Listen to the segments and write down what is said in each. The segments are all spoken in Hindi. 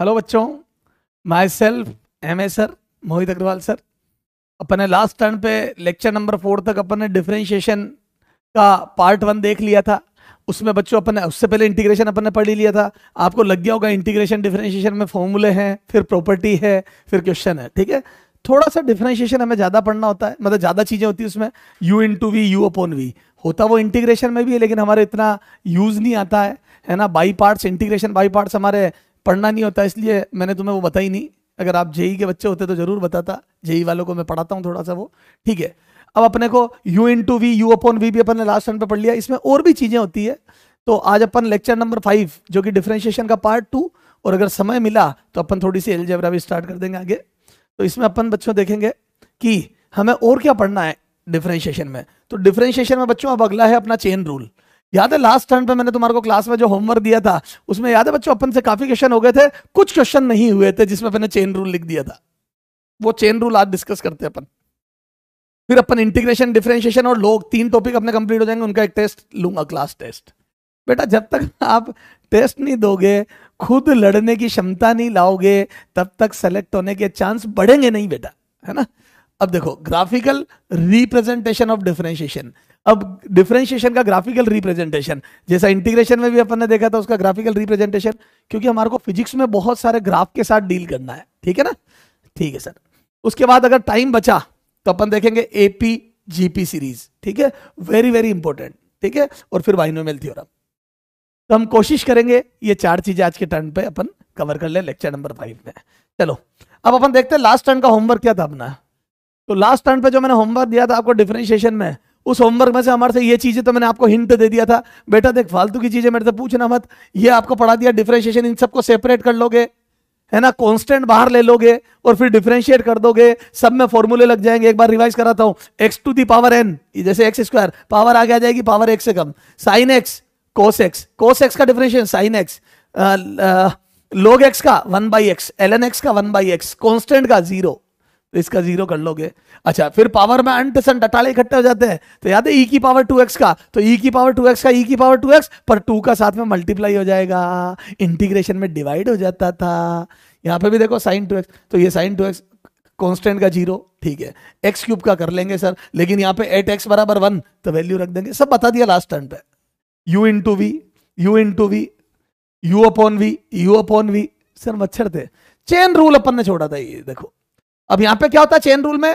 हेलो बच्चों myself M A sir Mohit Agarwal sir अपने लास्ट टर्न पे लेक्चर नंबर फोर तक अपन ने डिफ्रेंशिएशन का पार्ट वन देख लिया था उसमें बच्चों अपन ने उससे पहले इंटीग्रेशन अपन ने पढ़ ही लिया था आपको लग गया होगा इंटीग्रेशन डिफ्रेंशिएशन में फॉर्मूले हैं फिर प्रॉपर्टी है फिर क्वेश्चन है ठीक है थोड़ा सा डिफ्रेंशिएशन हमें ज़्यादा पढ़ना होता है मतलब ज़्यादा चीज़ें होती है उसमें U into we U upon V होता वो इंटीग्रेशन में भी है लेकिन हमारे इतना यूज़ नहीं आता है है ना by parts integration by parts हमारे पढ़ना नहीं होता इसलिए मैंने तुम्हें वो बताई नहीं अगर आप जेई के बच्चे होते तो जरूर बताता जेई वालों को मैं पढ़ाता हूँ थोड़ा सा वो ठीक है अब अपने को U into we U upon V भी अपन ने लास्ट टाइम पे पढ़ लिया इसमें और भी चीज़ें होती है तो आज अपन लेक्चर नंबर फाइव जो कि डिफ्रेंशिएशन का पार्ट टू और अगर समय मिला तो अपन थोड़ी सी एलजेबरा भी स्टार्ट कर देंगे आगे तो इसमें अपन बच्चों देखेंगे कि हमें और क्या पढ़ना है डिफ्रेंशिएशन में तो डिफ्रेंशिएशन में बच्चों अब अगला है अपना चेन रूल याद है लास्ट टाइम पे मैंने तुम्हारे को क्लास में जो होमवर्क दिया था उसमें याद है बच्चों अपन से काफी क्वेश्चन हो गए थे कुछ क्वेश्चन नहीं हुए थे जिसमें अपने चेन रूल लिख दिया था वो चेन रूल आज डिस्कस करते अपन फिर अपन इंटीग्रेशन डिफ्रेंशिएशन और लोग तीन टॉपिक अपने कंप्लीट हो जाएंगे उनका एक टेस्ट लूंगा क्लास टेस्ट बेटा जब तक आप टेस्ट नहीं दोगे खुद लड़ने की क्षमता नहीं लाओगे तब तक सेलेक्ट होने के चांस बढ़ेंगे नहीं बेटा है ना अब देखो ग्राफिकल रिप्रेजेंटेशन ऑफ डिफरेंशिएशन अब डिफरेंशिएशन का ग्राफिकल रिप्रेजेंटेशन जैसा इंटीग्रेशन में भी अपन ने देखा था उसका ग्राफिकल रिप्रेजेंटेशन क्योंकि हमारे को फिजिक्स में बहुत सारे ग्राफ के साथ डील करना है ठीक है ना ठीक है सर उसके बाद अगर टाइम बचा तो अपन देखेंगे एपी जीपी सीरीज ठीक है वेरी वेरी इंपॉर्टेंट ठीक है और फिर बाइनोमियल थ्योरम तो हम कोशिश करेंगे ये चार चीजें आज के टर्न पे अपन कवर कर ले लेक्चर नंबर फाइव में चलो अब अपन देखते हैं लास्ट टर्न का होमवर्क क्या था अपना तो लास्ट टर्न पे जो मैंने होमवर्क दिया था आपको डिफरेंशिएशन में उस होमवर्क में से हमारे से ये चीज़ें तो मैंने आपको हिंट दे दिया था बेटा देख फालतू की चीज़ें मेरे से पूछना मत ये आपको पढ़ा दिया डिफ्रेंशिएशन इन सबको सेपरेट कर लोगे है ना कांस्टेंट बाहर ले लोगे और फिर डिफ्रेंशिएट कर दोगे सब में फॉर्मूले लग जाएंगे एक बार रिवाइज कराता हूं x to the power n जैसे एक्स स्क्वायर पावर आगे आ जाएगी पावर एक्स से कम sine x cos x cos x का differentiation sine x log x का one by x L N x का वन बाई एक्स कॉन्स्टेंट का जीरो तो इसका जीरो कर लोगे अच्छा फिर पावर में अंट सन डटाले इकट्ठे हो जाते हैं तो याद है ई e की पावर टू एक्स का तो ई e की पावर टू एक्स का ई e की पावर टू एक्स पर टू का साथ में मल्टीप्लाई हो जाएगा इंटीग्रेशन में डिवाइड हो जाता था यहाँ पे भी देखो साइन टू एक्स तो ये साइन टू एक्स कॉन्स्टेंट का जीरो ठीक है एक्स क्यूब का कर लेंगे सर लेकिन यहाँ पे एट एक्स बराबर वन तो वैल्यू रख देंगे सब बता दिया लास्ट टर्न पे U into we U into we U upon V U upon V sir मच्छर थे चेन रूल अपन ने छोड़ा था ये देखो अब यहां पे क्या होता है चेन रूल में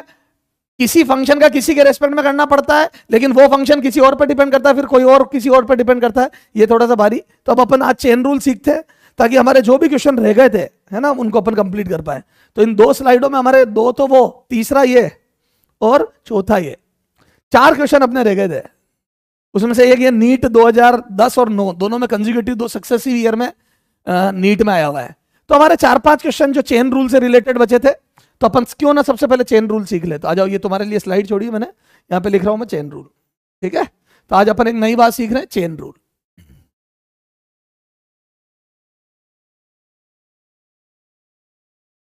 किसी फंक्शन का किसी के रेस्पेक्ट में करना पड़ता है लेकिन वो फंक्शन किसी और पर डिपेंड करता है फिर कोई और किसी और पर डिपेंड करता है ये थोड़ा सा भारी तो अब अपन आज चेन रूल सीखते हैं ताकि हमारे जो भी क्वेश्चन रह गए थे है ना उनको अपन कंप्लीट कर पाए तो इन दो स्लाइडों में हमारे दो तो वो तीसरा ये और चौथा ये चार क्वेश्चन अपने रह गए थे उसमें से एक ये नीट 2010 और 9 दोनों में कंजिक्यूटिव दो सक्सेसिव ईयर में नीट में आया हुआ है तो हमारे चार पांच क्वेश्चन जो चेन रूल से रिलेटेड बचे थे तो अपन क्यों ना सबसे पहले चेन रूल सीख ले तो आ जाओ ये तुम्हारे लिए स्लाइड छोड़ी मैंने यहाँ पे लिख रहा हूं मैं चेन रूल ठीक है तो आज अपन एक नई बात सीख रहे हैं चेन रूल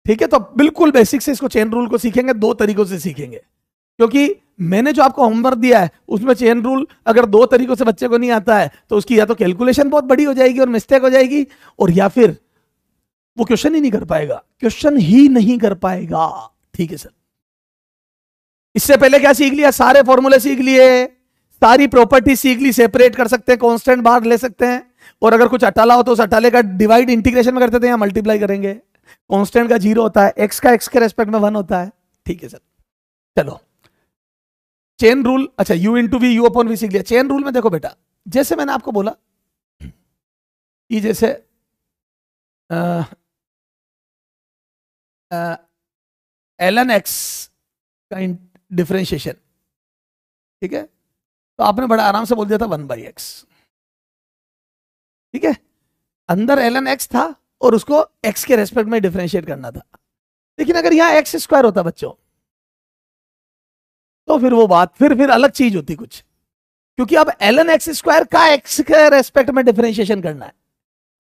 ठीक है तो बिल्कुल बेसिक से इसको चेन रूल को सीखेंगे दो तरीकों से सीखेंगे क्योंकि मैंने जो आपको होमवर्क दिया है उसमें चेन रूल अगर दो तरीकों से बच्चे को नहीं आता है तो उसकी या तो कैलकुलेशन बहुत बड़ी हो जाएगी और मिस्टेक हो जाएगी और या फिर वो क्वेश्चन ही नहीं कर पाएगा क्वेश्चन ही नहीं कर पाएगा ठीक है सर इससे पहले क्या सीख लिया सारे फॉर्मूले सीख लिए सारी प्रॉपर्टी सीख ली सेपरेट कर सकते हैं कॉन्स्टेंट बाहर ले सकते हैं और अगर कुछ अटाला हो तो उस अटाले का डिवाइड इंटीग्रेशन में करते थे या मल्टीप्लाई करेंगे कॉन्स्टेंट का जीरो होता है एक्स का एक्स के रेस्पेक्ट में वन होता है ठीक है सर चलो चेन रूल अच्छा U into V U upon V सीख लिया चेन रूल में देखो बेटा जैसे मैंने आपको बोला कि जैसे एल एन एक्स का डिफ्रेंशिएशन ठीक है तो आपने बड़ा आराम से बोल दिया था वन बाई एक्स ठीक है अंदर एल एन एक्स था और उसको एक्स के रेस्पेक्ट में डिफ्रेंशिएट करना था लेकिन अगर यहां एक्स स्क्वायर होता बच्चों तो फिर वो बात फिर फिर अलग चीज होती कुछ क्योंकि अब एल एन एक्स स्क्वायर का एक्स के रेस्पेक्ट में डिफ्रेंशिएशन करना है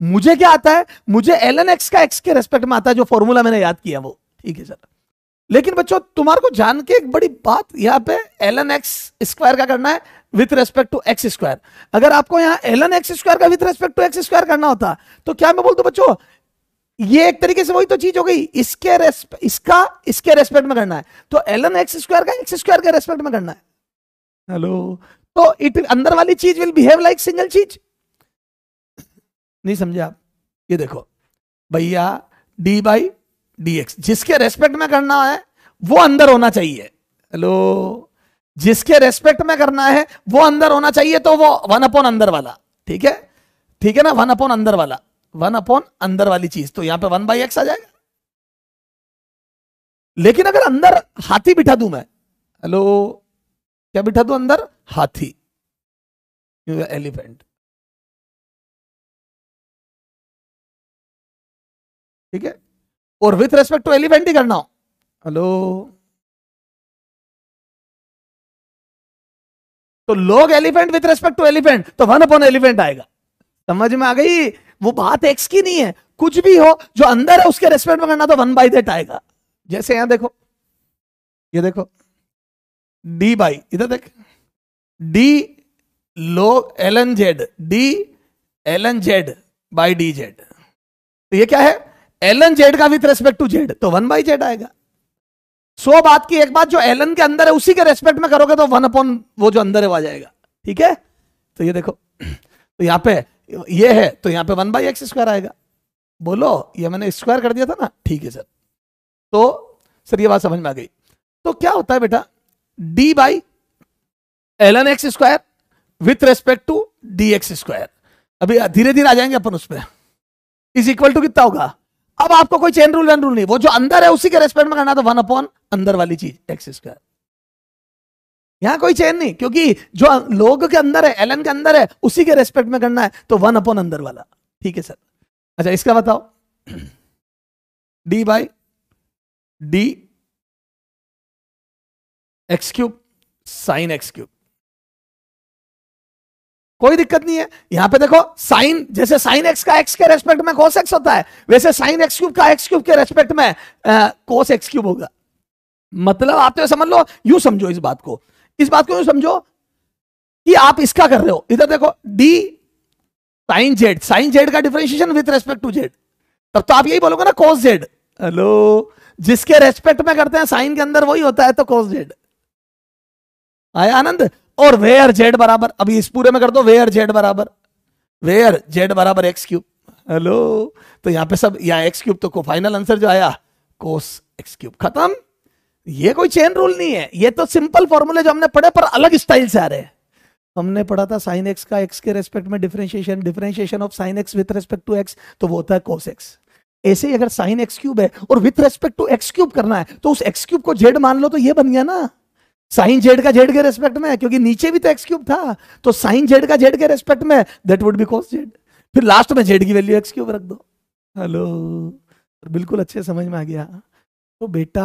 मुझे क्या आता है मुझे एल एन एक्स का एक्स के रेस्पेक्ट में आता है जो फॉर्मूला मैंने याद किया वो ठीक है सर लेकिन बच्चों तुम्हारे को जान के एक बड़ी बात यहां पे एल एन एक्स स्क्वायर का करना है with respect to x square अगर आपको यहां एल एन एक्स स्क्वायर का with respect to x square करना होता तो क्या मैं बोलता बच्चों ये एक तरीके से वही तो चीज हो गई इसके इसका इसके रेस्पेक्ट में करना है तो एल एन एक्स स्क्वायर का एक्स स्क्वायर के रेस्पेक्ट में करना है हेलो तो इट अंदर वाली चीज विल बिहेव लाइक सिंगल चीज नहीं समझे आप ये देखो भैया डी बाई डी एक्स जिसके रेस्पेक्ट में करना है वो अंदर होना चाहिए हेलो जिसके रेस्पेक्ट में करना है वो अंदर होना चाहिए तो वो वन अपॉन अंदर वाला ठीक है ठीक है ना वन अपॉन अंदर वाला वन अपॉन अंदर वाली चीज तो यहां पे वन बाई एक्स आ जाएगा लेकिन अगर अंदर हाथी बिठा दू मैं हेलो क्या बिठा दू अंदर हाथी एलिफेंट ठीक है और विथ रेस्पेक्ट टू एलिफेंट ही करना हो हेलो तो लोग elephant with respect to elephant तो वन अपॉन एलिफेंट आएगा समझ में आ गई वो बात एक्स की नहीं है कुछ भी हो जो अंदर है उसके रेस्पेक्ट में करना तो वन बाई देट आएगा जैसे यहां देखो ये देखो डी बाई इधर देख डी लोग l n z d l n z by d z तो ये क्या है एलन जेड का विथ रेस्पेक्ट टू जेड तो वन बाई जेड आएगा सो बात की एक बात जो एलन के अंदर है उसी के रेस्पेक्ट में करोगे तो वन अपॉन वो जो अंदर है वो आ जाएगा ठीक है तो ये देखो तो यहां पे ये है तो यहां पे वन बाई एक्स स्क्वायर आएगा बोलो ये मैंने स्क्वायर कर दिया था ना ठीक है सर तो सर ये बात समझ में आ गई तो क्या होता है बेटा d by l N x square with respect to d x square अभी धीरे धीरे आ जाएंगे अपन उसमें इज इक्वल टू कितना होगा अब आपको कोई चेन रूल वेन रूल नहीं वो जो अंदर है उसी के रेस्पेक्ट में करना था वन अपॉन अंदर वाली चीज एक्स स्क्वायर यहां कोई चेन नहीं क्योंकि जो लोग के अंदर है एलन के अंदर है उसी के रेस्पेक्ट में करना है तो वन अपॉन अंदर वाला ठीक है सर अच्छा इसका बताओ d by D x cube sine x cube कोई दिक्कत नहीं है यहां पे देखो साइन जैसे साइन एक्स का एक्स के रेस्पेक्ट में कोस एक्स होता है वैसे साइन एक्स क्यूब का एक्स क्यूब के रेस्पेक्ट में कोस एक्स क्यूब होगा मतलब आप तो समझ लो यू समझो इस बात को इस बात को यू समझो कि आप इसका कर रहे हो इधर देखो d sine z sine z का differentiation with respect to z तब तो आप यही बोलोगे ना कोस जेड हेलो जिसके रेस्पेक्ट में करते हैं साइन के अंदर वही होता है तो कोस जेड आया आनंद और वेयर जेड बराबर अभी इस पूरे में कर दो वेयर जेड बराबर वेयर जेड बराबर एक्स क्यूब हेलो तो यहां पे सब यहां एक्स क्यूब तो को फाइनल आंसर जो आया कोस एक्स क्यूब खत्म ये कोई चेन रूल नहीं है ये तो सिंपल फॉर्मूले जो हमने पढ़े पर अलग स्टाइल से आ रहे हैं हमने पढ़ा था साइन एक्स का एक्स के रेस्पेक्ट में differentiation differentiation of sine x with respect to x तो वो होता है कोस एक्स ऐसे ही अगर साइन एक्स क्यूब है और with respect to x cube करना है तो उस एक्स क्यूब को जेड मान लो तो ये बन गया ना साइन जेड का जेड के रेस्पेक्ट में क्योंकि नीचे भी तो एक्स क्यूब था तो साइन जेड का जेड के रेस्पेक्ट में that would be cos z फिर लास्ट में जेड की वैल्यू एक्स क्यूब रख दो हेलो बिल्कुल अच्छे समझ में आ गया तो बेटा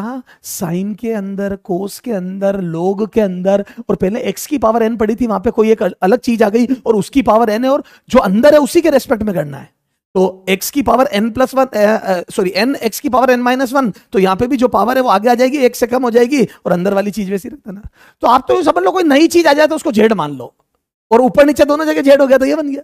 साइन के अंदर कोस के अंदर लोग के अंदर और पहले एक्स की पावर एन पड़ी थी वहां पे कोई एक अलग चीज आ गई और उसकी पावर एन है और जो अंदर है उसी के रेस्पेक्ट में करना है तो x की power n plus one sorry n x की पावर n माइनस वन तो यहाँ पे भी जो पावर है वो आगे आ जाएगी एक से कम हो जाएगी और अंदर वाली चीज वैसी रख ना तो आप तो समझ लो कोई नई चीज आ जाए तो उसको जेड मान लो और ऊपर नीचे दोनों जगह जेड हो गया तो ये बन गया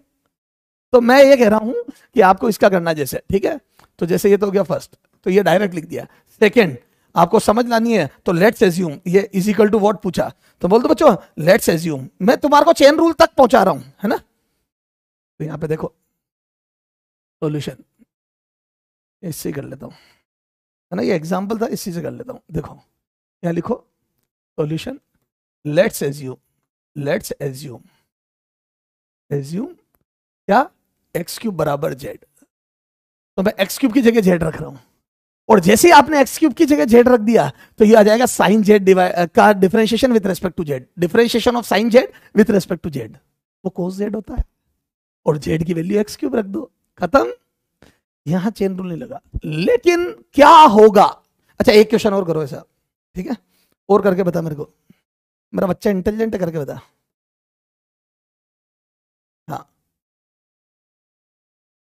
तो मैं ये कह रहा हूं कि आपको इसका करना जैसे ठीक है तो जैसे ये तो हो गया फर्स्ट तो ये डायरेक्ट लिख दिया सेकेंड आपको समझ लानी है तो लेट्स एज्यूम ये इज इक्वल टू वॉट पूछा तो बोल दो बच्चों लेट्स एज्यूम मैं तुम्हारे को चेन रूल तक पहुंचा रहा हूं है ना तो यहाँ पे देखो सॉल्यूशन इससे कर लेता हूँ है ना ये एग्जांपल था इसी से कर लेता हूँ देखो यहाँ लिखो solution let's assume let's assume assume क्या एक्स क्यूब बराबर जेड तो मैं एक्स क्यूब की जगह जेड रख रहा हूँ और जैसे ही आपने एक्स क्यूब की जगह जेड रख दिया तो ये आ जाएगा साइन जेड का differentiation with respect to z differentiation of sine z with respect to z वो कोस जेड होता है और जेड की वैल्यू एक्स क्यूब रख दो खत्म यहां चेन रूल नहीं लगा लेकिन क्या होगा अच्छा एक क्वेश्चन और करो ऐसा ठीक है और करके बता मेरे को मेरा बच्चा इंटेलिजेंट है करके बता हाँ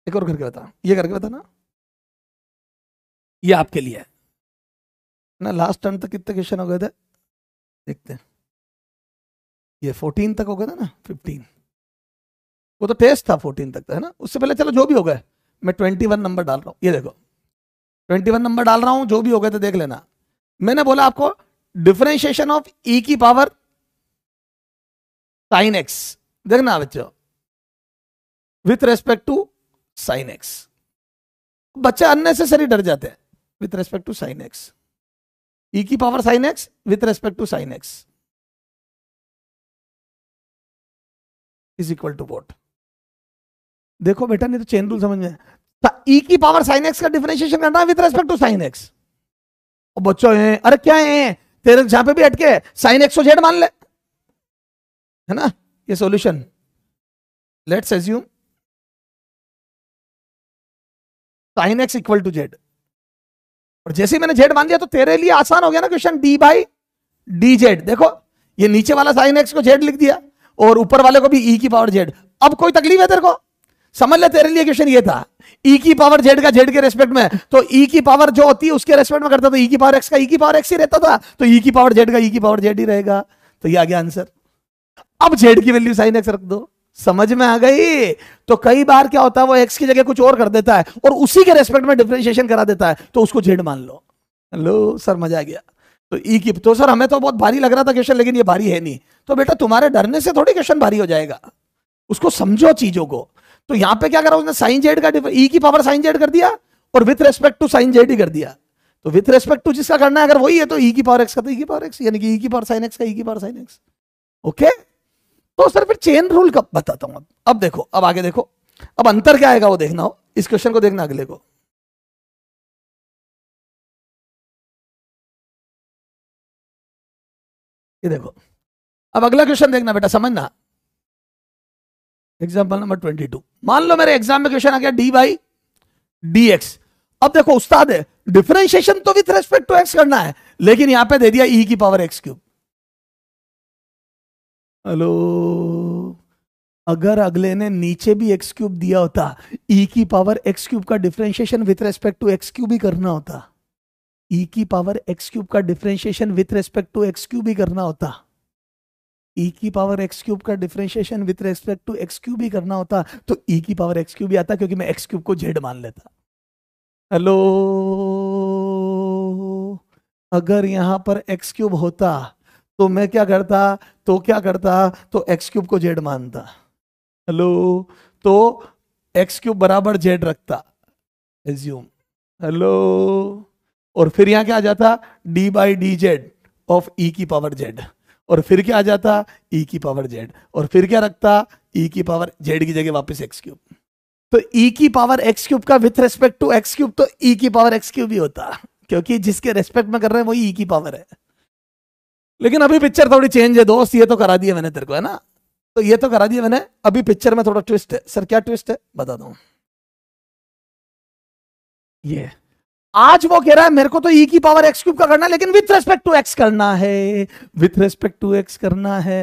एक और करके बता ये करके बता ना ये आपके लिए है ना लास्ट टर्न तक कितने क्वेश्चन हो गए थे देखते हैं ये फोर्टीन तक हो गए थे ना फिफ्टीन वो तो टेस्ट था फोर्टीन तक है ना उससे पहले चलो जो भी हो गए मैं ट्वेंटी वन नंबर डाल रहा हूँ ये देखो ट्वेंटी वन नंबर डाल रहा हूँ जो भी हो गए तो देख लेना मैंने बोला आपको डिफ्रेंशिएशन ऑफ ई की पावर साइन एक्स देखना बच्चों with respect to sine x बच्चे अननेसेसरी डर जाते हैं with respect to sine x e की power sine x with respect to sine x is equal to what देखो बेटा नहीं तो चेन रूल समझ में ई e की पावर साइन एक्स का डिफरेंशिएशन करना है with respect to sine x बच्चों हैं अरे क्या है तेरे जहां पे भी अटके साइन एक्स जेड मान ले है ना ये solution let's assume sine x equal to z और जैसे मैंने जेड मान दिया तो तेरे लिए आसान हो गया ना question d by d z देखो ये नीचे वाला साइन एक्स को जेड लिख दिया और ऊपर वाले को भी ई e की पावर जेड अब कोई तकलीफ है तेरे को समझ ले तेरे लिए क्वेश्चन ये था ई e की पावर जेड का जेड के रेस्पेक्ट में तो ई e की पावर जो होती है उसके रेस्पेक्ट में करता था ई e की पावर एक्स का ई e की पावर एक्स ही रहता था तो ई e की पावर जेड का ई e की पावर जेड ही रहेगा तो ये आ गया आंसर अब जेड की वैल्यू साइन एक्स रख दो समझ में आ गई तो कई बार क्या होता है वो एक्स की जगह कुछ और कर देता है और उसी के रेस्पेक्ट में डिफ्रेंशिएशन करा देता है तो उसको जेड मान लो हेलो सर मजा आ गया तो ई की तो सर हमें तो बहुत भारी लग रहा था क्वेश्चन लेकिन ये भारी है नहीं तो बेटा तुम्हारे डरने से थोड़ी क्वेश्चन भारी हो जाएगा उसको समझो चीजों को तो यहां पे क्या करा उसने साइन जेड का ई e की पावर साइन जेड कर दिया और with respect to sine z ही कर दिया तो विथ रेस्पेक्ट टू जिसका करना है अगर वही है तो ई e की पावर एक्स का तो ई e की पावर एक्स यानी कि ई की पावर साइन एक्स का ई की पावर साइन एक्स ओके तो सर फिर चेन रूल कब बताता हूं अब अब देखो अब आगे देखो अब अंतर क्या आएगा वो देखना हो इस क्वेश्चन को देखना अगले को ये देखो अब अगला क्वेश्चन देखना बेटा समझना एग्जाम्पल नंबर ट्वेंटी टू मान लो मेरे एग्जाम में क्वेश्चन आ गया डी बाई डी एक्स अब देखो उस्ताद है डिफरेंशिएशन तो विथ रेस्पेक्ट टू एक्स करना है लेकिन यहां पे दे दिया ई e की पावर एक्स क्यूब हेलो अगर अगले ने नीचे भी एक्स क्यूब दिया होता ई e की पावर एक्स क्यूब का differentiation with respect to x cube ही करना होता ई e की पावर एक्स क्यूब का differentiation with respect to x cube ही करना होता ई e की पावर एक्स क्यूब का differentiation with respect to x cube ही करना होता तो ई e की पावर एक्स क्यूब ही आता क्योंकि मैं एक्स क्यूब को जेड मान लेता हेलो अगर यहां पर एक्स क्यूब होता तो मैं क्या करता तो क्या करता तो एक्स क्यूब को जेड मानता हेलो तो एक्स क्यूब बराबर जेड रखता एज्यूम हेलो और फिर यहां क्या आ जाता d by d z of e की पावर जेड और फिर क्या आ जाता ई e की पावर जेड और फिर क्या रखता ई e की पावर जेड की जगह वापस एक्स क्यूब तो ई की पावर एक्स क्यूब का with respect to x cube तो e की पावर एक्स क्यूब ही होता क्योंकि जिसके रेस्पेक्ट में कर रहे हैं वही ई e की पावर है लेकिन अभी पिक्चर थोड़ी चेंज है दोस्त ये तो करा दिया मैंने तेरे को है ना तो ये तो करा दिया मैंने अभी पिक्चर में थोड़ा ट्विस्ट है सर क्या ट्विस्ट है बता दो ये आज वो कह रहा है मेरे को तो ई e की पावर एक्स क्यूब का करना है लेकिन विथ रेस्पेक्ट टू एक्स करना है विथ रेस्पेक्ट टू एक्स करना है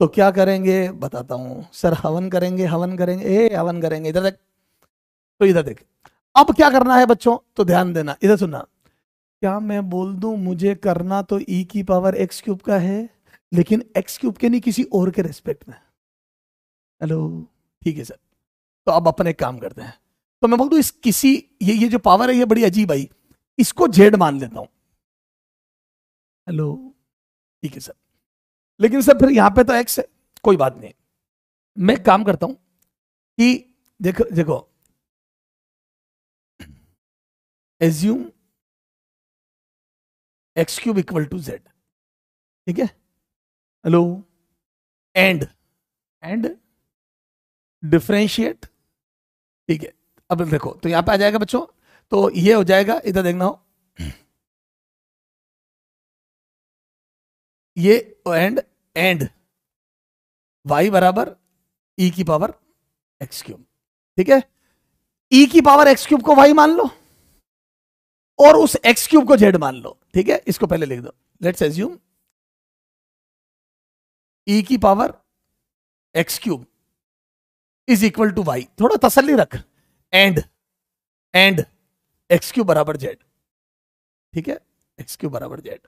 तो क्या करेंगे बताता हूं सर हवन करेंगे हवन करेंगे ए हवन करेंगे इधर देख तो इधर देख अब क्या करना है बच्चों तो ध्यान देना इधर सुनना क्या मैं बोल दू मुझे करना तो ई e की पावर एक्स क्यूब का है लेकिन एक्स क्यूब के नहीं किसी और के रेस्पेक्ट में हेलो ठीक है सर तो अब अपने काम करते हैं तो मैं बोलता हूँ इस किसी ये ये जो पावर है ये बड़ी अजीब आई इसको जेड मान लेता हूं हेलो ठीक है सर लेकिन सर फिर यहां पे तो एक्स है कोई बात नहीं मैं काम करता हूं कि देखो देखो assume x cube equal to z ठीक है हेलो एंड एंड डिफ्रेंशिएट ठीक है अब देखो तो यहां पे आ जाएगा बच्चों तो ये हो जाएगा इधर देखना हो ये एंड एंड y बराबर e की पावर एक्स क्यूब ठीक है e की पावर एक्स क्यूब को y मान लो और उस एक्स क्यूब को z मान लो ठीक है इसको पहले लिख दो लेट्स एज्यूम e की power x cube is equal to y थोड़ा तसली रख एंड एंड एक्स क्यू बराबर जेड ठीक है एक्स क्यू बराबर जेड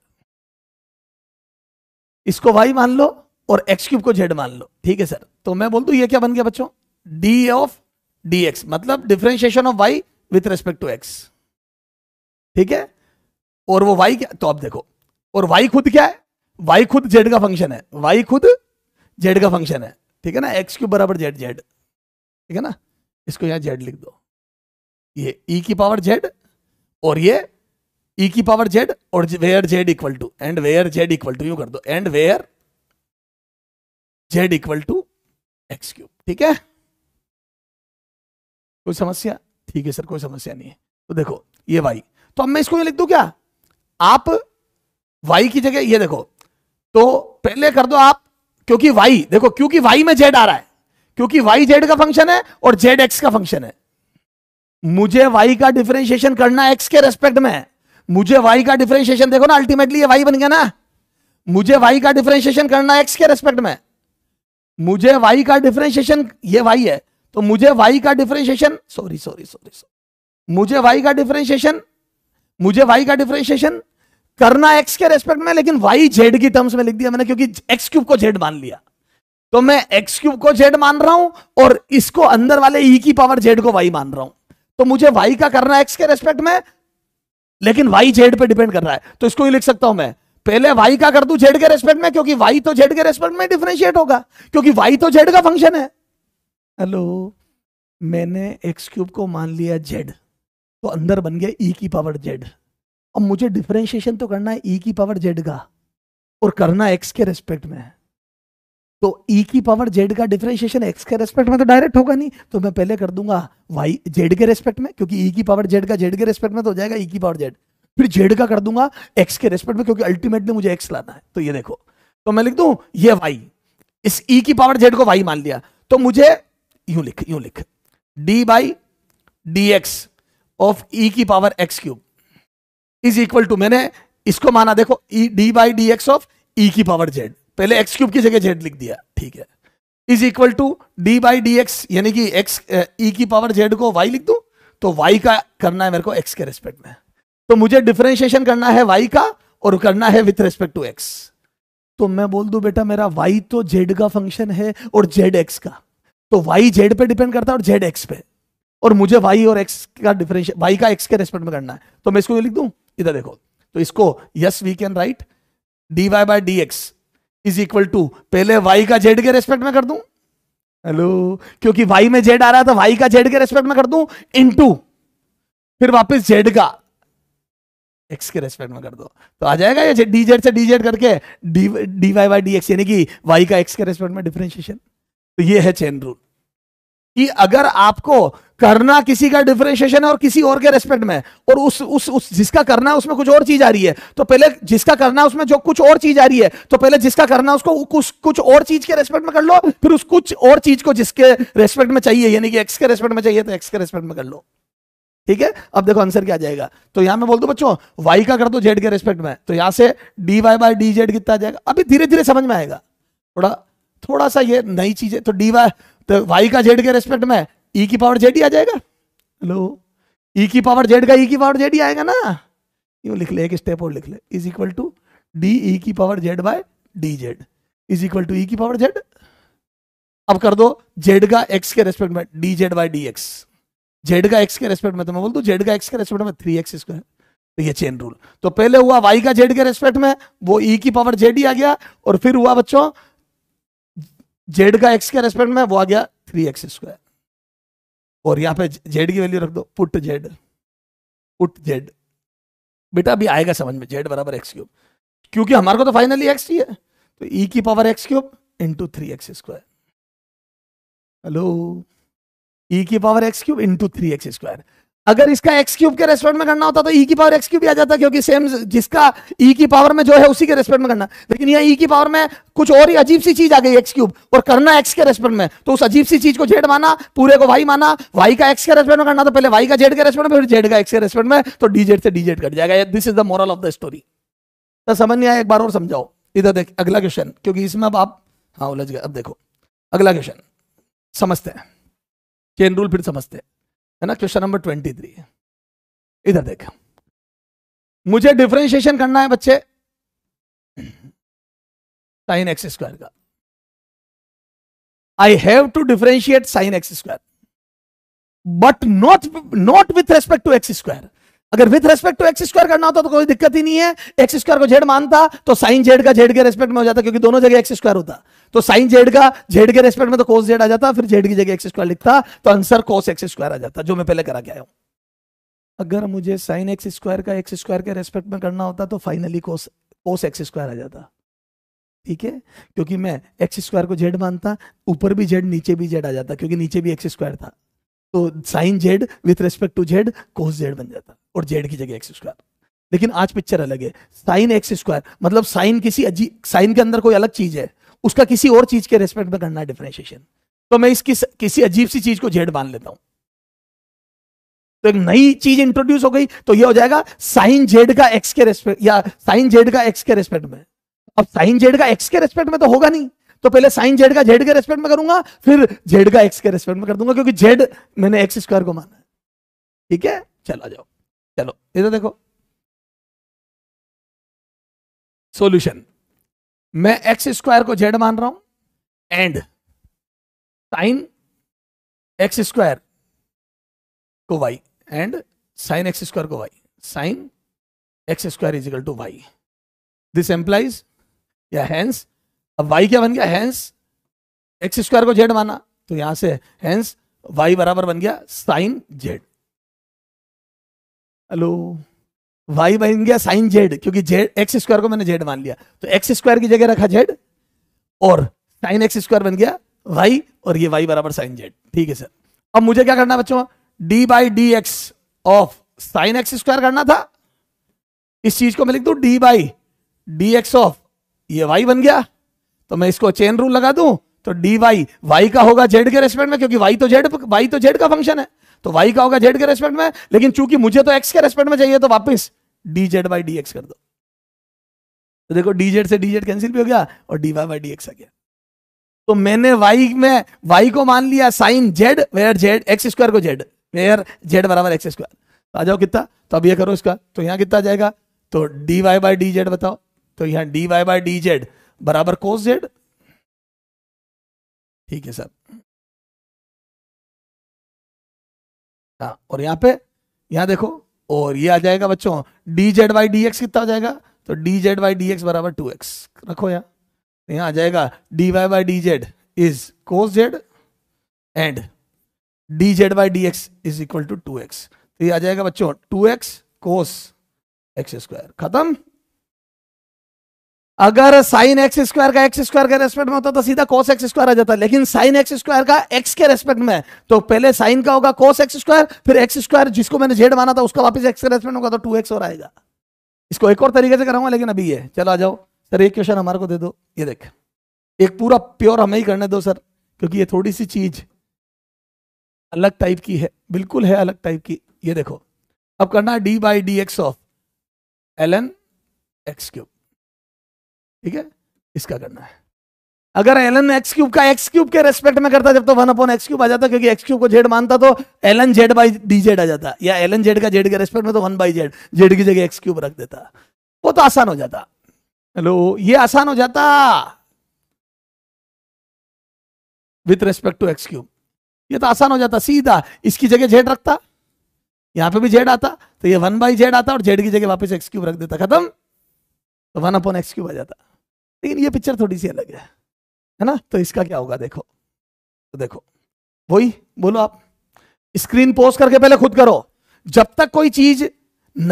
इसको वाई मान लो और एक्स क्यूब को जेड मान लो ठीक है सर तो मैं बोल दू ये क्या बन गया बच्चों डी ऑफ डी एक्स मतलब differentiation of y with respect to x ठीक है और वो वाई क्या तो आप देखो और वाई खुद क्या है वाई खुद जेड का फंक्शन है वाई खुद जेड का फंक्शन है ठीक है ना एक्स क्यूब बराबर जेड जेड ठीक है ना इसको यहां जेड लिख दो ये ई e की पावर जेड और ये ई e की पावर जेड और where z equal to and where z equal to u कर दो and where z equal to x cube ठीक है कोई समस्या ठीक है सर कोई समस्या नहीं है तो देखो ये वाई तो अब मैं इसको ये लिख दू क्या आप वाई की जगह ये देखो तो पहले कर दो आप क्योंकि वाई देखो क्योंकि वाई में जेड आ रहा है क्योंकि वाई जेड का फंक्शन है और जेड एक्स का फंक्शन है मुझे वाई का डिफ्रेंशिएशन करना एक्स के रेस्पेक्ट में मुझे वाई का डिफरेंशिएशन देखो ना अल्टीमेटली ये वाई बन गया ना मुझे वाई का डिफ्रेंशिएशन करना एक्स के रेस्पेक्ट में मुझे वाई का डिफरेंशिएशन ये वाई है तो मुझे वाई का डिफ्रेंशिएशन सॉरी सॉरी सॉरी मुझे वाई का डिफरेंशिएशन मुझे वाई का डिफ्रेंशिएशन करना एक्स के रेस्पेक्ट में लेकिन वाई जेड की टर्म्स में लिख दिया मैंने क्योंकि एक्स क्यूब को जेड मान लिया तो मैं एक्स क्यूब को जेड मान रहा हूं और इसको अंदर वाले ई e की पावर जेड को वाई मान रहा हूं तो मुझे वाई का करना एक्स के रेस्पेक्ट में लेकिन वाई जेड पे डिपेंड कर रहा है तो इसको ही लिख सकता हूं मैं पहले वाई का कर दू जेड के रेस्पेक्ट में क्योंकि वाई तो जेड के रेस्पेक्ट में डिफ्रेंशिएट होगा क्योंकि वाई तो जेड का फंक्शन है हेलो मैंने एक्स क्यूब को मान लिया जेड तो अंदर बन गया ई e की पावर जेड अब मुझे डिफ्रेंशिएशन तो करना है ई e की पावर जेड का और करना एक्स के रेस्पेक्ट में है तो e की पावर z का डिफरेंशिएशन x के रेस्पेक्ट में तो डायरेक्ट होगा नहीं तो मैं पहले कर दूंगा y z के रेस्पेक्ट में क्योंकि e की पावर z का z के रेस्पेक्ट में तो हो जाएगा e की पावर z फिर z का कर दूंगा x के रेस्पेक्ट में क्योंकि अल्टीमेटली मुझे x लाना है तो ये देखो तो मैं लिख दू ये y इस e की पावर z को y मान लिया तो मुझे यूं लिख यूं लिख d by D x of e की power x cube is equal to मैंने इसको माना देखो e d by D x of e की पावर जेड पहले एक्स क्यूब की जगह जेड लिख दिया ठीक है is equal to d by D x यानी कि एक्स ई e की पावर जेड को वाई लिख दू तो वाई का करना है मेरे को एक्स के रेस्पेक्ट में तो मुझे डिफ्रेंशिएशन करना है वाई का और करना है विथ रेस्पेक्ट टू एक्स तो मैं बोल दू बेटा मेरा वाई तो जेड का फंक्शन है और जेड एक्स का तो वाई जेड पे डिपेंड करता है और जेड एक्स पे और मुझे वाई और एक्स का डिफरेंशिएट वाई का एक्स के रेस्पेक्ट में करना है तो मैं इसको लिख दूं इधर देखो तो इसको yes we can write d Y by D x is equal to पहले वाई का जेड के रेस्पेक्ट में कर दू हेलो क्योंकि वाई में जेड आ रहा है तो वाई का जेड के रेस्पेक्ट में कर दूं इनटू फिर वापस जेड का एक्स के रेस्पेक्ट में कर दो तो आ जाएगा ये डी जेड से डी जेड करके d Y y d x यानी कि वाई का एक्स के रेस्पेक्ट में डिफरेंशिएशन तो ये है चेन रूल कि अगर आपको करना किसी का डिफ्रेंशिएशन है और किसी और के रेस्पेक्ट में और उस उस उस जिसका करना है उसमें कुछ और चीज आ रही है तो पहले जिसका करना है उसमें जो कुछ और चीज आ रही है तो पहले जिसका करना है उसको कुछ कुछ और चीज के रेस्पेक्ट में कर लो फिर उस कुछ और चीज को जिसके रेस्पेक्ट में चाहिए यानी कि एक्स के रेस्पेक्ट में चाहिए तो एक्स के रेस्पेक्ट में कर लो ठीक है अब देखो आंसर क्या जाएगा तो यहां मैं बोल दू बच्चों वाई का कर दो जेड के रेस्पेक्ट में तो यहां से d Y by d z कितना जाएगा अभी धीरे धीरे समझ में आएगा थोड़ा थोड़ा सा ये नई चीज है तो डी वाई तो वाई का जेड के रेस्पेक्ट में ई e की पावर जेड ही आ जाएगा हेलो ई e की पावर जेड का ई e की पावर जेड ही आएगा ना यूं लिख ले एक स्टेप और लिख ले is equal to d e की power z by d z is equal to e की पावर जेड अब कर दो जेड का एक्स के रेस्पेक्ट में d Z by D x z का एक्स के रेस्पेक्ट में तो मैं बोल दू जेड का एक्स के रेस्पेक्ट में थ्री एक्स स्क्वायर तो ये चेन रूल तो पहले हुआ वाई का जेड के रेस्पेक्ट में वो ई e की पावर जेड ही आ गया और फिर हुआ बच्चों जेड का एक्स के रेस्पेक्ट में वो आ गया थ्री एक्स स्क्वायर और यहाँ पे जेड की वैल्यू रख दो पुट जेड पुट जेड बेटा अभी आएगा समझ में जेड बराबर एक्स क्यूब क्योंकि हमारे को तो फाइनली एक्स है तो ई e की power x cube into three x square hello e की power x cube into three x square अगर इसका एक्स क्यूब के रेस्पेक्ट में करना होता तो ई e की पावर एक्स क्यूब भी आ जाता क्योंकि सेम जिसका ई e की पावर में जो है उसी के रेस्पेक्ट में करना लेकिन यह ई e की पावर में कुछ और ही अजीब सी चीज आ गई एक्स क्यूब और करना एक्स के रेस्पेक्ट में तो उस अजीब सी चीज को जेड माना पूरे को वाई माना वाई का एक्स के रेस्पेक्ट में करना तो पहले वाई का जेड के रेस्पेक्ट में फिर जेड का एक्स के रेस्पेक्ट में तो डी जेड से डी जेड कट जाएगा this is the moral of the story तो समझ नहीं आया एक बार और समझाओ इधर देख अगला क्वेश्चन क्योंकि इसमें अब आप हाँ उलझ गए अब देखो अगला क्वेश्चन समझते हैं चेन रूल फिर समझते हैं है ना क्वेश्चन नंबर ट्वेंटी थ्री इधर देख मुझे डिफ्रेंशिएशन करना है बच्चे साइन एक्स स्क्वायर का I have to differentiate sine x square but not not with respect to x square अगर with respect to x square करना होता तो कोई दिक्कत ही नहीं है एक्स स्क्वायर को जेड मानता तो साइन जेड का जेड के रेस्पेक्ट में हो जाता क्योंकि दोनों जगह एक्स स्क्वायर होता तो साइन जेड का जेड के रेस्पेक्ट में तो कोस जेड आ जाता फिर जेड की जगह एक्स स्क्वायर लिखता तो आंसर कोस एक्स स्क्वायर आ जाता जो मैं पहले करा के आया हूँ अगर मुझे साइन एक्स स्क्वायर का एक्स स्क्वायर के रेस्पेक्ट में करना होता तो finally cos cos x square आ जाता ठीक है क्योंकि मैं एक्स स्क्वायर को जेड मानता ऊपर भी जेड नीचे भी जेड आ जाता क्योंकि नीचे भी एक्स स्क्वायर था तो sine z with respect to z cos z बन जाता और जेड की जगह एक्स स्क्वायर लेकिन आज पिक्चर अलग है साइन एक्स स्क्वायर मतलब साइन किसी अजीब साइन के अंदर कोई अलग चीज है उसका किसी और चीज के रेस्पेक्ट में करना है डिफ्रेंशिएशन तो मैं इसकी किसी अजीब सी चीज को जेड मान लेता हूं तो एक नई चीज इंट्रोड्यूस हो गई तो ये हो जाएगा साइन जेड का एक्स के रेस्पेक्ट या साइन जेड का एक्स के रेस्पेक्ट में अब साइन जेड का एक्स के रेस्पेक्ट में तो होगा नहीं तो पहले साइन जेड का जेड के रेस्पेक्ट में करूंगा फिर जेड का एक्स के रेस्पेक्ट में कर दूंगा क्योंकि जेड मैंने एक्स स्क्वायर को माना है ठीक है चला जाओ चलो इधर देखो सोल्यूशन मैं एक्स स्क्वायर को जेड मान रहा हूं एंड साइन एक्स स्क्वायर को y and sine x square को y sine x square is equal to y this implies या हैंस अब वाई क्या बन गया हैंस एक्स स्क्वायर को जेड माना तो यहां से हैंस वाई बराबर बन गया साइन जेड हेलो वाई बन गया साइन जेड क्योंकि जेड एक्स स्क्वायर को मैंने जेड मान लिया तो एक्स स्क्वायर की जगह रखा जेड और साइन एक्स स्क्वायर बन गया वाई और ये वाई बराबर साइन जेड ठीक है सर अब मुझे क्या करना बच्चों d by D x of sine x square करना था इस चीज को मैं लिख दू d by D x of ये वाई बन गया तो मैं इसको चेन रूल लगा दू तो डी वाई वाई का होगा जेड के रेस्पेक्ट में क्योंकि वाई तो जेड वाई तो जेड का फंक्शन है तो वाई का होगा जेड के रेस्पेक्ट में लेकिन चूंकि मुझे तो एक्स के रेस्पेक्ट में चाहिए तो वापिस d Z by D x कर दो तो देखो डी जेड से डी जेड कैंसिल भी हो गया और D Y by D x आ गया तो मैंने वाई में वाई को मान लिया sine z where z x square को जेड वेयर जेड बराबर एक्स स्क्वायर तो आ जाओ कितना तो अब यह करो इसका तो यहां कितना जाएगा तो D Y by d z बताओ तो यहां d Y by d z बराबर कोस जेड ठीक है सर हाँ और यहाँ पे यहाँ देखो और ये आ जाएगा बच्चों d z y d x कितना हो जाएगा तो D z y d x बराबर टू एक्स रखो यहाँ यहाँ आ जाएगा d Y by d z is cos z and d z y d x is equal to two x तो ये आ जाएगा बच्चों two x cos x square खत्म अगर साइन एक्स स्क्वायर का एक्स स्क्वायर के रेस्पेक्ट में होता तो सीधा कॉस एक्स स्क्वायर आ जाता लेकिन साइन एक्स स्क्वायर का एक्स के रेस्पेक्ट में तो पहले साइन का होगा कॉस एक्स स्क्वायर फिर एक्स स्क्वायर जिसको मैंने जेड माना था उसका वापस एक्स के रेस्पेक्ट होगा तो टू एक्स और आएगा इसको एक और तरीके से कराऊंगा लेकिन अभी ये चलो आ जाओ सर एक क्वेश्चन हमारे को दे दो ये देख एक पूरा प्योर हमें ही करने दो सर क्योंकि ये थोड़ी सी चीज अलग टाइप की है बिल्कुल है अलग टाइप की ये देखो अब करना d by D x of l N x cube ठीक है इसका करना है अगर एल एन एक्स क्यूब का एक्स क्यूब के रेस्पेक्ट में करता जब तो वन अपॉन एक्स क्यूब आ जाता क्योंकि एक्स क्यूब को जेड मानता तो L n z by d z आ जाता या एल एन जेड का जेड के रेस्पेक्ट में तो वन बाई जेड जेड की जगह एक्स क्यूब रख देता वो तो आसान हो जाता हेलो ये आसान हो जाता with respect to x cube ये तो आसान हो जाता सीधा इसकी जगह जेड रखता यहां पे भी जेड आता तो ये वन बाई जेड आता और जेड की जगह वापस एक्स क्यूब रख देता खत्म तो वन अपॉन एक्स क्यूब आ जाता लेकिन ये पिक्चर थोड़ी सी अलग है है ना तो इसका क्या होगा देखो तो देखो वही बोलो आप स्क्रीन पोस्ट करके पहले खुद करो जब तक कोई चीज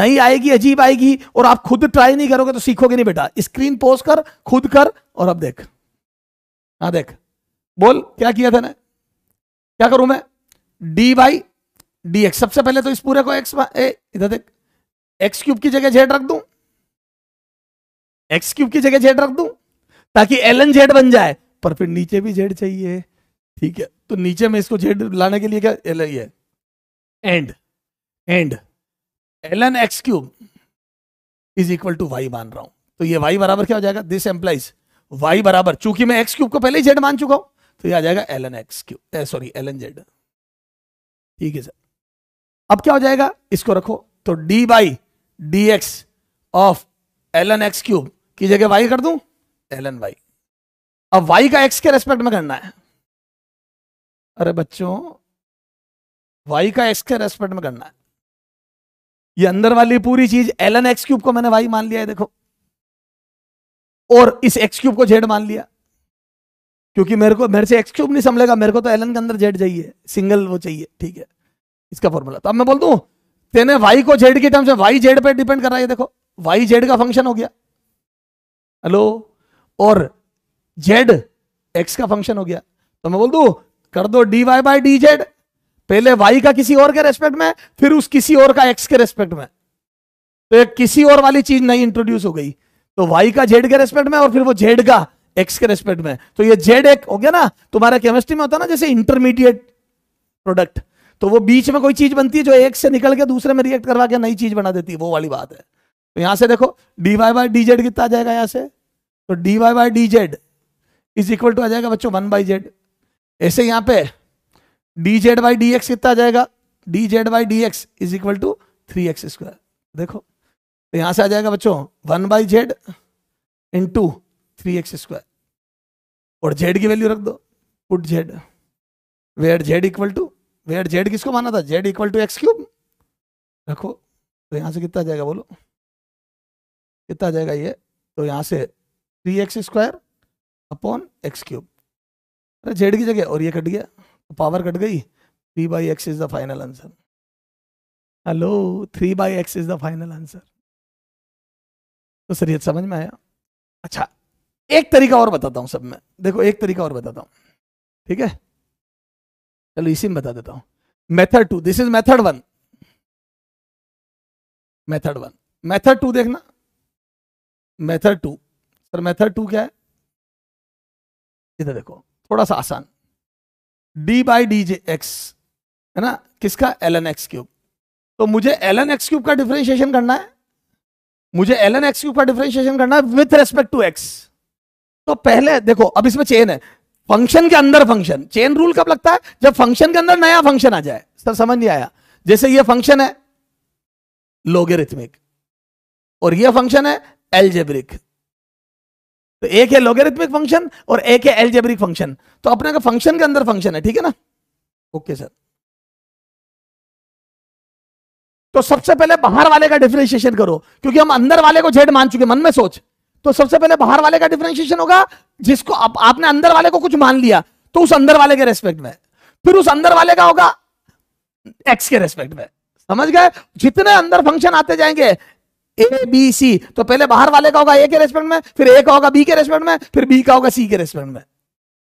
नहीं आएगी अजीब आएगी और आप खुद ट्राई नहीं करोगे तो सीखोगे नहीं बेटा स्क्रीन पोस्ट कर खुद कर और अब देख हाँ देख बोल क्या किया था ना क्या करूं मैं डी बाई डी एक्स सबसे पहले तो इस पूरे को एक्स इधर देख एक्स क्यूब की जगह जेड रख दू एक्स क्यूब की जगह जेड रख दू ताकि एल एन जेड बन जाए पर फिर नीचे भी जेड चाहिए ठीक है तो नीचे में इसको जेड लाने के लिए क्या एल है and and l N x cube is equal to y मान रहा हूं तो ये वाई बराबर क्या हो जाएगा दिस एम्प्लाइज वाई बराबर चूंकि मैं एक्स क्यूब को पहले ही जेड मान चुका हूं तो ये आ जाएगा l N x cube sorry l n z ठीक है सर अब क्या हो जाएगा इसको रखो तो d by D x of l N x cube की जगह वाई कर दूं एल एन वाई अब वाई का एक्स के रेस्पेक्ट में करना है अरे बच्चों वाई का एक्स के रेस्पेक्ट में करना है ये अंदर वाली पूरी चीज एल एन एक्स क्यूब को मैंने वाई मान लिया है देखो और इस एक्स क्यूब को जेड मान लिया क्योंकि मेरे को मेरे से एक्स क्यूब नहीं संभलेगा मेरे को तो एल एन के अंदर जेड चाहिए सिंगल वो चाहिए ठीक है इसका फॉर्मूला तो अब मैं बोल दू तेने वाई को जेड के टर्म्स में वाई जेड पर डिपेंड कर रहा है देखो वाई जेड का फंक्शन हो गया हेलो और जेड एक्स का फंक्शन हो गया तो मैं बोल दू कर दो D Y by d z पहले वाई का किसी और के रेस्पेक्ट में फिर उस किसी और का एक्स के रेस्पेक्ट में तो एक किसी और वाली चीज नहीं इंट्रोड्यूस हो गई तो वाई का जेड के रेस्पेक्ट में और फिर वो जेड का एक्स के रेस्पेक्ट में तो ये जेड एक हो गया ना तुम्हारा केमिस्ट्री में होता ना जैसे इंटरमीडिएट प्रोडक्ट तो वो बीच में कोई चीज बनती है जो एक से निकल के दूसरे में रिएक्ट करवा के नई चीज बना देती है वो वाली बात है तो यहां से देखो d Y by d z कितना आ जाएगा यहां से तो D Y by d z is equal to आ जाएगा बच्चों वन बाई जेड ऐसे यहां पे d Z by D x कितना आ जाएगा D Z by D x is equal to three x square देखो तो यहां से आ जाएगा बच्चों one by z into three x square और जेड की वैल्यू रख दो put z where z equal to where z किसको माना था z equal to x cube रखो तो यहां से कितना आ जाएगा बोलो कितना आ जाएगा ये तो यहां से three x square upon x cube अरे जेड की जगह और ये कट गया तो पावर कट गई three by x is the final answer hello three by x is the final answer तो सर ये समझ में आया अच्छा एक तरीका और बताता हूँ सब मैं देखो एक तरीका और बताता हूँ ठीक है चलो इसी में बता देता हूँ method two this is method one method one method two देखना method two sir method two क्या है इधर देखो थोड़ा सा आसान डी बाई डी जे एक्स है ना किसका एल एन एक्स क्यूब तो मुझे एल एन एक्स क्यूब का डिफरेंशिएशन करना है मुझे एल एन एक्स क्यूब का डिफरेंशिएशन करना है विथ रेस्पेक्ट टू एक्स तो पहले देखो अब इसमें चेन है फंक्शन के अंदर फंक्शन चेन रूल कब लगता है जब फंक्शन के अंदर नया फंक्शन आ जाए सर समझ नहीं आया जैसे ये फंक्शन है लोगेरिथमिक और ये फंक्शन है एलजेब्रिक तो एक है लोगेरिथमिक फंक्शन और एक है एलजेब्रिक फंक्शन तो अपने का फंक्शन के अंदर फंक्शन है ठीक है ना ओके सर तो सबसे पहले बाहर वाले का डिफ्रेंशिएशन करो क्योंकि हम अंदर वाले को जेड मान चुके मन में सोच तो सबसे पहले बाहर वाले का डिफ्रेंशिएशन होगा जिसको आप, आपने अंदर वाले को कुछ मान लिया तो उस अंदर वाले के रेस्पेक्ट में फिर उस अंदर वाले का होगा एक्स के रेस्पेक्ट में समझ गए जितने अंदर फंक्शन आते जाएंगे ए बी सी तो पहले बाहर वाले का होगा ए के रेस्पेक्ट में फिर ए का होगा बी के रेस्पेक्ट में फिर बी का होगा सी के रेस्पेक्ट में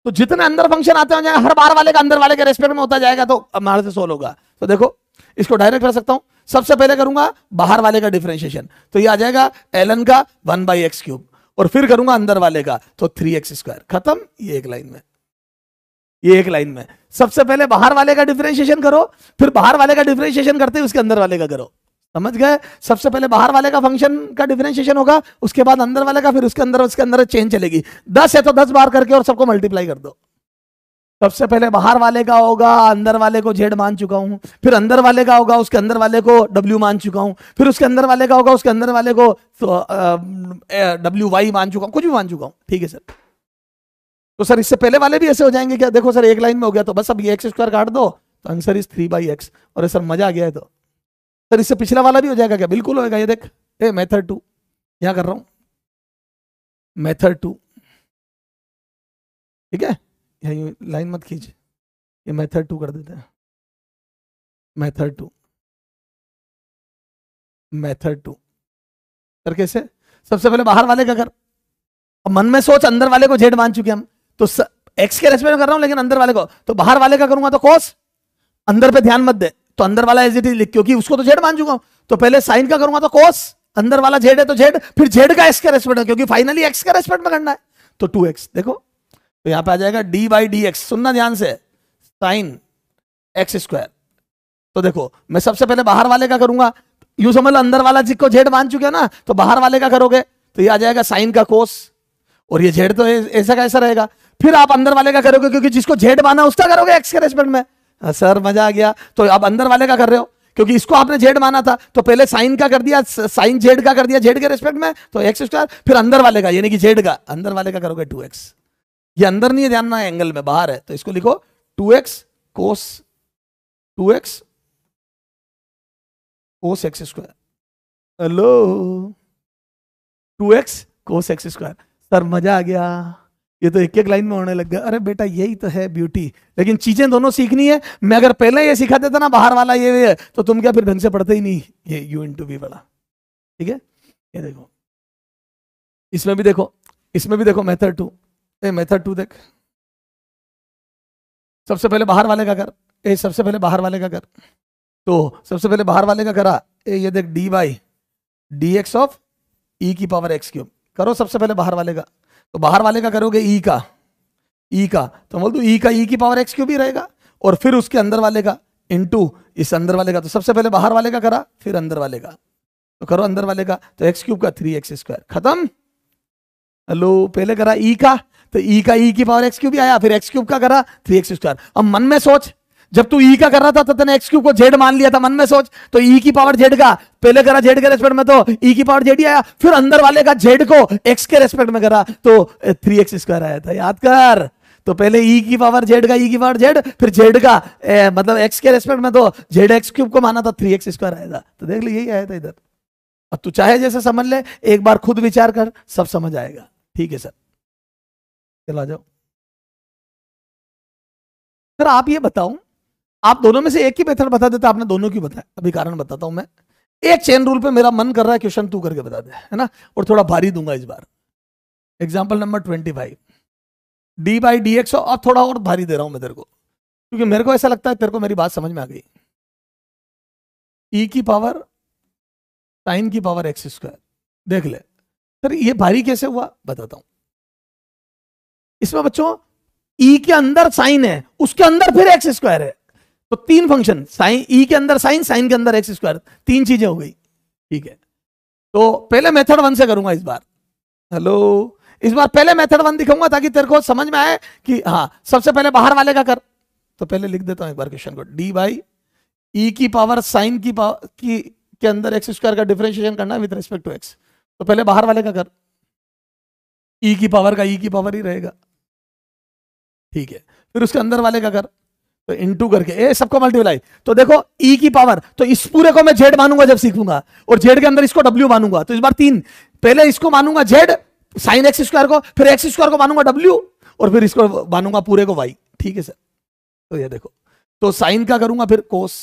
तो जितने अंदर फंक्शन आते हो जाएगा हर बार वाले का अंदर वाले के रेस्पेक्ट में होता जाएगा तो हमारे से सोल्व होगा तो देखो इसको डायरेक्ट कर सकता हूं सबसे पहले करूंगा बाहर वाले का डिफरेंशिएशन तो ये आ जाएगा एलन का वन बाई एक्स क्यूब और फिर करूंगा अंदर वाले का तो थ्री एक्स स्क्वायर खत्म ये एक लाइन में ये एक लाइन में सबसे पहले बाहर वाले का डिफरेंशिएशन करो फिर बाहर वाले का डिफरेंशिएशन करते हुए उसके अंदर वाले का करो समझ गए सबसे पहले बाहर वाले का फंक्शन का डिफरेंशिएशन होगा उसके बाद अंदर वाले का फिर उसके अंदर उसके अंदर चेंज चलेगी दस है तो दस बार करके और सबको मल्टीप्लाई कर दो सबसे पहले बाहर वाले का होगा अंदर वाले को जेड मान चुका हूं फिर अंदर वाले का होगा उसके अंदर वाले को डब्ल्यू मान चुका हूं फिर उसके अंदर वाले का होगा उसके अंदर वाले को डब्ल्यू तो, वाई मान चुका हूं कुछ भी मान चुका हूं ठीक है सर तो सर इससे पहले वाले भी ऐसे हो जाएंगे क्या देखो सर एक लाइन में हो गया तो बस अब एक्स स्क्वायर काट दो तो answer is three by x और सर मजा आ गया है तो सर इससे पिछला वाला भी हो जाएगा क्या बिल्कुल होएगा ये देख ए मेथड टू यहां कर रहा हूं मेथड टू ठीक है यही लाइन मत खींच ये मेथड टू कर देते हैं method two method two sir कैसे सबसे पहले बाहर वाले का कर अब मन में सोच अंदर वाले को जेड मान चुके हम तो एक्स के रेस्पेक्ट में कर रहा हूं लेकिन अंदर वाले को तो बाहर वाले का करूंगा तो कोस अंदर पे ध्यान मत दे तो अंदर वाला एज इट इज लिख क्योंकि उसको तो जेड मान चुका हूं तो पहले साइन का करूंगा तो कोस अंदर वाला जेड है तो जेड फिर जेड का एक्स का रेस्पेक्ट में क्योंकि फाइनली एक्स का रेस्पेक्ट में करना है तो टू एक्स देखो तो यहां पे आ जाएगा डी बाई डी एक्स सुनना ध्यान से साइन एक्स स्क्वायर तो देखो मैं सबसे पहले बाहर वाले का करूंगा यू समझ लो अंदर वाला जिसको जेड मान चुके हो ना तो बाहर वाले का करोगे तो ये आ जाएगा साइन का कोस और ये जेड तो ऐसा कैसा रहेगा फिर आप अंदर वाले का करोगे क्योंकि जिसको जेड माना उसका करोगे एक्स के रेस्पेक्ट में हाँ, सर मजा आ गया तो आप अंदर वाले का कर रहे हो क्योंकि इसको आपने जेड माना था तो पहले साइन का कर दिया साइन जेड का कर दिया जेड के रेस्पेक्ट में तो एक्स स्क्वायर फिर अंदर वाले का यानी कि जेड का अंदर वाले का करोगे टू एक्स ये अंदर नहीं है ध्यान ना एंगल में बाहर है तो इसको लिखो two x cos two x cos x square hello two x cos x square sir मजा आ गया ये तो एक एक लाइन में होने लग गया अरे बेटा यही तो है ब्यूटी लेकिन चीजें दोनों सीखनी है मैं अगर पहले ये सिखा देता ना बाहर वाला ये है तो तुम क्या फिर ढंग से पढ़ते ही नहीं ये यू इन टू बी वाला ठीक है ये देखो इसमें भी देखो इसमें भी देखो मेथड टू ए मेथड टू देख सबसे पहले बाहर वाले का कर ए सबसे पहले बाहर वाले का कर तो सबसे पहले बाहर वाले का करा ए ये देख d by D x of e की पावर एक्स क्यूब करो सबसे पहले बाहर वाले का तो बाहर वाले का करोगे ई e का ई e का तो बोल दो ई का ई e की पावर एक्स क्यों भी रहेगा और फिर उसके अंदर वाले का इंटू इस अंदर वाले का तो सबसे पहले बाहर वाले का करा फिर अंदर वाले का तो करो अंदर वाले का तो एक्स क्यूब का थ्री एक्स स्क्वायर खत्म हेलो पहले करा ई का तो ई का ई की पावर एक्स क्यूब भी आया फिर एक्स क्यूब का करा थ्री एक्स स्क्वायर अब मन में सोच जब तू ई e का कर रहा था तो तेने एक्स क्यूब को जेड मान लिया था मन में सोच तो ई e की पावर जेड का पहले करा जेड के रेस्पेक्ट में तो ई e की पावर जेड ही आया फिर अंदर वाले का जेड को एक्स के रेस्पेक्ट में करा तो थ्री एक्स स्क्वायर आया था याद कर तो पहले ई की पावर जेड का ई की पावर जेड फिर जेड का ए, मतलब एक्स के रेस्पेक्ट में तो जेड एक्स क्यूब को माना था थ्री एक्स स्क्वायर आया था तो देख ली यही आया था इधर अब तू चाहे जैसे समझ ले एक बार खुद विचार कर सब समझ आएगा ठीक है सर चला आ जाओ सर आप ये बताऊं आप दोनों में से एक ही मेथड बता देते आपने दोनों की बताया अभी कारण बताता हूं मैं एक चेन रूल पे मेरा मन कर रहा है क्वेश्चन तू करके बता दे है ना और थोड़ा भारी दूंगा इस बार example number twenty five d by D x अब थोड़ा और भारी दे रहा हूं मैं तेरे को क्योंकि मेरे को ऐसा लगता है तेरे को मेरी बात समझ में आ गई ई e की पावर साइन की पावर एक्स स्क्वायर देख ले सर ये भारी कैसे हुआ बताता हूं इसमें बच्चों ई e के अंदर साइन है उसके अंदर फिर एक्स स्क्वायर है तो तीन फंक्शन साइन ई के अंदर साइन साइन के अंदर एक्स स्क्वायर तीन चीजें हो गई ठीक है तो पहले मेथड वन से करूंगा इस बार हेलो इस बार पहले मेथड वन दिखाऊंगा ताकि तेरे को समझ में आए कि हाँ सबसे पहले बाहर वाले का कर तो पहले लिख देता हूं एक बार क्वेश्चन को डी बाई ई की पावर साइन की पावर की के अंदर एक्स स्क्वायर का डिफ्रेंशिएशन करना विद रिस्पेक्ट टू एक्स तो पहले बाहर वाले का कर ई e की पावर का ई e की पावर ही रहेगा ठीक है फिर उसके अंदर वाले का कर तो टू करके ए सबको मल्टीप्लाई तो देखो ई e की पावर तो इस पूरे को मैं जेड मानूंगा जब सीखूंगा और जेड के अंदर इसको डब्ल्यू मानूंगा तो इस बार तीन पहले इसको मानूंगा जेड साइन एक्स स्क्वायर को फिर एक्स स्क्वायर को मानूंगा डब्ल्यू और फिर इसको मानूंगा पूरे को वाई ठीक है सर तो ये देखो तो साइन का करूंगा फिर कोस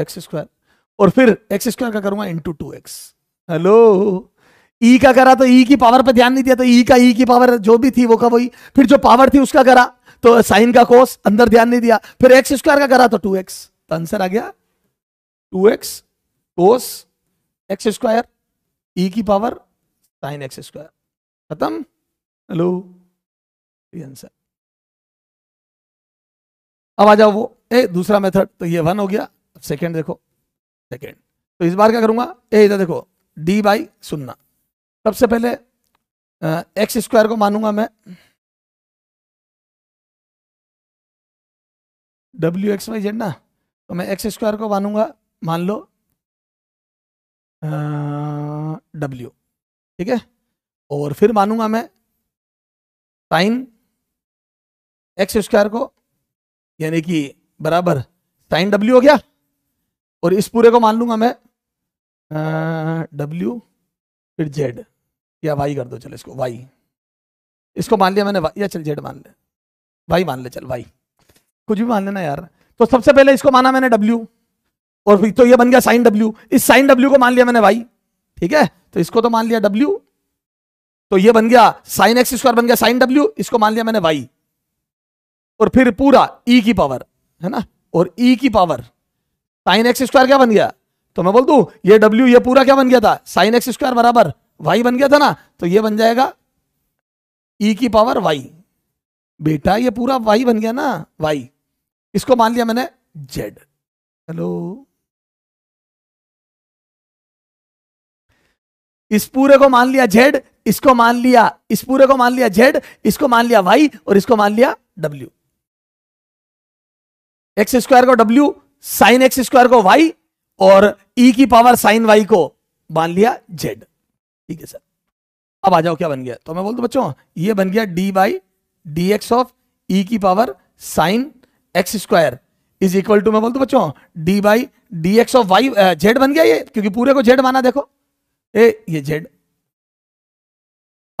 एक्स स्क्वायर और फिर एक्स स्क्वायर का करूंगा into two x hello e का करा तो ई e की पावर पर ध्यान नहीं दिया तो ई e का ई e की पावर जो भी थी वो का वही फिर जो पावर थी उसका करा तो साइन का कोस अंदर ध्यान नहीं दिया फिर एक्स स्क्वायर का करा तो टू एक्स तो आंसर आ गया two x cos x square e की पावर साइन एक्स स्क्वायर खत्म हेलो आंसर अब आ जाओ वो ए दूसरा मेथड तो ये वन हो गया अब सेकेंड देखो सेकेंड तो इस बार क्या करूंगा ए इधर देखो डी बाई सुनना सबसे पहले एक्स स्क्वायर को मानूंगा मैं डब्ल्यू एक्स वाई जेड ना तो मैं एक्स स्क्वायर को मानूंगा मान लो डब्ल्यू ठीक है और फिर मानूंगा मैं साइन एक्स स्क्वायर को यानी कि बराबर साइन डब्ल्यू हो गया और इस पूरे को मान लूंगा मैं डब्ल्यू फिर जेड या वाई कर दो चलो इसको वाई इसको मान लिया मैंने वाई या चल जेड मान ले वाई मान ले चल वाई कुछ भी मान लेना यार तो सबसे पहले इसको माना मैंने W और तो ये बन गया साइन W इस साइन W को मान लिया मैंने वाई ठीक है तो इसको तो मान लिया W तो ये बन गया साइन एक्स स्क्वायर बन गया साइन W इसको मान लिया मैंने वाई और फिर पूरा e की पावर है ना और e की पावर साइन एक्स स्क्वायर क्या बन गया तो मैं बोल दू ये W ये पूरा क्या बन गया था साइन एक्स स्क्वायर बराबर वाई बन गया था ना तो यह बन जाएगा ई e की पावर वाई बेटा ये पूरा वाई बन गया ना वाई इसको मान लिया मैंने जेड हेलो इस पूरे को मान लिया जेड इसको मान लिया इस पूरे को मान लिया जेड इसको मान लिया वाई और इसको मान लिया डब्ल्यू एक्स स्क्वायर को डब्ल्यू साइन एक्स स्क्वायर को वाई और ई e की पावर साइन वाई को मान लिया जेड ठीक है सर अब आ जाओ क्या बन गया तो मैं बोल दू बच्चों ये बन गया d by D x of e की power sine x square is equal to मैं बोलता दू बच्चों d by D x of y z बन गया ये क्योंकि पूरे को जेड माना देखो ए ये जेड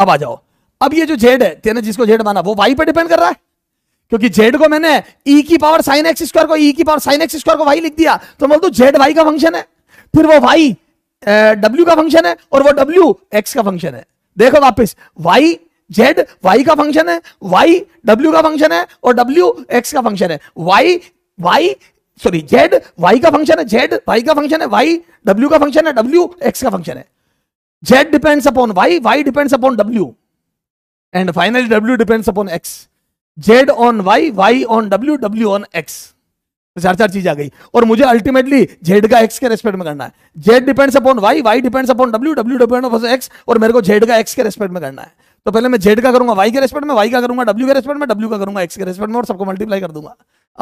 अब आ जाओ अब ये जो जेड है तेने जिसको जेड माना वो वाई पर डिपेंड कर रहा है क्योंकि जेड को मैंने ई e की पावर साइन एक्स स्क्वायर को ई e की पावर साइन एक्स स्क्वायर को वाई लिख दिया तो बोल दू जेड वाई का फंक्शन है फिर वो वाई डब्ल्यू का फंक्शन है और वो डब्ल्यू एक्स का फंक्शन है देखो वापस वाई जेड वाई का फंक्शन है वाई डब्ल्यू का फंक्शन है और डब्ल्यू एक्स का फंक्शन है Y Y sorry Z Y का फंक्शन है जेड वाई का फंक्शन है वाई डब्ल्यू का फंक्शन है डब्ल्यू एक्स का फंक्शन है Z depends upon Y Y depends upon W and finally W depends upon X Z on Y Y on W W on X चार चार चीज आ गई और मुझे अल्टीमेटली जेड का एक्स के रेस्पेक्ट में करना है Z depends upon Y Y depends upon W W depend upon X और मेरे को जेड का एक्स के रेस्पेक्ट में करना है तो पहले मैं जेड का करूंगा वाई के रेस्पेक्ट में वाई का करूंगा डब्ल्यू के रेस्पेक्ट में डब्ल्यू का करूंगा एक्स के रेस्पेक्ट में और सबको मल्टीप्लाई कर दूंगा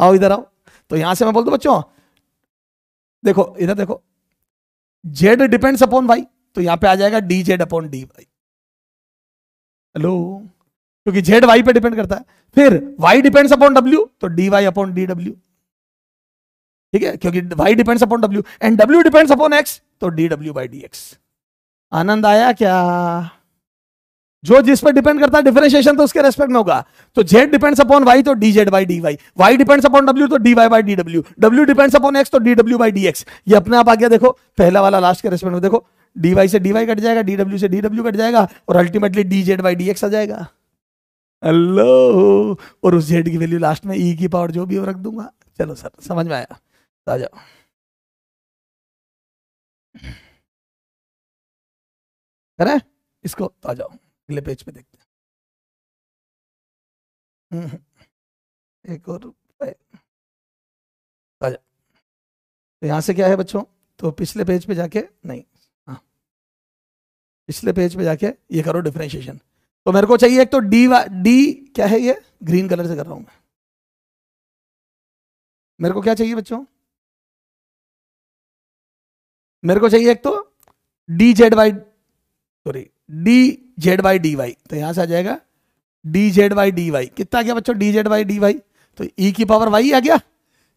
आओ इधर आओ तो यहां से मैं बोल दू बच्चों देखो इधर देखो जेड डिपेंड्स अपॉन वाई तो यहां पे आ जाएगा D Z upon D Y hello क्योंकि जेड वाई पे डिपेंड करता है फिर वाई डिपेंड्स अपॉन डब्ल्यू तो D Y upon D W ठीक है क्योंकि Y depends upon W and W depends upon X तो D W by D X आनंद आया क्या जो जिस पर डिपेंड करता है डिफरेंशिएशन तो उसके रेस्पेक्ट में होगा तो जेड डिपेंड्स अपॉन वाई तो D Z by D Y Y depends upon W तो D Y by D W W depends upon X तो D W by D X ये अपने आप आ गया देखो पहला वाला लास्ट के रेस्पेक्ट में देखो डी वाई से डी वाई कट जाएगा डी डब्ल्यू से डी डब्ल्यू कट जाएगा और ultimately d Z by D x आ जाएगा हेलो और उस जेड की वैल्यू लास्ट में ई e की पावर जो भी हो रख दूंगा चलो सर समझ में आया आ जाओ करें इसको तो आ जाओ अगले पेज पे देखते हैं हम्म, हम्म। एक और आजा तो यहाँ से क्या है बच्चों तो पिछले पेज पे जाके नहीं हाँ पिछले पेज पे जाके ये करो डिफ्रेंशिएशन तो मेरे को चाहिए एक तो डी डी क्या है ये ग्रीन कलर से कर रहा हूँ मैं मेरे को क्या चाहिए बच्चों मेरे को चाहिए एक तो D z y sorry d z y d y तो यहां से आ जाएगा D z y d y कितना आ गया बच्चों d z y d y तो ई e की पावर वाई आ गया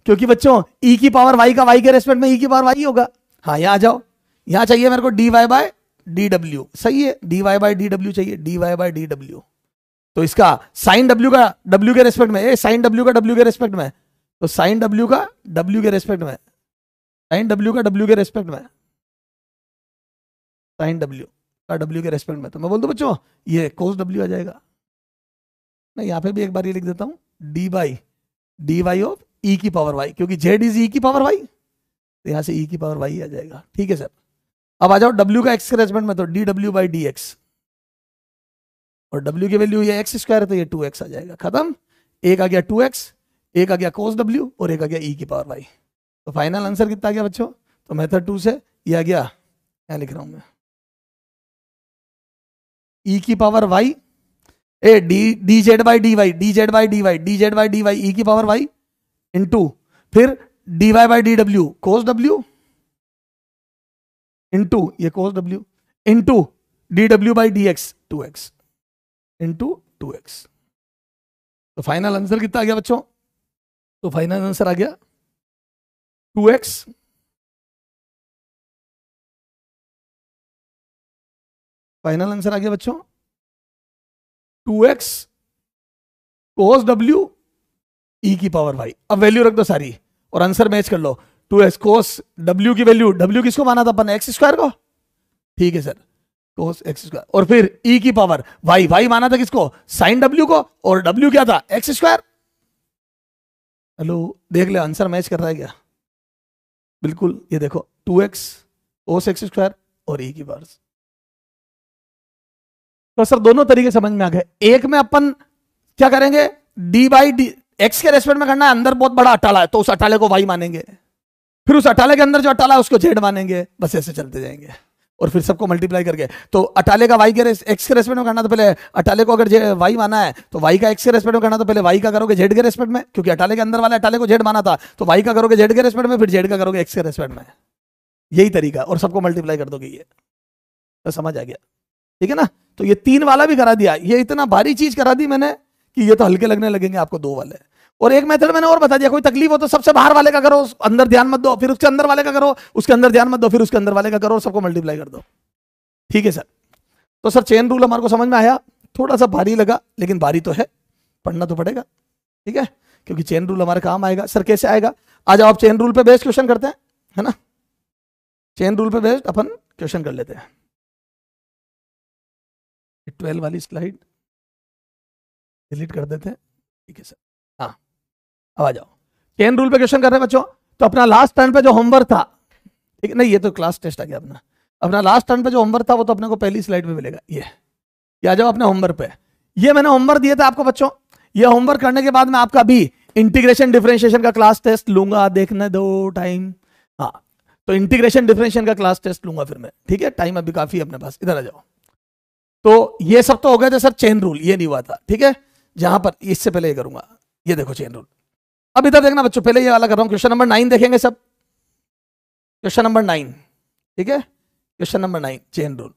क्योंकि बच्चों e की पावर वाई का y के रेस्पेक्ट में ई e की पावर वाई होगा हाँ यहां आ जाओ यहां चाहिए मेरे को d Y by D W सही है D Y by D W चाहिए D Y by D W तो इसका साइन डब्ल्यू का डब्ल्यू के रेस्पेक्ट में साइन डब्ल्यू का डब्ल्यू के रेस्पेक्ट में तो साइन डब्ल्यू का डब्ल्यू के रेस्पेक्ट में साइन डब्ल्यू का डब्ल्यू के रेस्पेक्ट में साइन डब्ल्यू का डब्ल्यू के रेस्पेक्ट में तो मैं बोल दू बच्चों ये कोस डब्ल्यू आ जाएगा ना यहाँ पे भी एक बार ये लिख देता हूँ d by D y of e की पावर वाई क्योंकि जेड इज ई की पावर वाई तो यहां से ई e की पावर वाई आ जाएगा ठीक है सर अब आ जाओ डब्ल्यू का एक्स के रेस्पेक्ट में तो D W by D x और डब्ल्यू की वैल्यू ये एक्स स्क्वायर है तो ये टू एक्स आ जाएगा खत्म एक आ गया टू एक्स एक आ गया कोस डब्ल्यू और एक आ गया ई e की पावर वाई तो फाइनल आंसर कितना आ गया बच्चों तो मेथड टू तो से ये आ गया यहाँ लिख रहा हूँ मैं e की power y A D D Z by D y D Z by D y D Z by D Y ई की पावर वाई इंटू फिर D Y by D W cos W into ये कोस W into D W by D x to x into two x तो फाइनल आंसर कितना आ गया बच्चों तो फाइनल आंसर आ गया टू एक्स फाइनल आंसर आ गया बच्चों टू एक्स कोस डब्ल्यू ई की पावर वाई अब वैल्यू रख दो सारी और आंसर मैच कर लो टू एक्स कोस डब्ल्यू की वैल्यू डब्ल्यू किसको माना था अपन एक्स स्क्वायर को ठीक है सर कोस एक्स स्क्वायर और फिर ई e की पावर वाई वाई माना था किसको साइन डब्ल्यू को और डब्ल्यू क्या था एक्स स्क्वायर हेलो देख ले आंसर मैच कर रहा है क्या बिल्कुल ये देखो two x cos x square और ई e की पावर तो सर दोनों तरीके समझ में आ गए एक में अपन क्या करेंगे डी बाई डी एक्स के रेस्पेक्ट में करना है अंदर बहुत बड़ा अटाला है तो उस अटाले को वाई मानेंगे फिर उस अटाले के अंदर जो अटाला है उसको जेड मानेंगे बस ऐसे चलते जाएंगे और फिर सबको मल्टीप्लाई करके तो अटाले का वाई के रेस एक्स के रेस्पेक्ट में करना तो पहले अटाले को अगर वाई माना है तो वाई का एक्स के रेस्पेक्ट में करना तो पहले वाई का करोगे जेड के रेस्पेक्ट में क्योंकि अटाले के अंदर वाले अटाले को जेड माना था तो वाई का करोगे जेड के रेस्पेक्ट में फिर जेड का करोगे एक्स के रेस्पेक्ट में यही तरीका और सबको मल्टीप्लाई कर दोगे ये तो समझ आ गया ठीक है ना तो ये तीन वाला भी करा दिया ये इतना भारी चीज करा दी मैंने कि ये तो हल्के लगने लगेंगे आपको दो वाले और एक मेथड मैंने और बता दिया कोई तकलीफ हो तो सबसे बाहर वाले का करो अंदर ध्यान मत दो फिर उसके अंदर वाले का करो उसके अंदर ध्यान मत दो फिर उसके अंदर वाले का करो और सबको मल्टीप्लाई कर दो ठीक है सर तो सर चेन रूल हमारे को समझ में आया थोड़ा सा भारी लगा लेकिन भारी तो है पढ़ना तो पड़ेगा ठीक है क्योंकि चेन रूल हमारे काम आएगा सर कैसे आएगा आज आप चेन रूल पे बेस्ट क्वेश्चन करते हैं है ना चेन रूल पे बेस्ट अपन क्वेश्चन कर लेते हैं ट्वेल्व वाली स्लाइड डिलीट कर देते हैं ठीक है सर हाँ अब आ जाओ टेन रूल पे क्वेश्चन कर रहे हैं बच्चों तो अपना लास्ट टर्न पे जो होमवर्क था ठीक नहीं ये तो क्लास टेस्ट आ गया अपना अपना लास्ट टर्न पे जो होमवर्क था वो तो अपने को पहली स्लाइड में मिलेगा ये ये आ जाओ अपने होमवर्क पे ये मैंने होमवर्क दिया था आपको बच्चों ये होमवर्क करने के बाद मैं आपका भी इंटीग्रेशन डिफरेंशिएशन का क्लास टेस्ट लूंगा देखने दो टाइम हाँ तो इंटीग्रेशन डिफरेंशिएशन का क्लास टेस्ट लूंगा फिर मैं ठीक है टाइम अभी काफी अपने पास इधर आ जाओ तो ये सब तो हो गया था सर चेन रूल ये नहीं हुआ था ठीक है जहां पर इससे पहले ये करूंगा ये देखो चेन रूल अब इधर देखना बच्चों पहले ये वाला कर रहा हूं क्वेश्चन नंबर नाइन देखेंगे सब क्वेश्चन नंबर नाइन ठीक है question number nine chain rule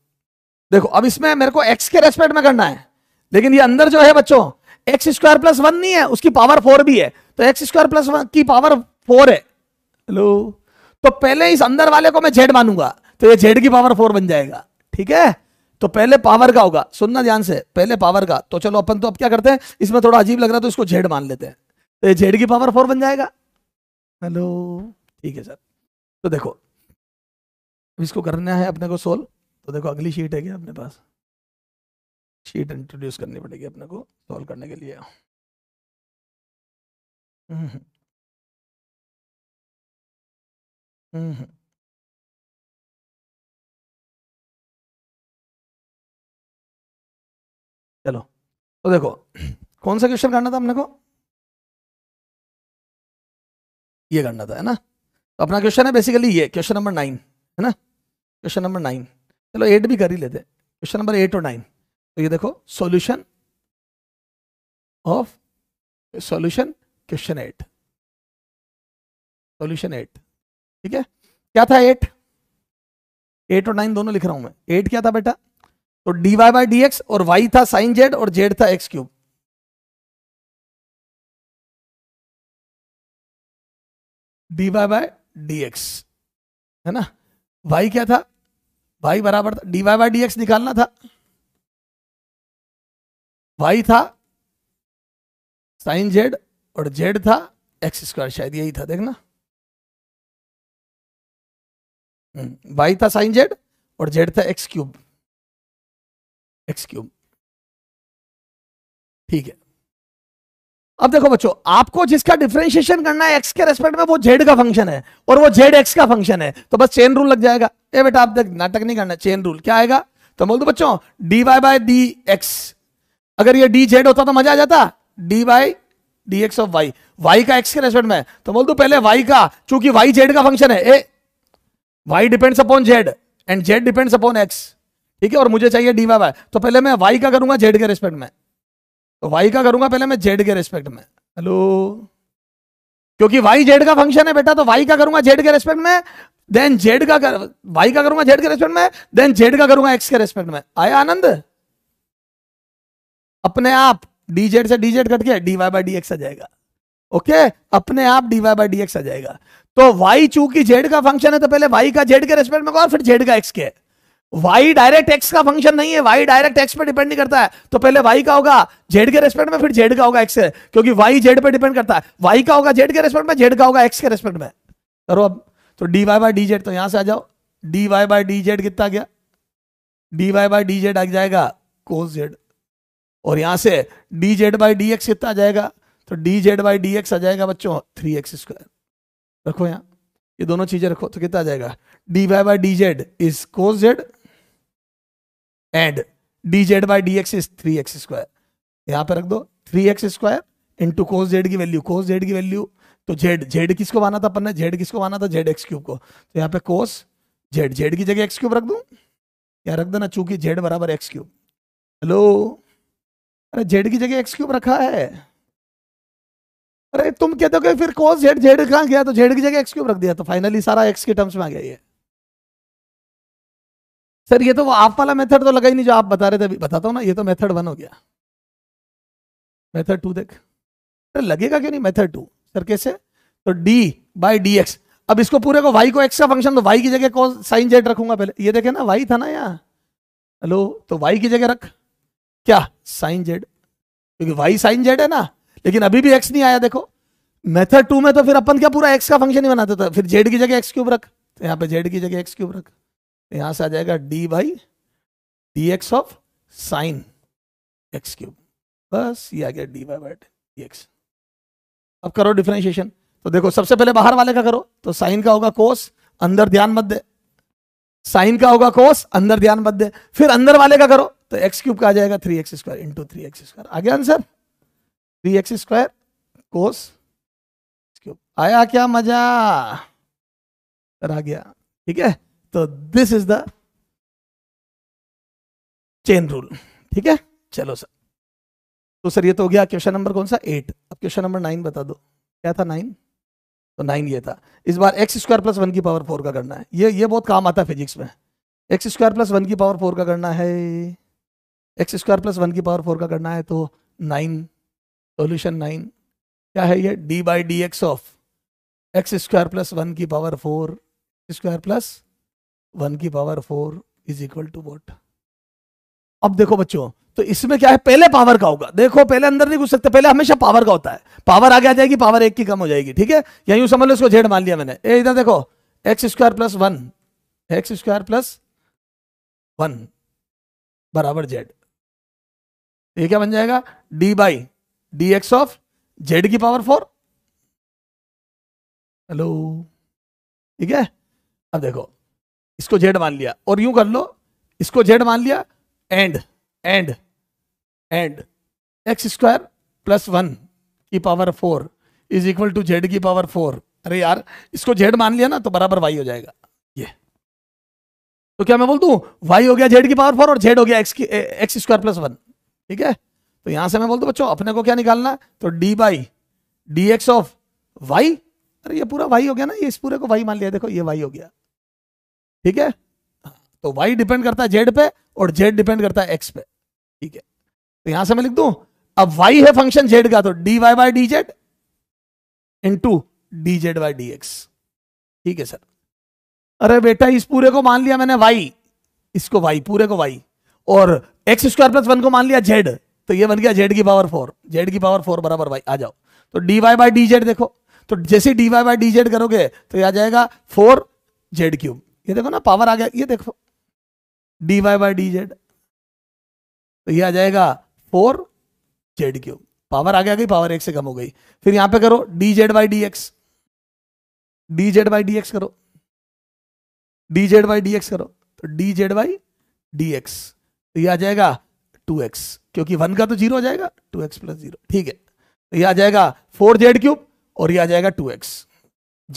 देखो अब इसमें मेरे को एक्स के रेस्पेक्ट में करना है लेकिन ये अंदर जो है बच्चों एक्स स्क्वायर प्लस वन नहीं है उसकी पावर फोर भी है तो एक्स स्क्वायर प्लस वन की पावर फोर है हेलो तो पहले इस अंदर वाले को मैं जेड मानूंगा तो ये जेड की पावर फोर बन जाएगा ठीक है तो पहले पावर का होगा सुनना ध्यान से पहले पावर का तो चलो अपन तो अब क्या करते हैं इसमें थोड़ा अजीब लग रहा है तो इसको झेड मान लेते हैं तो ये झेड की पावर फोर बन जाएगा हेलो ठीक है सर तो देखो इसको करना है अपने को सोल्व तो देखो अगली शीट है क्या अपने पास शीट इंट्रोड्यूस करनी पड़ेगी अपने को सोल्व करने के लिए हम्म हम्म, हम्म, हम्म। चलो तो देखो कौन सा क्वेश्चन करना था हमने को ये करना था है ना तो अपना क्वेश्चन है बेसिकली ये क्वेश्चन नंबर नाइन है ना क्वेश्चन नंबर नाइन चलो एट भी कर ही लेते क्वेश्चन नंबर एट और नाइन तो ये देखो solution of solution question eight solution eight ठीक है क्या था एट एट और नाइन दोनों लिख रहा हूं मैं एट क्या था बेटा तो D Y by D x और वाई था साइन जेड और जेड था x cube d Y by d x है ना वाई क्या था वाई बराबर था d Y by D x निकालना था वाई था साइन जेड और जेड था एक्स स्क्वायर शायद यही था देखना वाई हम्म, था साइन जेड और जेड था एक्स क्यूब एक्स क्यूब ठीक है अब देखो बच्चों आपको जिसका डिफरेंशिएशन करना है एक्स के रेस्पेक्ट में वो जेड का फंक्शन है और वो जेड एक्स का फंक्शन है तो बस चेन रूल लग जाएगा ए बेटा आप देख नाटक नहीं करना चेन रूल क्या आएगा तो बोल दो बच्चों D Y by d x अगर ये डी जेड होता तो मजा आ जाता d y d x of y y का एक्स के रेस्पेक्ट में तो बोल दो पहले वाई का चूंकि वाई जेड का फंक्शन है a y depends upon z and z depends upon x ठीक है और मुझे चाहिए डी वाई तो पहले मैं वाई का करूंगा जेड के रेस्पेक्ट में तो वाई का करूंगा पहले मैं जेड के रेस्पेक्ट में हेलो क्योंकि वाई जेड का फंक्शन है बेटा तो वाई का करूंगा जेड के रेस्पेक्ट में देन जेड का कर, वाई का करूंगा जेड के रेस्पेक्ट में देन जेड का करूंगा एक्स के रेस्पेक्ट में आया आनंद अपने आप डी जेड से डी जेड कट के d Y by D x आ जाएगा ओके अपने आप d Y by D x आ जाएगा तो वाई चूंकि जेड का फंक्शन है तो पहले वाई का जेड के रेस्पेक्ट में और फिर जेड का एक्स के है वाई डायरेक्ट एक्स का फंक्शन नहीं है वाई डायरेक्ट एक्स पे डिपेंड नहीं करता है तो पहले वाई का होगा जेड के रेस्पेक्ट में फिर जेड का होगा एक्स क्योंकि वाई जेड पे डिपेंड करता है वाई का होगा जेड के रेस्पेक्ट में जेड का होगा एक्स के रेस्पेक्ट में करो अब तो D Y by d z तो यहां से आ जाओ d Y by d z कितना गया d Y by d z आ जाएगा कोस जेड और यहां से d Z by D x कितना आ जाएगा तो D Z by D x आ जाएगा बच्चों थ्री एक्स स्क्वायर रखो यहां ये दोनों चीजें रखो तो कितना आ जाएगा d Y by d z is cos z and d Z by D x is three x square यहां पर रख दो three x square into cos z की वैल्यू कोस जेड की वैल्यू तो जेड जेड किसको माना था अपन ने जेड किसको माना था जेड एक्स क्यूब को तो यहाँ पे कोस जेड जेड की जगह एक्स क्यूब रख दू या रख देना चूंकि जेड बराबर एक्स क्यूब हेलो अरे जेड की जगह एक्स क्यूब रखा है अरे तुम कहते हो कि फिर कोस जेड जेड कहाँ गया तो जेड की जगह एक्स क्यूब रख दिया तो फाइनली सारा एक्स के टर्म्स में आ गया ये सर ये तो वो आप वाला मेथड तो लगा ही नहीं जो आप बता रहे थे अभी बताता हूँ ना ये तो मेथड वन हो गया मेथड टू देख सर लगेगा क्यों नहीं मेथड टू सर कैसे तो डी बाई डी एक्स अब इसको पूरे को वाई को एक्स का फंक्शन तो वाई की जगह को साइन जेड रखूंगा पहले ये देखे ना वाई था ना यहाँ हेलो तो वाई की जगह रख क्या साइन जेड क्योंकि वाई साइन जेड है ना लेकिन अभी भी एक्स नहीं आया देखो मेथड टू में तो फिर अपन क्या पूरा एक्स का फंक्शन ही बनाते थे फिर जेड की जगह एक्स क्यूब रख तो यहाँ पे जेड की जगह एक्स क्यूब रख यहां से आ जाएगा d by D x of sine x cube बस ये आ गया d by by D x अब करो डिफ्रेंशिएशन तो देखो सबसे पहले बाहर वाले का करो तो साइन का होगा कोस अंदर ध्यान मत दे साइन का होगा कोस अंदर ध्यान मत दे फिर अंदर वाले का करो तो एक्स क्यूब का आ जाएगा three x square into three x square आ गया answer three x square cos cube आया क्या मजा आ गया ठीक है तो this is the chain rule ठीक है चलो सर तो सर ये तो हो गया क्वेश्चन नंबर कौन सा एट अब क्वेश्चन नंबर नाइन बता दो क्या था नाइन तो नाइन ये था इस बार एक्स स्क्वायर प्लस वन की पावर फोर का करना है ये ये बहुत काम आता है फिजिक्स में एक्स स्क्वायर प्लस वन की पावर फोर का करना है एक्स स्क्वायर प्लस वन की पावर फोर का करना है तो नाइन सोल्यूशन नाइन क्या है ये d by D x of x square plus one की power four square plus one की power four is equal to what अब देखो बच्चों तो इसमें क्या है पहले पावर का होगा देखो पहले अंदर नहीं घुस सकते पहले हमेशा पावर का होता है पावर आगे आ जाएगी पावर एक की कम हो जाएगी ठीक है या यूं समझ लो इसको झेड़ मान लिया मैंने ए इधर देखो x square plus one x square plus one बराबर जेड ये क्या बन जाएगा d by D x of z की पावर फोर हेलो ठीक है अब देखो इसको जेड मान लिया और यूं कर लो इसको जेड मान लिया and and and x square plus one की power four is equal to z की पावर फोर अरे यार इसको जेड मान लिया ना तो बराबर वाई हो जाएगा ये तो क्या मैं बोल दू वाई हो गया जेड की पावर फोर और जेड हो गया एक्स की एक्स स्क्वायर प्लस वन ठीक है तो यहां से मैं बोल दू बच्चों अपने को क्या निकालना तो d by D x of y अरे ये पूरा वाई हो गया ना ये इस पूरे को वाई मान लिया देखो ये वाई हो गया ठीक है तो वाई डिपेंड करता है जेड पे और जेड डिपेंड करता है एक्स पे ठीक है तो यहां से मैं लिख दू अब वाई है फंक्शन जेड का तो D Y by d z into d Z by D x ठीक है सर अरे बेटा इस पूरे को मान लिया मैंने वाई इसको वाई पूरे को वाई और एक्स स्क्वायर प्लस वन को मान लिया जेड तो ये बन गया जेड की पावर फोर जेड की पावर फोर बराबर वाई आ जाओ तो D Y by d z देखो तो जैसे d Y by d z करोगे तो आ जाएगा फोर जेड क्यूब ये देखो ना पावर आ गया ये देखो d Y by d z तो ये आ जाएगा फोर जेड क्यूब पावर आ आ गई पावर एक से कम हो गई फिर यहां पे करो d Z by D x d Z by D x करो d Z by D x करो तो D Z by D x तो ये आ जाएगा टू एक्स क्योंकि वन का तो जीरो आ जाएगा टू एक्स प्लस जीरो ठीक है तो यह आ जाएगा फोर जेड क्यूब और यह आ जाएगा टू एक्स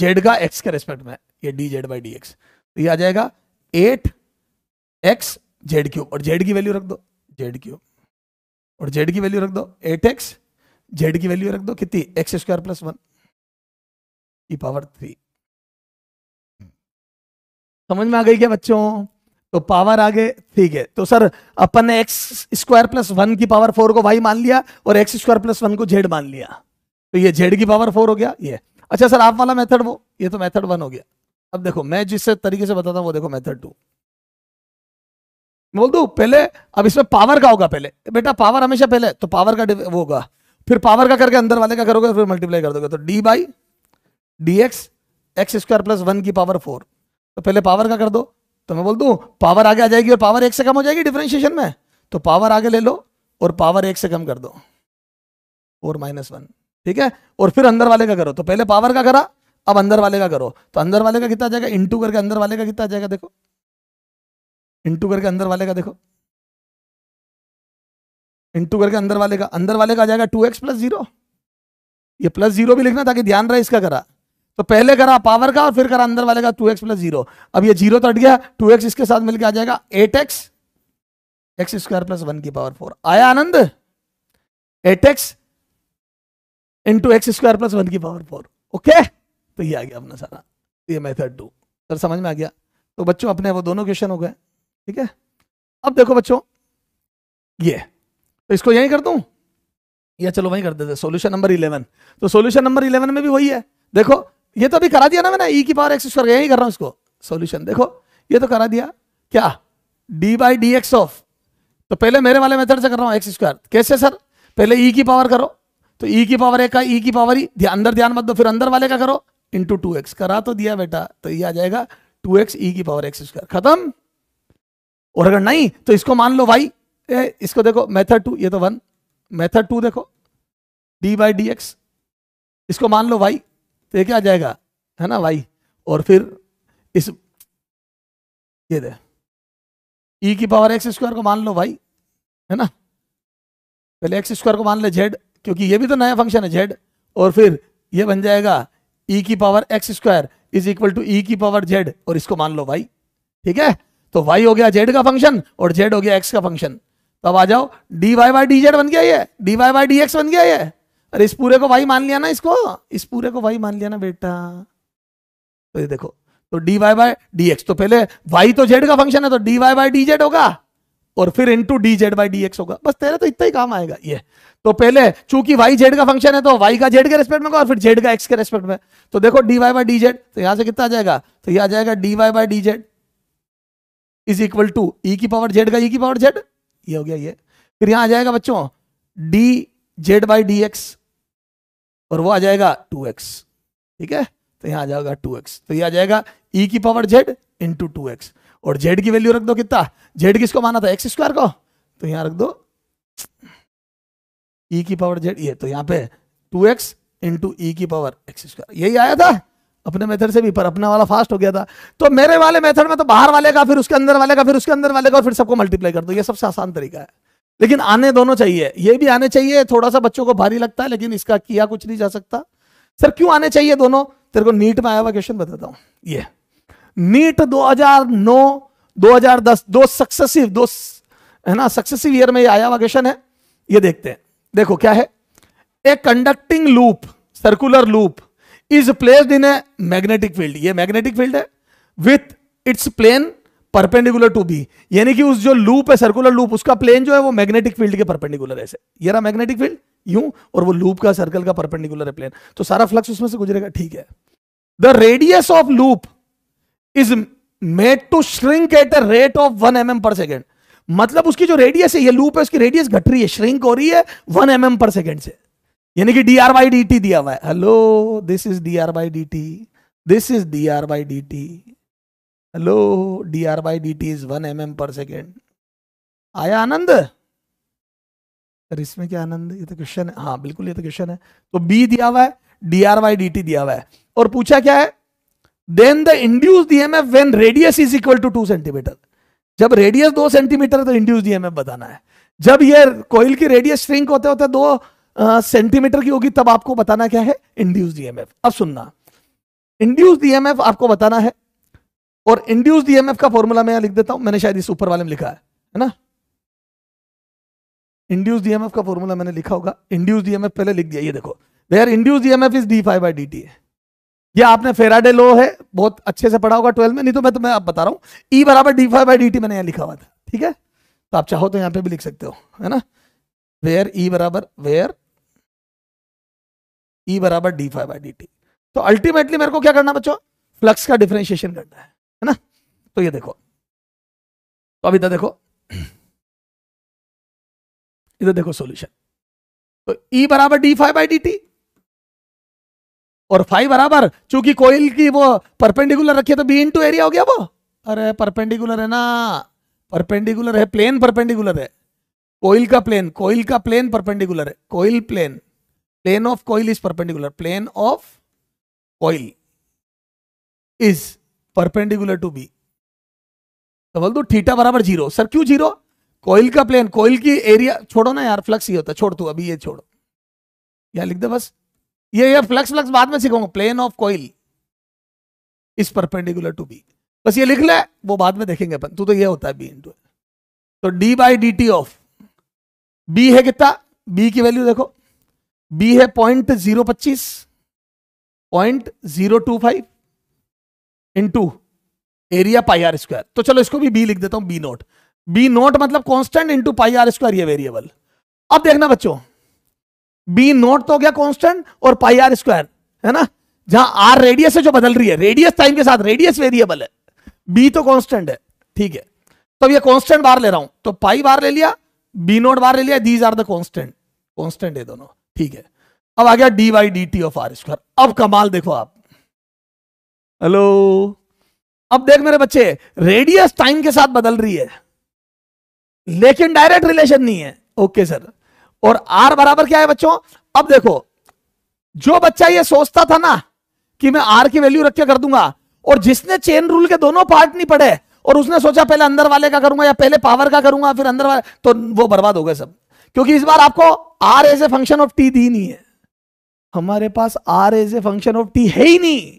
जेड का एक्स के रेस्पेक्ट में ये d Z by D x तो ये आ जाएगा एट एक्स जेड क्यूब और जेड की वैल्यू रख दो जेड क्यूब और जेड की वैल्यू रख दो एट एक्स जेड की वैल्यू रख दो कितनी एक्स स्क्वायर प्लस वन की पावर थ्री समझ में आ गई क्या बच्चों तो पावर आ गए ठीक है तो सर अपन ने एक्स स्क्वायर प्लस वन की पावर फोर को वाई मान लिया और एक्स स्क्वायर प्लस वन को जेड मान लिया तो ये जेड की पावर फोर हो गया ये अच्छा सर आप वाला मेथड वो ये तो मेथड वन हो गया अब देखो मैं जिस तरीके से बताता हूं वो देखो मेथड टू बोल दू पहले अब इसमें पावर का होगा पहले बेटा पावर हमेशा पहले तो पावर का वो होगा फिर पावर का करके अंदर वाले का करोगे फिर मल्टीप्लाई कर दोगे तो d by D x x square plus one की पावर फोर तो पहले पावर का कर दो तो मैं बोल दू पावर आगे आ जाएगी और पावर एक से कम हो जाएगी डिफ्रेंशिएशन में तो पावर आगे ले लो और पावर एक से कम कर दो फोर माइनस वन ठीक है और फिर अंदर वाले का करो तो पहले पावर का करा अब अंदर वाले का करो तो अंदर वाले का कितना जाएगा इंटू करके अंदर वाले का कितना जाएगा देखो इंटू करके अंदर वाले का देखो इंटू करके अंदर वाले का अंदर वाले का आ जाएगा टू एक्स प्लस जीरो ये प्लस जीरो भी लिखना ताकि ध्यान रहे इसका करा तो पहले करा पावर का और फिर करा अंदर वाले का टू एक्स प्लस जीरो अब ये जीरो तो हट गया टू एक्स इसके साथ मिलकर आ जाएगा eight x x square plus one की पावर फोर आया आनंद eight x into x square plus one की पावर फोर ओके तो ये आ गया अपना सारा तो ये मेथड टू सर समझ में आ गया तो बच्चों अपने वो दोनों क्वेश्चन हो गए ठीक है अब देखो बच्चों ये तो इसको यहीं कर दूं या चलो वहीं कर देते सोल्यूशन नंबर इलेवन तो सोल्यूशन नंबर इलेवन में भी वही है देखो ये तो अभी करा दिया ना मैंने ई e की पावर एक्स स्क्वायर यही कर रहा हूं इसको सोल्यूशन देखो ये तो करा दिया क्या d by D x of तो पहले मेरे वाले मेथड से कर रहा हूं एक्स स्क्वायर कैसे सर पहले ई e की पावर करो तो ई e की पावर एक का ई की पावर ही अंदर ध्यान मत दो फिर अंदर वाले का करो इंटू टू एक्स करा तो दिया बेटा तो ये आ जाएगा टू एक्स ई की पावर एक्स स्क्वायर खत्म और अगर नहीं तो इसको मान लो भाई ए, इसको देखो मेथड टू ये तो वन मेथड टू देखो डी बाई डी एक्स इसको मान लो भाई तो ये क्या आ जाएगा है ना भाई और फिर इस ये दे ई e की पावर एक्स स्क्वायर को मान लो भाई है ना पहले एक्स स्क्वायर को मान लो जेड क्योंकि ये भी तो नया फंक्शन है जेड और फिर ये बन जाएगा ई e की power x square is equal to e की पावर जेड और इसको मान लो वाई ठीक है तो वाई हो गया जेड का फंक्शन और जेड हो गया एक्स का फंक्शन तो अब आ जाओ d Y by d z बन गया ये d Y by D x बन गया ये अरे इस पूरे को वाई मान लिया ना इसको इस पूरे को वाई मान लिया ना बेटा तो ये देखो तो D Y by D x तो पहले वाई तो जेड का फंक्शन है तो D Y by d z होगा और फिर into d Z by D x होगा बस तेरा तो इतना ही काम आएगा ये तो पहले चूंकि वाई जेड का फंक्शन है तो वाई का जेड के रेस्पेक्ट में और फिर जेड का एक्स के रेस्पेक्ट में तो देखो d Y by d z तो यहां से कितना आ जाएगा तो यह आ जाएगा d Y by d z is equal to e की पावर जेड का ई e की पावर जेड ये हो गया ये फिर यहां आ जाएगा बच्चों d Z by D x और वो आ जाएगा टू एक्स ठीक है तो यहां आ जाएगा टू एक्स तो ये आ जाएगा ई e की power z into two x और जेड की वैल्यू रख दो कितना जेड किसको माना था एक्स स्क्वायर को तो यहां रख दो ई e की पावर जेड ये तो यहाँ पे टू एक्स इंटू ई की पावर एक्स स्क्वायर यही आया था अपने मेथड से भी पर अपना वाला फास्ट हो गया था तो मेरे वाले मेथड में तो बाहर वाले का फिर उसके अंदर वाले का फिर उसके अंदर वाले का और फिर सबको मल्टीप्लाई कर दो ये सबसे आसान तरीका है लेकिन आने दोनों चाहिए ये भी आने चाहिए थोड़ा सा बच्चों को भारी लगता है लेकिन इसका किया कुछ नहीं जा सकता सर क्यों आने चाहिए दोनों तेरे को नीट में आया हुआ क्वेश्चन बताता हूं ये नीट 2009 2010 दो सक्सेसिव दो है ना सक्सेसिव ईयर में आया हुआ क्वेश्चन है ये देखते हैं देखो क्या है a conducting loop circular loop is placed in a magnetic field ये मैग्नेटिक फील्ड है with its plane perpendicular to B यानी कि उस जो लूप है सर्कुलर लूप उसका प्लेन जो है वो मैग्नेटिक फील्ड के परपेंडिकुलर ऐसे ये रहा मैग्नेटिक फील्ड यू और वो लूप का सर्कल का परपेंडिकुलर है प्लेन तो सारा फ्लक्स उसमें से गुजरेगा ठीक है the radius of loop is made to shrink at a rate of one m m per second मतलब उसकी जो रेडियस है ये लूप है उसकी रेडियस घट रही है श्रिंक हो रही है वन एम पर सेकेंड से यानी कि d R by D t दिया हुआ है hello this is d R by D t this is d R by D t hello d R by D t is one m m per second आया आनंद अरे इसमें क्या आनंद ये तो क्वेश्चन है हाँ बिल्कुल ये तो क्वेश्चन है तो बी दिया हुआ है d R by D t दिया हुआ है और पूछा क्या है then the induce the M F when radius is equal to two centimetre जब रेडियस दो सेंटीमीटर है तो इंड्यूस्ड ईएमएफ बताना है जब ये कोयल की रेडियस श्रिंक होते होते दो सेंटीमीटर की होगी तब आपको बताना क्या है इंड्यूस्ड ईएमएफ अब सुनना इंड्यूस्ड ईएमएफ आपको बताना है और इंड्यूस्ड ईएमएफ का फॉर्मूला मैं लिख देता हूं मैंने शायद इस ऊपर वाले में लिखा है है ना इंड्यूस्ड ईएमएफ का फॉर्मूला मैंने लिखा होगा इंड्यूस्ड ईएमएफ पहले लिख दिया ये देखो where induced EMF is d phi by D T है ये आपने फेराडे लो है बहुत अच्छे से पढ़ा होगा ट्वेल्थ में नहीं तो मैं तुम्हें आप बता रहा हूँ ई e बराबर d phi by D t मैंने यहाँ लिखा हुआ था ठीक है तो आप चाहो तो यहाँ पे भी लिख सकते हो है ना वेयर ई e बराबर वेयर ई e बराबर d phi by D T तो अल्टीमेटली मेरे को क्या करना बच्चों फ्लक्स का डिफ्रेंशिएशन करना है है ना तो ये देखो तो अब इधर देखो इधर देखो सोल्यूशन तो ई बराबर d phi by D t और फाइव बराबर चूंकि कोयल की वो परपेंडिकुलर रखी है तो बी इन एरिया हो गया वो अरे परपेंडिकुलर है ना परपेंडिकुलर है प्लेन परपेंडिकुलर है कोयल का प्लेन कोयल का प्लेन परपेंडिकुलर है coil plane plane of coil is perpendicular plane of coil is perpendicular to B तो बोल दो थीटा बराबर जीरो सर क्यों जीरो कोयल का प्लेन कोयल की एरिया छोड़ो ना यार फ्लक्स ही होता छोड़ तू अभी ये छोड़ो यहां लिख दे बस ये ये फ्लक्स फ्लक्स बाद में सीखूंगा प्लेन ऑफ कोयल इस परपेंडिकुलर टू बी बस ये लिख ले वो बाद में देखेंगे अपन तू तो ये होता है बी इंटू तो d by D t of B है कितना बी की वैल्यू देखो बी है पॉइंट जीरो पच्चीस point zero two five into area pi are square तो चलो इसको भी बी लिख देता हूं बी नोट बी नोट मतलब constant into pi are square ये वेरिएबल अब देखना बच्चों बी नॉट तो हो गया कॉन्स्टेंट और पाई आर स्क्वायर है ना जहां आर रेडियस है जो बदल रही है रेडियस टाइम के साथ रेडियस वेरिएबल है बी तो कॉन्स्टेंट है ठीक है तो ये कॉन्स्टेंट बार ले रहा हूं तो पाई बार ले लिया बी नोट बार ले लिया these are the constant constant है दोनों ठीक है अब आ गया d y D t of r square अब कमाल देखो आप हेलो अब देख मेरे बच्चे रेडियस टाइम के साथ बदल रही है लेकिन डायरेक्ट रिलेशन नहीं है ओके सर और आर बराबर क्या है बच्चों अब देखो जो बच्चा ये सोचता था ना कि मैं आर की वैल्यू रख के कर दूंगा और जिसने चेन रूल के दोनों पार्ट नहीं पढ़े और उसने सोचा पहले अंदर वाले का करूंगा या पहले पावर का करूंगा फिर अंदर वाले तो वो बर्बाद हो गए सब क्योंकि इस बार आपको r as a function of t दी नहीं है हमारे पास r as a function of t है ही नहीं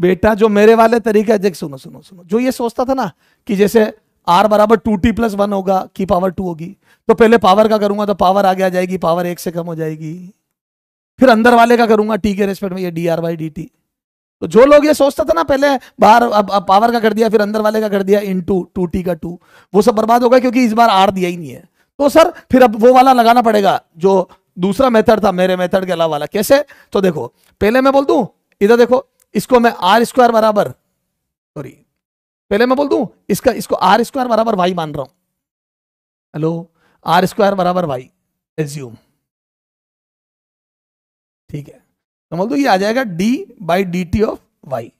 बेटा जो मेरे वाले तरीके देख सुनो सुनो सुनो जो ये सोचता था ना कि जैसे आर बराबर टू टी प्लस वन होगा की पावर टू होगी तो पहले पावर का करूंगा तो पावर आगे आ जाएगी पावर एक से कम हो जाएगी फिर अंदर वाले का करूंगा टी के रेस्पेक्ट में ये d R by D T तो जो लोग ये सोचता था ना पहले बाहर अब, अब पावर का कर दिया फिर अंदर वाले का कर दिया इन टू टू टी का टू वो सब बर्बाद होगा क्योंकि इस बार आर दिया ही नहीं है तो सर फिर अब वो वाला लगाना पड़ेगा जो दूसरा मेथड था मेरे मेथड के अलावा वाला कैसे तो देखो पहले मैं बोल दू इधर देखो इसको मैं आर स्क्वायर बराबर सॉरी पहले मैं बोल दू इसका इसको आर स्क्वायर बराबर वाई मान रहा हूं हेलो आर स्क्वायर बराबर वाई एज्यूम ठीक है तो बोल दू ये आ जाएगा d by D t of y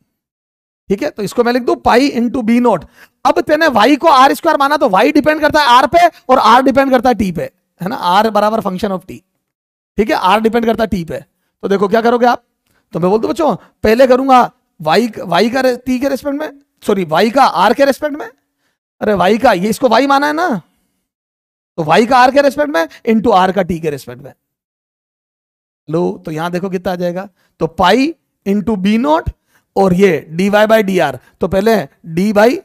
ठीक है तो इसको मैं लिख दू पाई इंटू बी नोट अब तेने वाई को आर स्क्वायर माना तो वाई डिपेंड करता है आर पे और आर डिपेंड करता है टी पे है ना आर बराबर फंक्शन ऑफ टी ठीक है आर डिपेंड करता है टी पे तो देखो क्या करोगे आप तो मैं बोल दू बच्चों पहले करूंगा वाई वाई का टी के रेस्पेक्ट में सॉरी वाई का आर के रेस्पेक्ट में अरे वाई का ये इसको वाई माना है ना तो वाई का आर के रेस्पेक्ट में इंटू आर का टी के रेस्पेक्ट में लो तो यहां देखो कितना आ जाएगा तो पाई इंटू बी नोट और ये d Y by d r तो पहले d by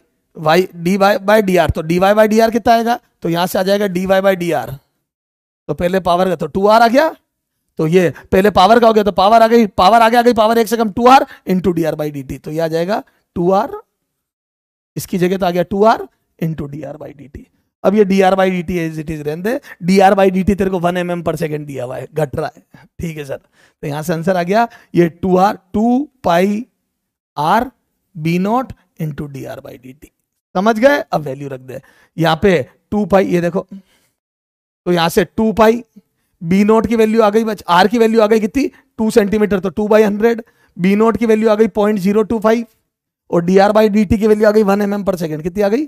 y d Y by d r तो D Y by d r कितना आएगा तो यहां से आ जाएगा d Y by d r तो पहले पावर का तो टू आर आ गया तो ये पहले पावर का हो गया तो पावर आ गई पावर आ गया आ गई पावर एक से कम two r into d R by D T तो यह आ जाएगा टू आर इसकी जगह तो आ गया two r into d R by D t अब ये d R by D t as it is रहने दे d R by D t तेरे को one m m per second दिया हुआ है घट रहा है ठीक है सर तो यहाँ से आंसर आ गया ये two r two pi are B naught into d R by D t समझ गए अब वैल्यू रख दे यहाँ पे टू पाई ये देखो तो यहाँ से टू पाई बी नोट की वैल्यू आ गई बच आर की वैल्यू आ गई कितनी टू सेंटीमीटर तो two by hundred B naught की वैल्यू आ गई पॉइंट जीरो टू फाइव और d R by D t की वैल्यू आ गई one m m per second कितनी आ गई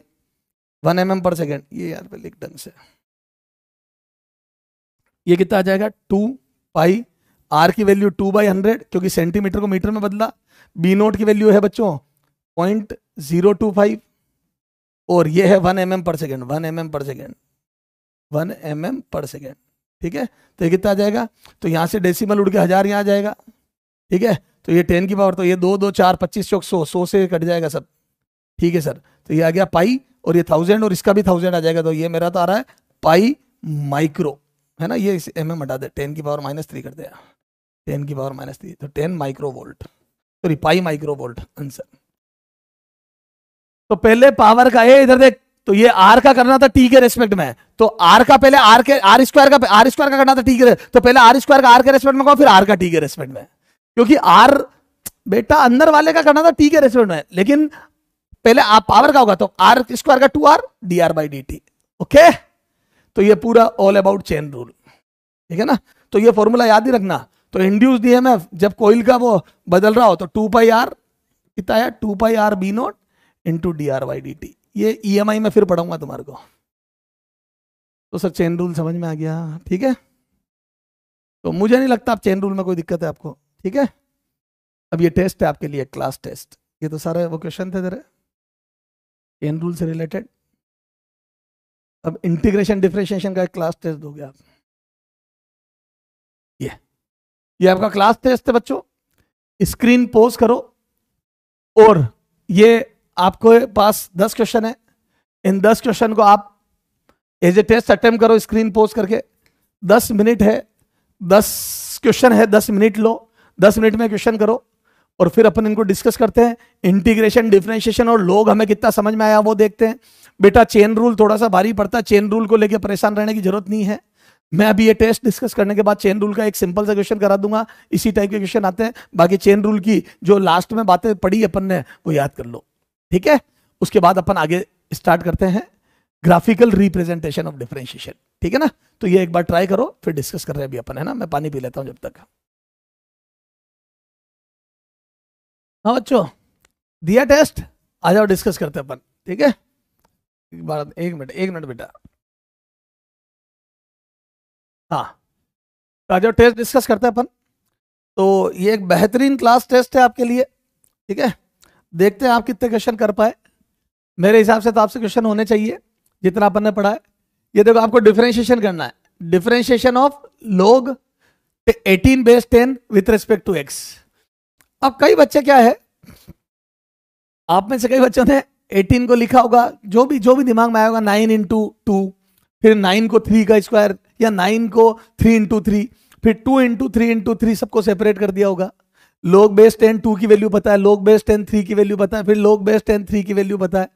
one m m per second ये यार लिख ढंग से ये कितना आ जाएगा टू पाई आर की वैल्यू टू बाई हंड्रेड क्योंकि सेंटीमीटर को मीटर में बदला बी नोट की वैल्यू है बच्चों पॉइंट जीरो टू फाइव और ये है one m m per second one m m per second one m m per second ठीक है तो ये कितना आ जाएगा तो यहाँ से डेसिमल उड़ के हज़ार यहाँ आ जाएगा ठीक है तो ये टेन की पावर तो ये दो दो चार पच्चीस चौक सौ सौ से कट जाएगा सब ठीक है सर तो ये आ गया पाई और ये थाउजेंड और इसका भी थाउजेंड आ जाएगा तो ये मेरा तो आ रहा है पाई माइक्रो है ना ये एम एम हटा दे टेन की पावर माइनस थ्री कर दे टेन की पावर माइनस थ्री तो ten micro volt sorry pi micro volt answer तो पहले पावर का ये इधर देख तो ये आर का करना था टी के रेस्पेक्ट में तो आर का पहले आर के आर स्क्वायर का आर स्क्वायर का करना था टी के तो पहले आर स्क्वायर का आर के रेस्पेक्ट में कहो फिर आर का टी के रेस्पेक्ट में क्योंकि आर बेटा अंदर वाले का करना था टी के रेस्टोरेंट में लेकिन पहले आप पावर का होगा तो आर स्क्वायर का two r D R by D t okay तो ये पूरा ऑल अबाउट चेन रूल ठीक है ना तो ये फॉर्मूला याद ही रखना तो इंड्यूस डी जब कोयल का वो बदल रहा हो तो टू पाई आर कितना है two pi R B naught into d r by D t ये ई एम आई में फिर पढ़ाऊंगा तुम्हारे को तो सर चेन रूल समझ में आ गया ठीक है तो मुझे नहीं लगता आप चेन रूल में कोई दिक्कत है आपको ठीक है अब ये टेस्ट है आपके लिए क्लास टेस्ट ये तो सारे वो क्वेश्चन थे तेरे एन रूल से रिलेटेड अब इंटीग्रेशन डिफ्रेंशिएशन का एक क्लास टेस्ट दोगे आप ये ये आपका क्लास टेस्ट है बच्चों स्क्रीन पोज करो और ये आपको पास दस क्वेश्चन है इन दस क्वेश्चन को आप एज ए टेस्ट अटेम्प्ट करो स्क्रीन पोज करके दस मिनट है दस क्वेश्चन है दस मिनट लो दस मिनट में क्वेश्चन करो और फिर अपन इनको डिस्कस करते हैं इंटीग्रेशन डिफ्रेंशिएशन और लोग हमें कितना समझ में आया वो देखते हैं बेटा चेन रूल थोड़ा सा भारी पड़ता है चेन रूल को लेकर परेशान रहने की जरूरत नहीं है मैं अभी ये टेस्ट डिस्कस करने के बाद चेन रूल का एक सिंपल सा क्वेश्चन करा दूंगा इसी टाइप के क्वेश्चन आते हैं बाकी चेन रूल की जो लास्ट में बातें पढ़ी अपन ने वो याद कर लो ठीक है उसके बाद अपन आगे स्टार्ट करते हैं ग्राफिकल रिप्रेजेंटेशन ऑफ डिफरेंशिएशन ठीक है ना तो ये एक बार ट्राई करो फिर डिस्कस कर रहे हैं अभी अपन है ना मैं पानी पी लेता हूँ जब तक हाँ बच्चों दिया टेस्ट आ जाओ डिस्कस करते अपन ठीक है एक भारत एक मिनट एक मिनट बेटा हाँ तो आ जाओ टेस्ट डिस्कस करते अपन तो ये एक बेहतरीन क्लास टेस्ट है आपके लिए ठीक है देखते हैं आप कितने क्वेश्चन कर पाए मेरे हिसाब से तो आपसे क्वेश्चन होने चाहिए जितना अपन ने पढ़ा है ये देखो आपको डिफ्रेंशिएशन करना है differentiation of log 18 base 10 with respect to x अब कई बच्चे क्या है आप में से कई बच्चों ने 18 को लिखा होगा जो भी जो भी दिमाग में आया होगा नाइन इंटू टू फिर नाइन को थ्री का स्क्वायर या नाइन को थ्री इंटू थ्री फिर two into three into three सबको सेपरेट कर दिया होगा लोग बेस टेन टू की वैल्यू पता है लोग बेस टेन थ्री की वैल्यू पता है फिर लोग बेस टेन थ्री की वैल्यू पता है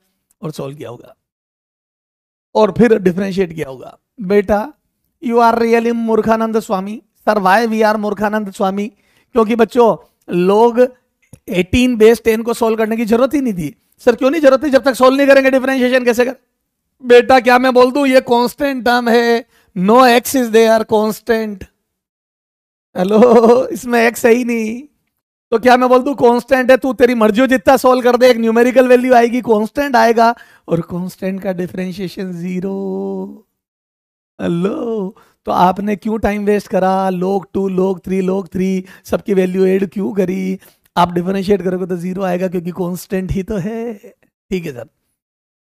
और सोल्व किया होगा और फिर डिफ्रेंशिएट किया होगा बेटा यू आर रियली मूर्खानंद स्वामी सर वाई वी आर मूर्खानंद स्वामी क्योंकि बच्चों लोग 18 बेस 10 को सोल्व करने की जरूरत ही नहीं थी सर क्यों नहीं जरूरत थी जब तक सोल्व नहीं करेंगे डिफरेंशिएशन कैसे कर बेटा क्या मैं बोल दू ये कांस्टेंट टर्म है no x is there constant hello इसमें एक्स है ही नहीं तो क्या मैं बोल दू कॉन्स्टेंट है तू तेरी मर्जी जितना सोल्व कर दे एक न्यूमेरिकल वैल्यू आएगी कॉन्स्टेंट आएगा और कॉन्स्टेंट का डिफरेंशिएशन जीरो हेलो तो आपने क्यों टाइम वेस्ट करा लोग टू लोग थ्री लोग थ्री सबकी वैल्यू एड क्यों करी आप डिफरेंशिएट करोगे तो जीरो आएगा क्योंकि कॉन्स्टेंट ही तो है ठीक है सर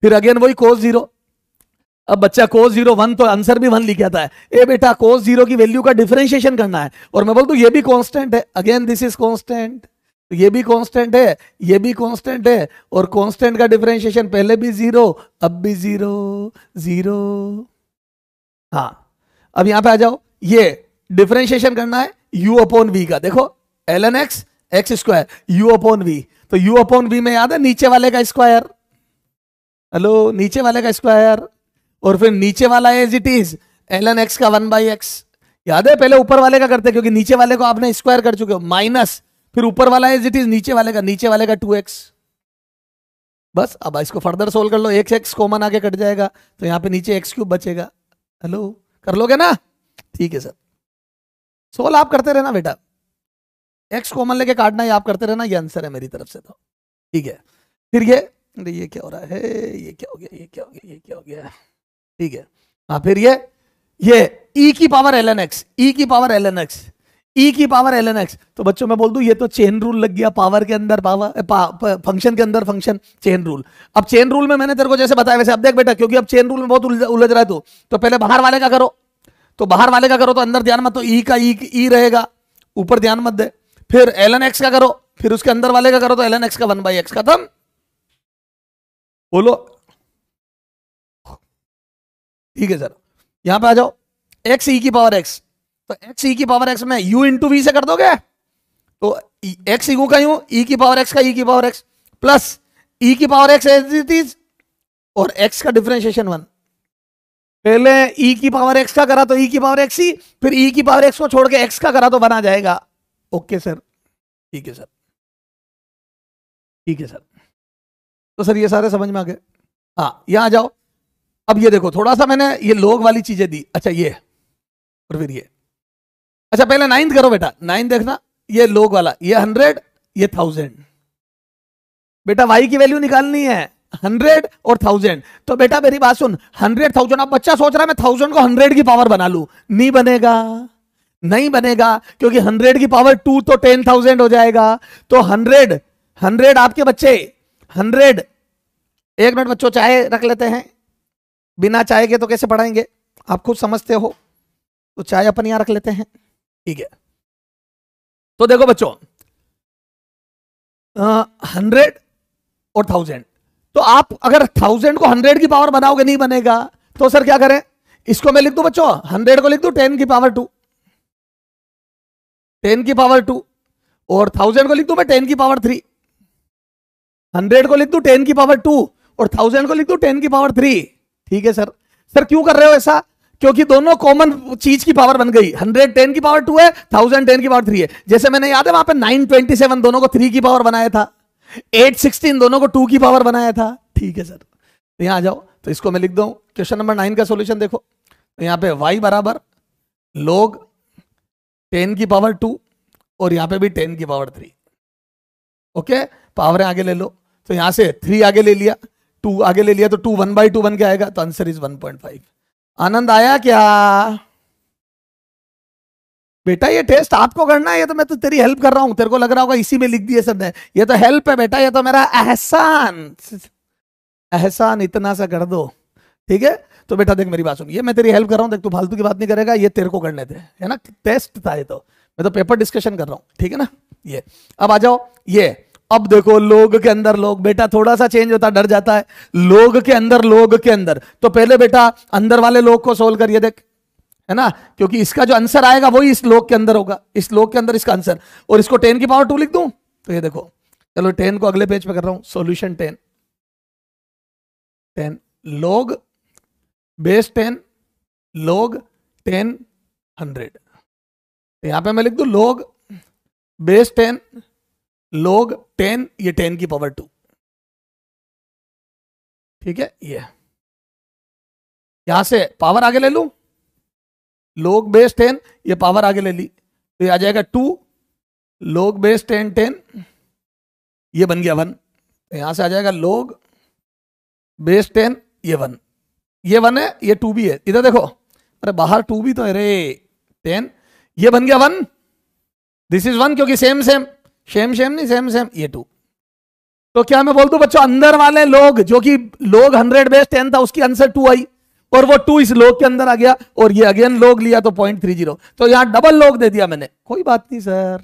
फिर अगेन वही कोस जीरो अब बच्चा कोस जीरो वन तो आंसर भी वन लिखा था है ए बेटा कोस जीरो की वैल्यू का डिफ्रेंशिएशन करना है और मैं बोल दू ये भी कॉन्स्टेंट है अगेन दिस इज कॉन्स्टेंट ये भी कॉन्स्टेंट है ये भी कॉन्स्टेंट है और कॉन्स्टेंट का डिफरेंशिएशन पहले भी जीरो अब भी जीरो जीरो हाँ अब यहां पे आ जाओ ये डिफ्रेंशिएशन करना है u अपॉन वी का देखो l N x x square u upon v तो u अपॉन वी में याद है नीचे वाले का स्क्वायर हेलो नीचे वाले का स्क्वायर और फिर नीचे वाला as it is l N x का वन बाई एक्स याद है पहले ऊपर वाले का करते क्योंकि नीचे वाले को आपने स्क्वायर कर चुके हो माइनस फिर ऊपर वाला एज इट इज नीचे वाले का नीचे वाले का टू एक्स बस अब इसको फर्दर सोल्व कर लो एक्स एक्स कॉमन आगे कट जाएगा तो यहां पे नीचे एक्स क्यूब बचेगा हेलो कर लोगे ना ठीक है सर सोल आप करते रहना बेटा एक्स कॉमन लेके काटना ये आप करते रहना ये आंसर है मेरी तरफ से तो ठीक है फिर ये ये क्या हो रहा है ये क्या हो गया ये क्या हो गया ये क्या हो गया ठीक है हाँ फिर ये ये e की power l N x e की power l N x e e की पावर एल एन एक्स तो बच्चों मैं बोल दू ये तो चेन रूल लग गया पावर के अंदर पावर फंक्शन eh, के अंदर फंक्शन चेन रूल अब चेन रूल में मैंने तेरे को जैसे बताया वैसे अब देख बेटा क्योंकि अब चेन रूल में बहुत उलझ रहा है तो, तो पहले बाहर वाले का करो तो बाहर वाले का करो तो अंदर ध्यान मत तो ई e का ई e, e, रहेगा ऊपर ध्यान मत दे फिर एल एन एक्स का करो फिर उसके अंदर वाले का करो तो एल एन एक्स का वन बाई एक्स खत्म बोलो ठीक है सर यहां पे आ जाओ एक्स ई की पावर एक्स तो एक्स ई e की पावर एक्स में यू इंटू वी से कर दोगे तो एक्स e, e ई का यू ई की पावर एक्स का ई की पावर एक्स प्लस ई की power x as it is और एक्स का डिफरेंशिएशन वन पहले ई की पावर एक्स का करा तो ई की पावर एक्स ही फिर ई की पावर एक्स को छोड़ के एक्स का करा तो बना जाएगा ओके सर ठीक है सर ठीक है सर तो सर ये सारे समझ में आ गए हाँ यहां आ जाओ अब ये देखो थोड़ा सा मैंने ये लोग वाली चीजें दी अच्छा ये और फिर ये अच्छा पहले नाइन्थ करो बेटा नाइन्थ देखना ये लोग वाला ये हंड्रेड ये थाउजेंड बेटा वाई की वैल्यू निकालनी है हंड्रेड और थाउजेंड तो बेटा मेरी बात सुन हंड्रेड थाउजेंड अब बच्चा सोच रहा है मैं थाउजेंड को हंड्रेड की पावर बना लू नहीं बनेगा नहीं बनेगा क्योंकि हंड्रेड की पावर टू तो टेन थाउजेंड हो जाएगा तो हंड्रेड हंड्रेड आपके बच्चे हंड्रेड एक मिनट बच्चों चाय रख लेते हैं बिना चाय के तो कैसे पढ़ाएंगे आप खुद समझते हो तो चाय अपन यहां रख लेते हैं ठीक है तो देखो बच्चों हंड्रेड और थाउजेंड तो आप अगर थाउजेंड को हंड्रेड की पावर बनाओगे नहीं बनेगा तो सर क्या करें इसको मैं लिख दू बच्चों हंड्रेड को लिख दू टेन की पावर टू टेन की पावर टू और थाउजेंड को लिख दू मैं टेन की पावर थ्री हंड्रेड को लिख दू टेन की पावर टू और थाउजेंड को लिख दू टेन की पावर थ्री ठीक है सर सर क्यों कर रहे हो ऐसा क्योंकि दोनों कॉमन चीज की पावर बन गई 110 की पावर टू है 1010 की पावर थ्री है जैसे मैंने याद है वहां पे 927 दोनों को थ्री की पावर बनाया था 816 दोनों को टू की पावर बनाया था ठीक है सर तो आ जाओ तो इसको मैं लिख दू क्वेश्चन नंबर नाइन का सोल्यूशन देखो तो यहां पर वाई बराबर लोग टेन की पावर टू और यहाँ पे भी टेन की पावर थ्री ओके पावरें आगे ले लो तो यहां से थ्री आगे ले लिया टू आगे ले लिया तो टू वन बाई टू बन के आएगा तो answer is one point five आनंद आया क्या बेटा ये टेस्ट आपको करना है ये तो मैं तो तेरी हेल्प कर रहा हूं तेरे को लग रहा होगा इसी में लिख दिए सबने ये तो हेल्प है बेटा ये तो मेरा एहसान एहसान इतना सा कर दो ठीक है तो बेटा देख मेरी बात सुन ये मैं तेरी हेल्प कर रहा हूँ देख तू फालतू की बात नहीं करेगा ये तेरे को कर लेते है ना टेस्ट था ये तो मैं तो पेपर डिस्कशन कर रहा हूँ ठीक है ना ये अब आ जाओ ये अब देखो लोग के अंदर लोग बेटा थोड़ा सा चेंज होता डर जाता है लोग के अंदर लोग के अंदर तो पहले बेटा अंदर वाले लोग को सोल्व करिए देख है ना क्योंकि इसका जो आंसर आएगा वही इस लोग के अंदर होगा इस लोग के अंदर इसका आंसर और इसको टेन की पावर टू लिख दू तो ये देखो चलो टेन को अगले पेज पे कर रहा हूं solution ten ten log base ten log ten hundred यहां पे मैं लिख दू log base ten log ten ये टेन की पावर टू ठीक है ये यहां से पावर आगे ले लू लोग बेस टेन ये पावर आगे ले ली तो ये आ जाएगा टू लोग बेस टेन टेन ये बन गया वन तो यहां से आ जाएगा लोग बेस टेन ये वन ये वन है ये टू भी है इधर देखो अरे बाहर टू भी तो है अरे टेन ये बन गया वन दिस इज वन क्योंकि सेम सेम शेम शेम नहीं सेम सेम ये टू तो क्या मैं बोल दू बच्चों अंदर वाले लोग जो कि लोग हंड्रेड बेस टेन था उसकी आंसर टू आई और वो टू इस लोग के अंदर आ गया और ये अगेन लोग लिया तो पॉइंट थ्री जीरो तो यहां डबल लोग दे दिया मैंने कोई बात नहीं सर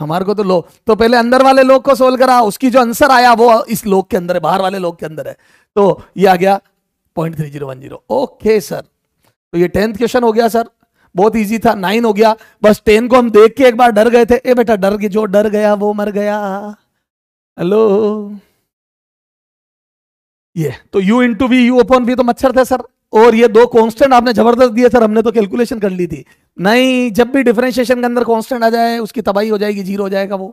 हमारे को तो लो तो पहले अंदर वाले लोग को सोल्व करा उसकी जो आंसर आया वो इस लोग के अंदर है बाहर वाले लोग के अंदर है तो ये आ गया point three zero one zero okay sir तो ये टेंथ क्वेश्चन हो गया सर बहुत इजी था नाइन हो गया बस टेन को हम देख के एक बार डर गए थे ए बेटा डर के जो डर गया वो मर गया हेलो ये तो u into we u upon v तो मच्छर थे सर और ये दो कांस्टेंट आपने जबरदस्त दिए सर हमने तो कैलकुलेशन कर ली थी नहीं जब भी डिफरेंशिएशन के अंदर कांस्टेंट आ जाए उसकी तबाही हो जाएगी जीरो हो जाएगा वो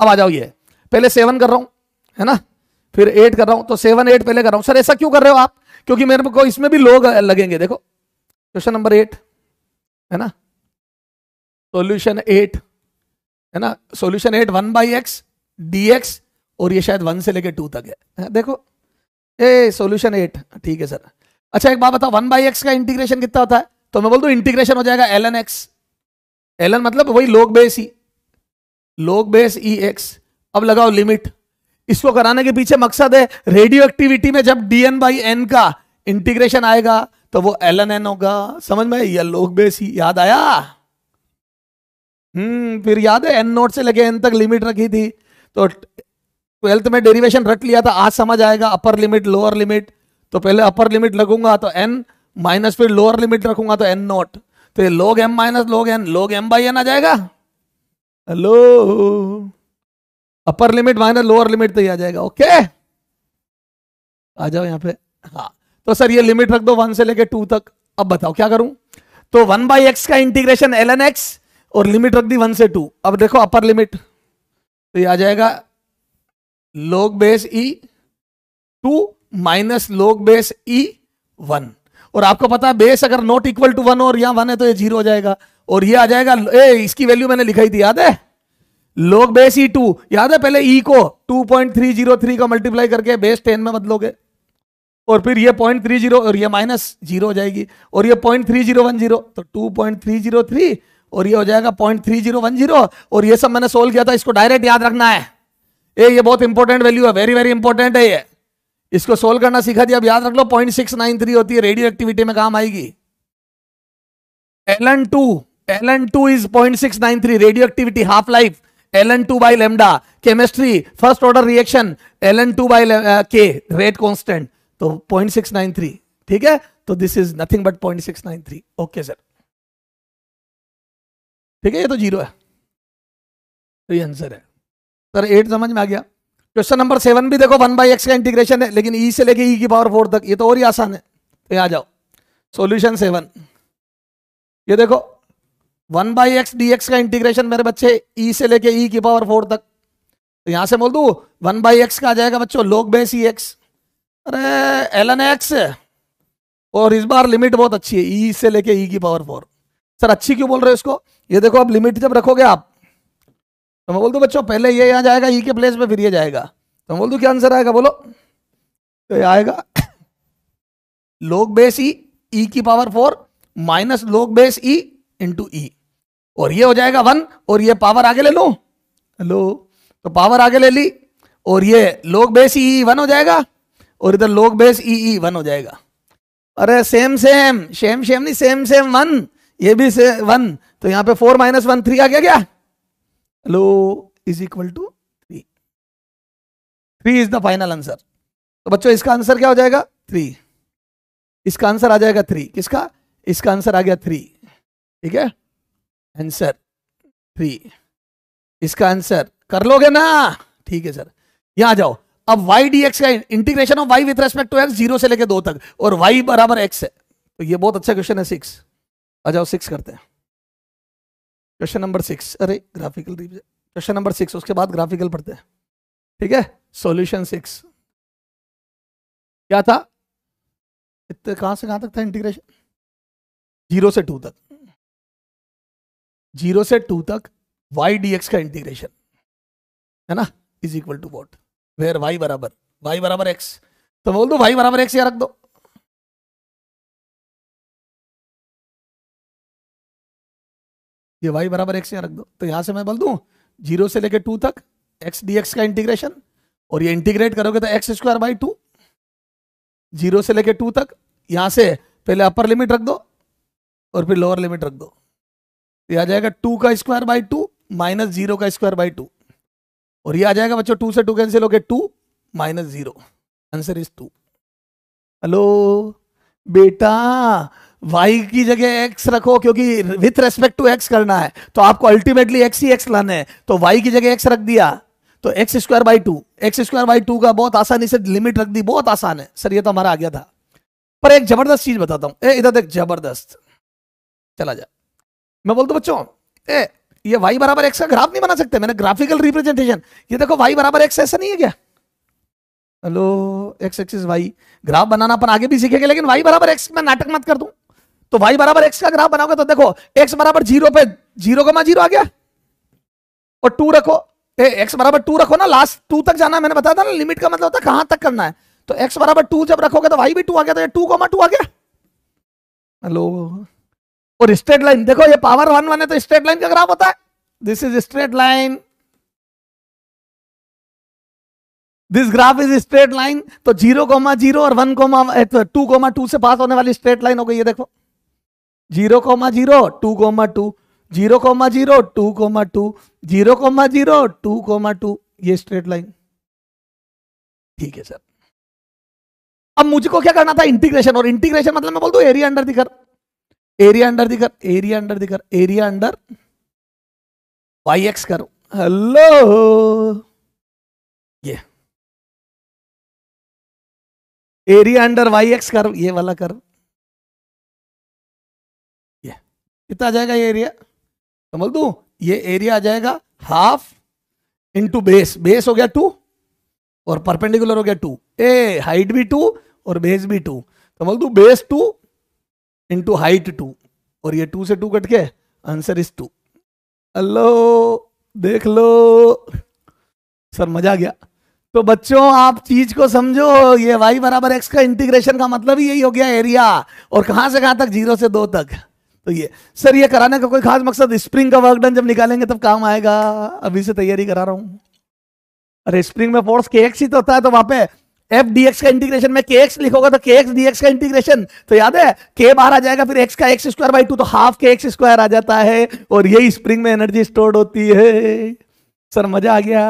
अब आ जाओ ये पहले सेवन कर रहा हूं है ना फिर एट कर रहा हूं तो सेवन एट पहले कर रहा हूं सर ऐसा क्यों कर रहे हो आप क्योंकि मेरे को इसमें भी लोग लगेंगे देखो क्वेश्चन नंबर एट है ना सॉल्यूशन एट है ना solution eight one by x d x और ये शायद वन से लेके टू तक है हाँ, देखो ए सॉल्यूशन एट ठीक है सर अच्छा एक बात बताओ वन बाई एक्स का इंटीग्रेशन कितना होता है तो मैं बोल दू इंटीग्रेशन हो जाएगा l N x L n मतलब वही लोग बेस ई लोग बेस ई एक्स अब लगाओ लिमिट इसको कराने के पीछे मकसद है रेडियो एक्टिविटी में जब डी एन बाई एन का इंटीग्रेशन आएगा तो वो एल एन एन होगा समझ में ये लोग याद आया हम्म फिर याद है एन नोट से लेके एन तक लिमिट रखी थी तो ट्वेल्थ में डेरिवेशन रख लिया था आज समझ आएगा अपर लिमिट लोअर लिमिट तो पहले अपर लिमिट लगूंगा तो एन माइनस फिर लोअर लिमिट रखूंगा तो एन नोट तो ये log m minus log n log m by n आ जाएगा hello upper limit minus lower limit तो ही आ जाएगा ओके आ जाओ यहां पे हाँ तो सर ये लिमिट रख दो वन से लेके टू तक अब बताओ क्या करूं तो वन बाई एक्स का इंटीग्रेशन एल एन एक्स और लिमिट रख दी वन से टू अब देखो अपर लिमिट तो ये आ जाएगा log base e two minus log base e one और आपको पता है बेस अगर नॉट इक्वल टू वन और यहां वन है तो ये जीरो हो जाएगा और ये आ जाएगा ए इसकी वैल्यू मैंने लिखाई थी याद है लोग बेस ई टू याद है पहले ई e को थ्री का मल्टीप्लाई करके बेस टेन में बदलोगे और फिर ये पॉइंट थ्री जीरो और ये माइनस जीरो हो जाएगी और ये point three zero one zero तो two point three zero three और ये हो जाएगा point three zero one zero और ये सब मैंने सोल्व किया था इसको डायरेक्ट याद रखना है ए ये बहुत इंपॉर्टेंट वैल्यू है वेरी वेरी इंपॉर्टेंट है ये इसको सोल्व करना सीखा दिया अब याद रख लो पॉइंट सिक्स नाइन थ्री होती है रेडियो एक्टिविटी में काम आएगी l n two l n two is point six nine three radioactivity half life l n two by lambda chemistry first order reaction l n two by k rate constant तो पॉइंट सिक्स नाइन थ्री ठीक है तो this is nothing but point six nine three okay sir ठीक है ये तो जीरो है तो ये आंसर है सर एट समझ में आ गया क्वेश्चन नंबर सेवन भी देखो वन बाई एक्स का इंटीग्रेशन है लेकिन ई e से लेके ई e की पावर फोर तक ये तो और ही आसान है तो यहाँ जाओ सोल्यूशन सेवन ये देखो one by x d x का इंटीग्रेशन मेरे बच्चे ई e से लेके ई e की पावर फोर तक तो यहां से बोल दू वन बाई एक्स का आ जाएगा बच्चों लोग बेस ई एक्स अरे एन एक्स और इस बार लिमिट बहुत अच्छी है ई e से लेके ई e की पावर फोर सर अच्छी क्यों बोल रहे हो इसको ये देखो आप लिमिट जब रखोगे आप तो मैं बोल दू बच्चों पहले ये यहाँ जाएगा ई e के प्लेस में फिर ये जाएगा तो मैं बोल दू क्या आंसर आएगा बोलो तो ये आएगा लोग बेस ई ई की power four minus log base e into e और ये हो जाएगा वन और ये पावर आगे ले लो हेलो तो पावर आगे ले ली और ये लोग बेस ई वन हो जाएगा और इधर लोग बेस ई ई वन हो जाएगा अरे सेम सेम सेम सेम नहीं सेम सेम वन ये भी से वन तो यहां पे फोर माइनस वन थ्री आ गया क्या hello is equal to three three is the final answer तो बच्चों इसका आंसर क्या हो जाएगा थ्री इसका आंसर आ जाएगा थ्री किसका इसका आंसर आ गया थ्री ठीक है आंसर थ्री इसका आंसर कर लोगे ना ठीक है सर यहां जाओ अब y dx का integration of y with respect to x zero से लेके दो तक और y बराबर x है तो ये बहुत अच्छा क्वेश्चन है सिक्स आ जाओ सिक्स करते हैं क्वेश्चन नंबर सिक्स अरे ग्राफिकल क्वेश्चन नंबर सिक्स उसके बाद ग्राफिकल पढ़ते हैं ठीक है सॉल्यूशन सिक्स क्या था इतने कहां से कहां तक था इंटीग्रेशन जीरो से टू तक जीरो से टू तक y dx का इंटीग्रेशन है ना is equal to what where y बराबर वाई बराबर एक्स तो बोल दो वाई बराबर एक्स यहाँ रख दो ये वाई बराबर एक्स यहाँ रख दो तो यहाँ से मैं बोल दू जीरो से लेकर टू तक एक्स डी एक्स का इंटीग्रेशन और ये इंटीग्रेट करोगे तो x square by two zero से लेकर टू तक यहाँ से पहले अपर लिमिट रख दो और फिर लोअर लिमिट रख दो तो आ जाएगा टू का square by two minus zero का स्क्वायर बाई टू और ये आ जाएगा बच्चों टू से टू कैंसिल हो गया two minus zero answer is two hello बेटा वाई की जगह एक्स रखो क्योंकि विथ रेस्पेक्ट टू एक्स करना है तो आपको अल्टीमेटली एक्स ही एक्स लाना है तो वाई की जगह एक्स रख दिया तो x square by two x square by two का बहुत आसानी से लिमिट रख दी बहुत आसान है सर ये तो हमारा आ गया था पर एक जबरदस्त चीज बताता हूं ए इधर देख जबरदस्त चला जा मैं बोलता बच्चों ए ये वाई बराबर एक्स का ग्राफ नहीं बना सकते मैंने ग्राफिकल रिप्रेजेंटेशन ये देखो वाई बराबर एक्स ऐसा नहीं है क्या hello x axis y graph बनाना अपन आगे भी सीखेंगे लेकिन वाई बराबर एक्स में नाटक मत कर दूं तो वाई बराबर एक्स का ग्राफ बनाओगे तो देखो एक्स बराबर जीरो पे जीरो को जीरो आ गया और टू रखो एक्स बराबर टू रखो ना लास्ट टू तक जाना मैंने बताया था ना लिमिट का मतलब होता है कहां तक करना है तो एक्स बराबर टू जब रखोगे तो वाई भी टू आ गया तो टू कोमा टू आ गया हेलो और स्ट्रेट लाइन देखो ये पावर वन वन है तो स्ट्रेट लाइन का ग्राफ होता है this is straight line this graph is straight line तो जीरो कोमा जीरो और वन कोमा तो टू कोमा टू से पास होने वाली स्ट्रेट लाइन हो गई देखो zero comma zero two comma two zero comma zero two comma two zero comma zero two comma two ये स्ट्रेट लाइन ठीक है सर अब मुझको क्या करना था इंटीग्रेशन और इंटीग्रेशन मतलब मैं बोल दू area under the curve area under the area under the curve area under y x करो हेलो ये एरिया अंडर वाई एक्स कर ये वाला कर ये कितना आ जाएगा ये एरिया समझ दू ये एरिया आ जाएगा हाफ इंटू बेस बेस हो गया टू और परपेंडिकुलर हो गया टू ए हाइट भी टू और बेस भी टू समझ दू base two into height two और ये टू से टू कट के आंसर इज टू हेलो देख लो सर मजा आ गया तो बच्चों आप चीज को समझो ये वाई बराबर एक्स का इंटीग्रेशन का मतलब ही यही हो गया एरिया और कहां से कहां तक जीरो से दो तक तो ये सर ये कराने का कोई खास मकसद स्प्रिंग का वर्क डन जब निकालेंगे तब काम आएगा अभी से तैयारी करा रहा हूं अरे स्प्रिंग में फोर्स के एक्स ही तो होता है तो वहां पे एफ एक्स का इंटीग्रेशन में के एक्स लिखोगा तो के एक्स डीएक्स का इंटीग्रेशन तो याद है के बाहर आ जाएगा फिर एक्स का एक्स स्क्वायर बाई टू तो हाफ के एक्स स्क्वायर आ जाता है और यही स्प्रिंग में एनर्जी स्टोर्ड होती है सर मजा आ गया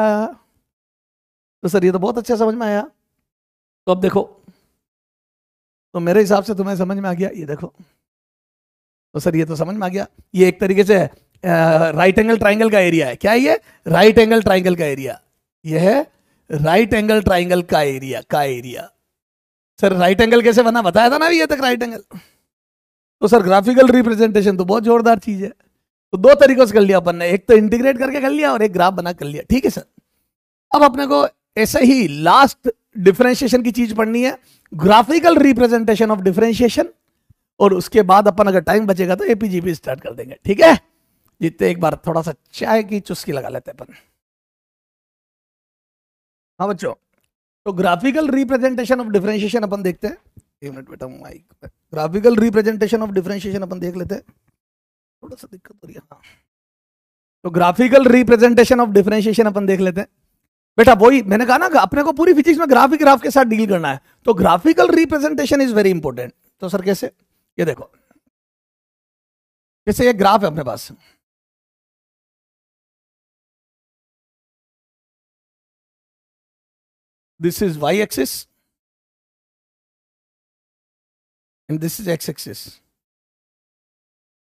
तो सर ये तो बहुत अच्छा समझ में आया तो अब देखो तो मेरे हिसाब से तुम्हें समझ में आ गया ये देखो तो सर ये तो समझ में आ गया ये एक तरीके से राइट एंगल ट्राइंगल का एरिया है क्या ये राइट एंगल ट्राइंगल का एरिया यह है राइट एंगल ट्राइंगल का एरिया का एरिया सर राइट एंगल कैसे बना बताया था ना अभी तक राइट एंगल तो सर ग्राफिकल रिप्रेजेंटेशन तो बहुत जोरदार चीज है तो दो तरीकों से कर लिया अपन ने एक तो इंटीग्रेट करके कर लिया और एक ग्राफ बना कर लिया ठीक है सर अब अपने को ऐसे ही लास्ट डिफरेंशिएशन की चीज पढ़नी है ग्राफिकल रिप्रेजेंटेशन ऑफ डिफरेंशिएशन और उसके बाद अपन अगर टाइम बचेगा तो एपीजीपी स्टार्ट कर देंगे ठीक है जितने एक बार थोड़ा सा चाय की चुस्की लगा लेते हैं अपन हाँ बच्चों तो ग्राफिकल रिप्रेजेंटेशन ऑफ डिफरेंशिएशन अपन देखते हैं एक मिनट बेटा mic graphical representation of differentiation अपन देख लेते हैं थोड़ा सा दिक्कत हो रही है हाँ। तो ग्राफिकल रिप्रेजेंटेशन ऑफ डिफरेंशिएशन अपन देख लेते हैं बेटा वही मैंने कहा ना अपने को पूरी फिजिक्स में ग्राफिक ग्राफ के साथ डील करना है तो graphical representation is very important तो सर कैसे ये देखो कैसे ये ग्राफ है अपने पास this is y axis and this is x axis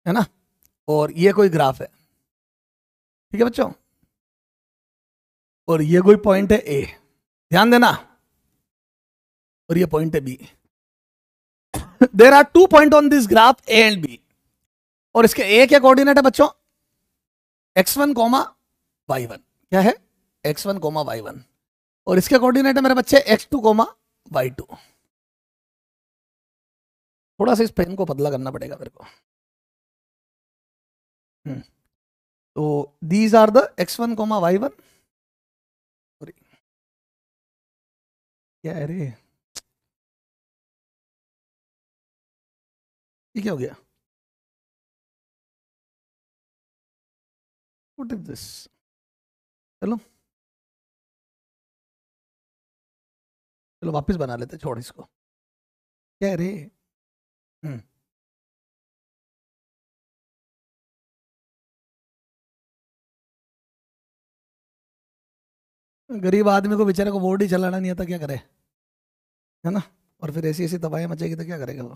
है ना और ये कोई ग्राफ है ठीक है बच्चों और ये कोई पॉइंट है ए ध्यान देना और ये पॉइंट है B there are two point on this graph A and B और इसके ए क्या कोऑर्डिनेट है बच्चों x one comma y one क्या है x one comma y one और इसके कोऑर्डिनेट है मेरे बच्चे x two comma y two थोड़ा सा इस पेन को पतला करना पड़ेगा मेरे को हम्म। तो these are the x one comma y one क्या अरे ये क्या हो गया What is this? Hello? चलो वापस बना लेते छोड़ इसको क्या रे हम्म। गरीब आदमी को बेचारे को वोट ही चलाना नहीं आता क्या करे है ना और फिर ऐसी ऐसी तबाही मचेगी तो क्या करेगा वो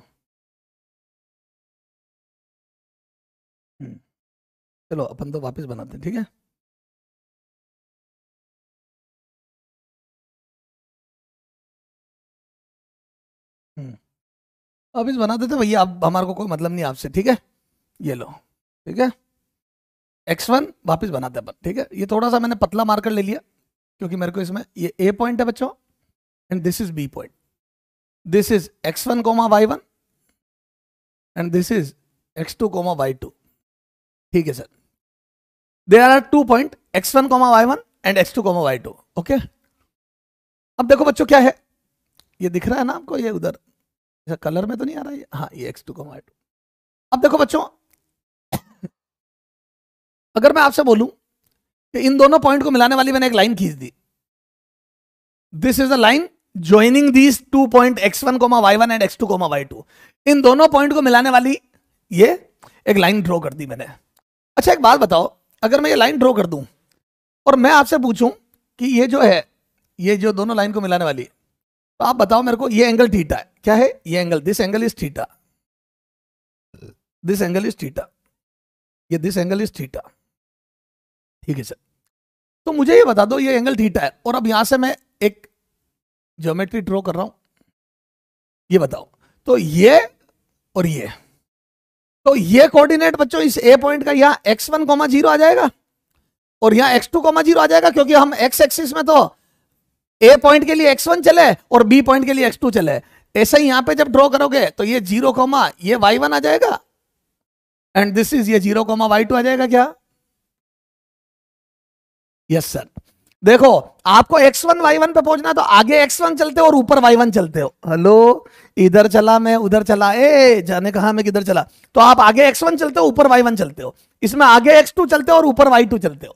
हम्म। चलो अपन तो वापस बनाते हैं ठीक है हम्म। अब इस बना देते भैया अब हमारे को कोई मतलब नहीं आपसे ठीक है ये लो ठीक है एक्स वन वापिस बनाते अपन ठीक है ये थोड़ा सा मैंने पतला मार्कर ले लिया क्योंकि मेरे को इसमें ये ए पॉइंट है बच्चों and this is B point this is x one comma y one and this is x two comma y two ठीक है sir there are two point x one comma y one and x two comma y two okay अब देखो बच्चों क्या है ये दिख रहा है ना आपको ये उधर ऐसा कलर में तो नहीं आ रहा ये हाँ ये एक्स टू का वाई टू अब देखो बच्चों अगर मैं आपसे बोलूं कि इन दोनों पॉइंट को मिलाने वाली मैंने एक लाइन खींच दी this is the line joining these two point x one comma y one and x two comma y two इन दोनों पॉइंट को मिलाने वाली ये एक लाइन ड्रॉ कर दी मैंने अच्छा एक बात बताओ अगर मैं ये लाइन ड्रॉ कर दूं और मैं आपसे पूछूं कि ये जो है ये जो दोनों लाइन को मिलाने वाली तो आप बताओ मेरे को ये एंगल थीटा है क्या है ये angle this angle is theta this angle is theta ये दिस एंगल इज थीटा ठीक है सर तो मुझे ये बता दो ये एंगल थीटा है और अब यहां से मैं एक ज्योमेट्री ड्रॉ कर रहा हूं ये बताओ तो ये और ये तो ये कोऑर्डिनेट बच्चों इस ए पॉइंट का यहां एक्स वन कोमा जीरो आ जाएगा और यहां एक्स टू कोमा जीरो आ जाएगा क्योंकि हम एक्स एक्सिस में तो ए पॉइंट के लिए एक्स वन चले और बी पॉइंट के लिए एक्स टू चले ऐसे ही यहां पे जब ड्रॉ करोगे तो ये जीरो कोमा ये वाई वन आ जाएगा एंड दिस इज ये जीरो कोमा वाई टू आ जाएगा क्या यस yes, सर देखो आपको एक्स वन वाई वन पे पहुंचना तो आगे एक्स वन चलते हो और ऊपर वाई वन चलते हो हेलो इधर चला मैं उधर चला ए जाने कहा मैं किधर चला तो आप आगे एक्स वन चलते हो ऊपर वाई वन चलते हो इसमें आगे एक्स टू चलते हो और ऊपर वाई टू चलते हो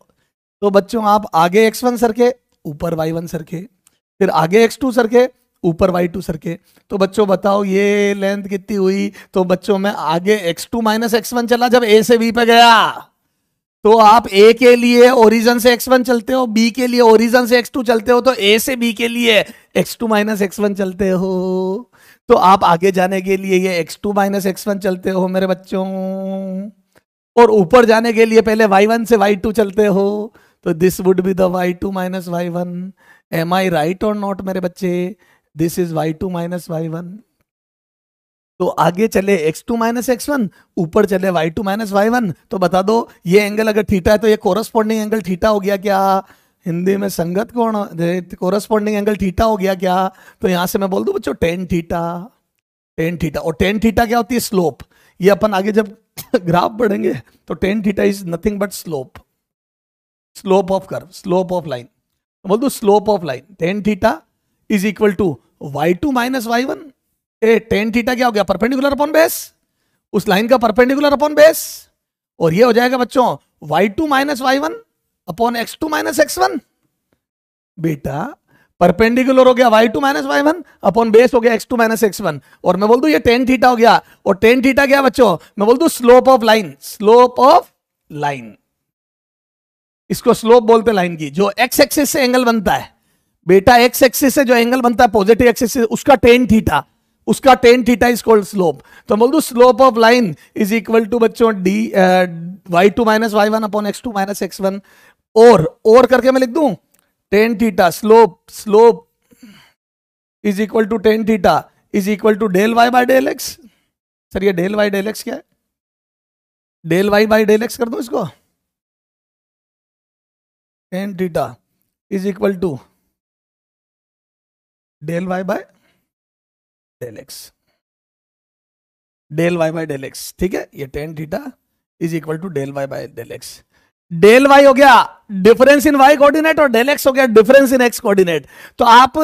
तो बच्चों आप आगे एक्स वन सर के ऊपर वाई वन सर के फिर आगे एक्स टू सर के ऊपर वाई टू सर के तो बच्चों बताओ ये लेंथ कितनी हुई तो बच्चों में आगे x two minus x one चला जब ए से बी पे गया तो आप ए के लिए ओरिजन से एक्स वन चलते हो बी के लिए ओरिजन से एक्स टू चलते हो तो ए से बी के लिए x two minus x one चलते हो तो आप आगे जाने के लिए ये x two minus x one चलते हो मेरे बच्चों और ऊपर जाने के लिए पहले वाई वन से वाई टू चलते हो तो this would be the y two minus y one am I right और नॉट मेरे बच्चे this is y two minus y one तो आगे चले x two minus x one ऊपर चले y two minus y one तो बता दो ये एंगल अगर थीटा है तो ये कोरस्पॉन्डिंग एंगल थीटा हो गया क्या हिंदी में संगत कौन कोरस्पॉन्डिंग एंगल थीटा हो गया क्या तो यहां से मैं बोल दू बच्चों टेन थीटा टेन थीटा और टेन थीटा क्या होती है स्लोप ये अपन आगे जब ग्राफ बढ़ेंगे तो tan theta is nothing but slope slope of curve slope of line बोल दो slope of line tan theta is equal to y two minus y one uh tan theta क्या हो गया परपेंडिकुलर अपॉन बेस उस लाइन का परपेंडिकुलर अपॉन बेस और ये हो जाएगा बच्चों y two minus y one upon x two minus x one बेटा परपेंडिकुलर हो गया y two minus y one upon base हो गया x two minus x one और मैं बोल दू ये टेन थीटा हो गया और टेन थीटा क्या बच्चों मैं बोल दू slope of line slope of line इसको स्लोप बोलते हैं लाइन की जो एक्स एक्सिस से एंगल बनता है बेटा एक्स एक्सिस से जो एंगल बनता है पॉजिटिव एक्सिस से उसका टेन थीटा उसका tan theta is called slope तो बोल दू slope of line is equal to बच्चों D y two minus y one upon x two minus x one और और करके मैं लिख दू tan theta slope slope is equal to tan theta is equal to del y by del x sir ये डेल वाई डेल एक्स क्या है del y by del x कर दो इसको and theta is equal to del y by del x del y by del x ठीक है ये tan theta is equal to del y by del x del y हो गया डिफरेंस इन वाई कोऑर्डिनेट और डेल एक्स हो गया डिफरेंस इन एक्स कोऑर्डिनेट तो आप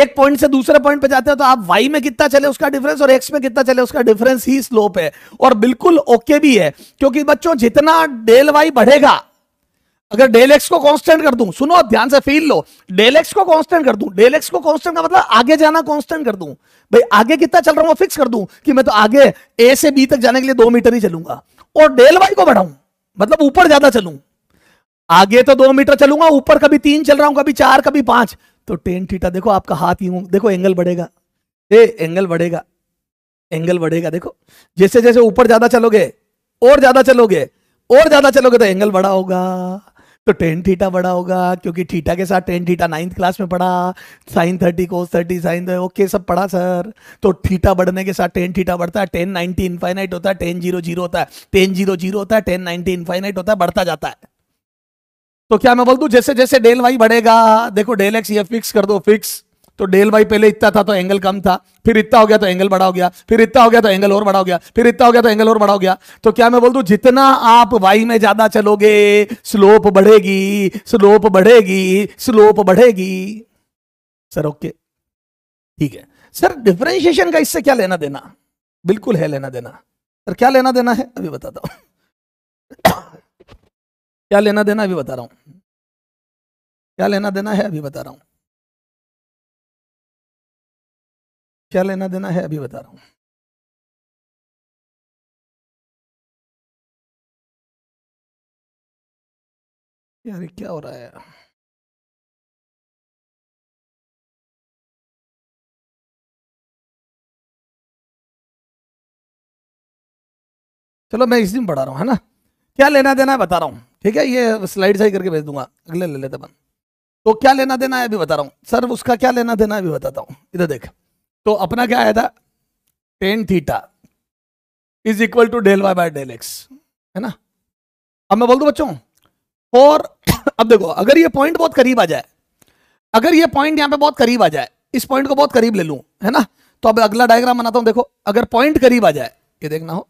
एक पॉइंट से दूसरे पॉइंट पे जाते हो तो आप वाई में कितना चले उसका डिफरेंस और एक्स में कितना चले उसका डिफरेंस ही स्लोप है और बिल्कुल ओके okay भी है क्योंकि बच्चों जितना डेल वाई बढ़ेगा अगर डेल एक्स को कांस्टेंट कर दूं सुनो ध्यान से फील लो डेल एक्स को कांस्टेंट कर दूं डेल एक्स को कांस्टेंट का मतलब आगे जाना कांस्टेंट कर दूं भाई आगे कितना चल रहा हूं फिक्स कर दूं कि मैं तो आगे ए से बी तक जाने के लिए दो मीटर ही चलूंगा और डेल वाई को बढ़ाऊं मतलब ऊपर ज्यादा चलू आगे तो दो मीटर चलूंगा ऊपर कभी तीन चल रहा हूं कभी चार कभी पांच तो टेन थीटा देखो आपका हाथ ही देखो एंगल बढ़ेगा ए एंगल बढ़ेगा एंगल बढ़ेगा देखो जैसे जैसे ऊपर ज्यादा चलोगे और ज्यादा चलोगे और ज्यादा चलोगे तो एंगल बड़ा होगा तो टेन थीटा बड़ा होगा क्योंकि थीटा के साथ टेन थीटा नाइन्थ क्लास में पढ़ा sine thirty cos thirty sine okay सब पढ़ा सर तो थीटा बढ़ने के साथ टेन थीटा बढ़ता है टेन नाइनटी इन्फाइनाइट होता है टेन जीरो जीरो होता है टेन जीरो जीरो होता है टेन नाइनटी इन्फाइनाइट होता है बढ़ता जाता है तो क्या मैं बोल दू जैसे जैसे डेल वाई बढ़ेगा देखो डेल एक्स ये फिक्स कर दो फिक्स तो डेल वाई पहले इतना था तो एंगल कम था फिर इतना हो गया तो एंगल बड़ा हो गया फिर इतना हो गया तो एंगल और बड़ा हो गया फिर इतना हो गया तो एंगल और बड़ा हो गया तो क्या मैं बोल दू जितना आप वाई में ज्यादा चलोगे स्लोप बढ़ेगी स्लोप बढ़ेगी स्लोप बढ़ेगी सर ओके ठीक है सर डिफ्रेंशिएशन का इससे क्या लेना देना बिल्कुल है लेना देना सर क्या लेना देना है अभी बताता हूं क्या लेना देना अभी बता रहा हूं क्या लेना देना है अभी बता रहा हूं क्या लेना देना है अभी बता रहा हूं यार क्या हो रहा है चलो मैं इस दिन बढ़ा रहा हूँ है ना क्या लेना देना है बता रहा हूँ ठीक है ये स्लाइड सही करके भेज दूंगा अगले ले लेते बन तो क्या लेना देना है अभी बता रहा हूँ सर उसका क्या लेना देना है अभी बताता हूँ इधर देख तो अपना क्या आया था tan theta is equal to del y by del x है ना अब मैं बोल दू बच्चों और अब देखो अगर ये पॉइंट बहुत करीब आ जाए अगर ये पॉइंट यहां पे बहुत करीब आ जाए इस पॉइंट को बहुत करीब ले लू है ना तो अब अगला डायग्राम बनाता हूं देखो अगर पॉइंट करीब आ जाए ये देखना हो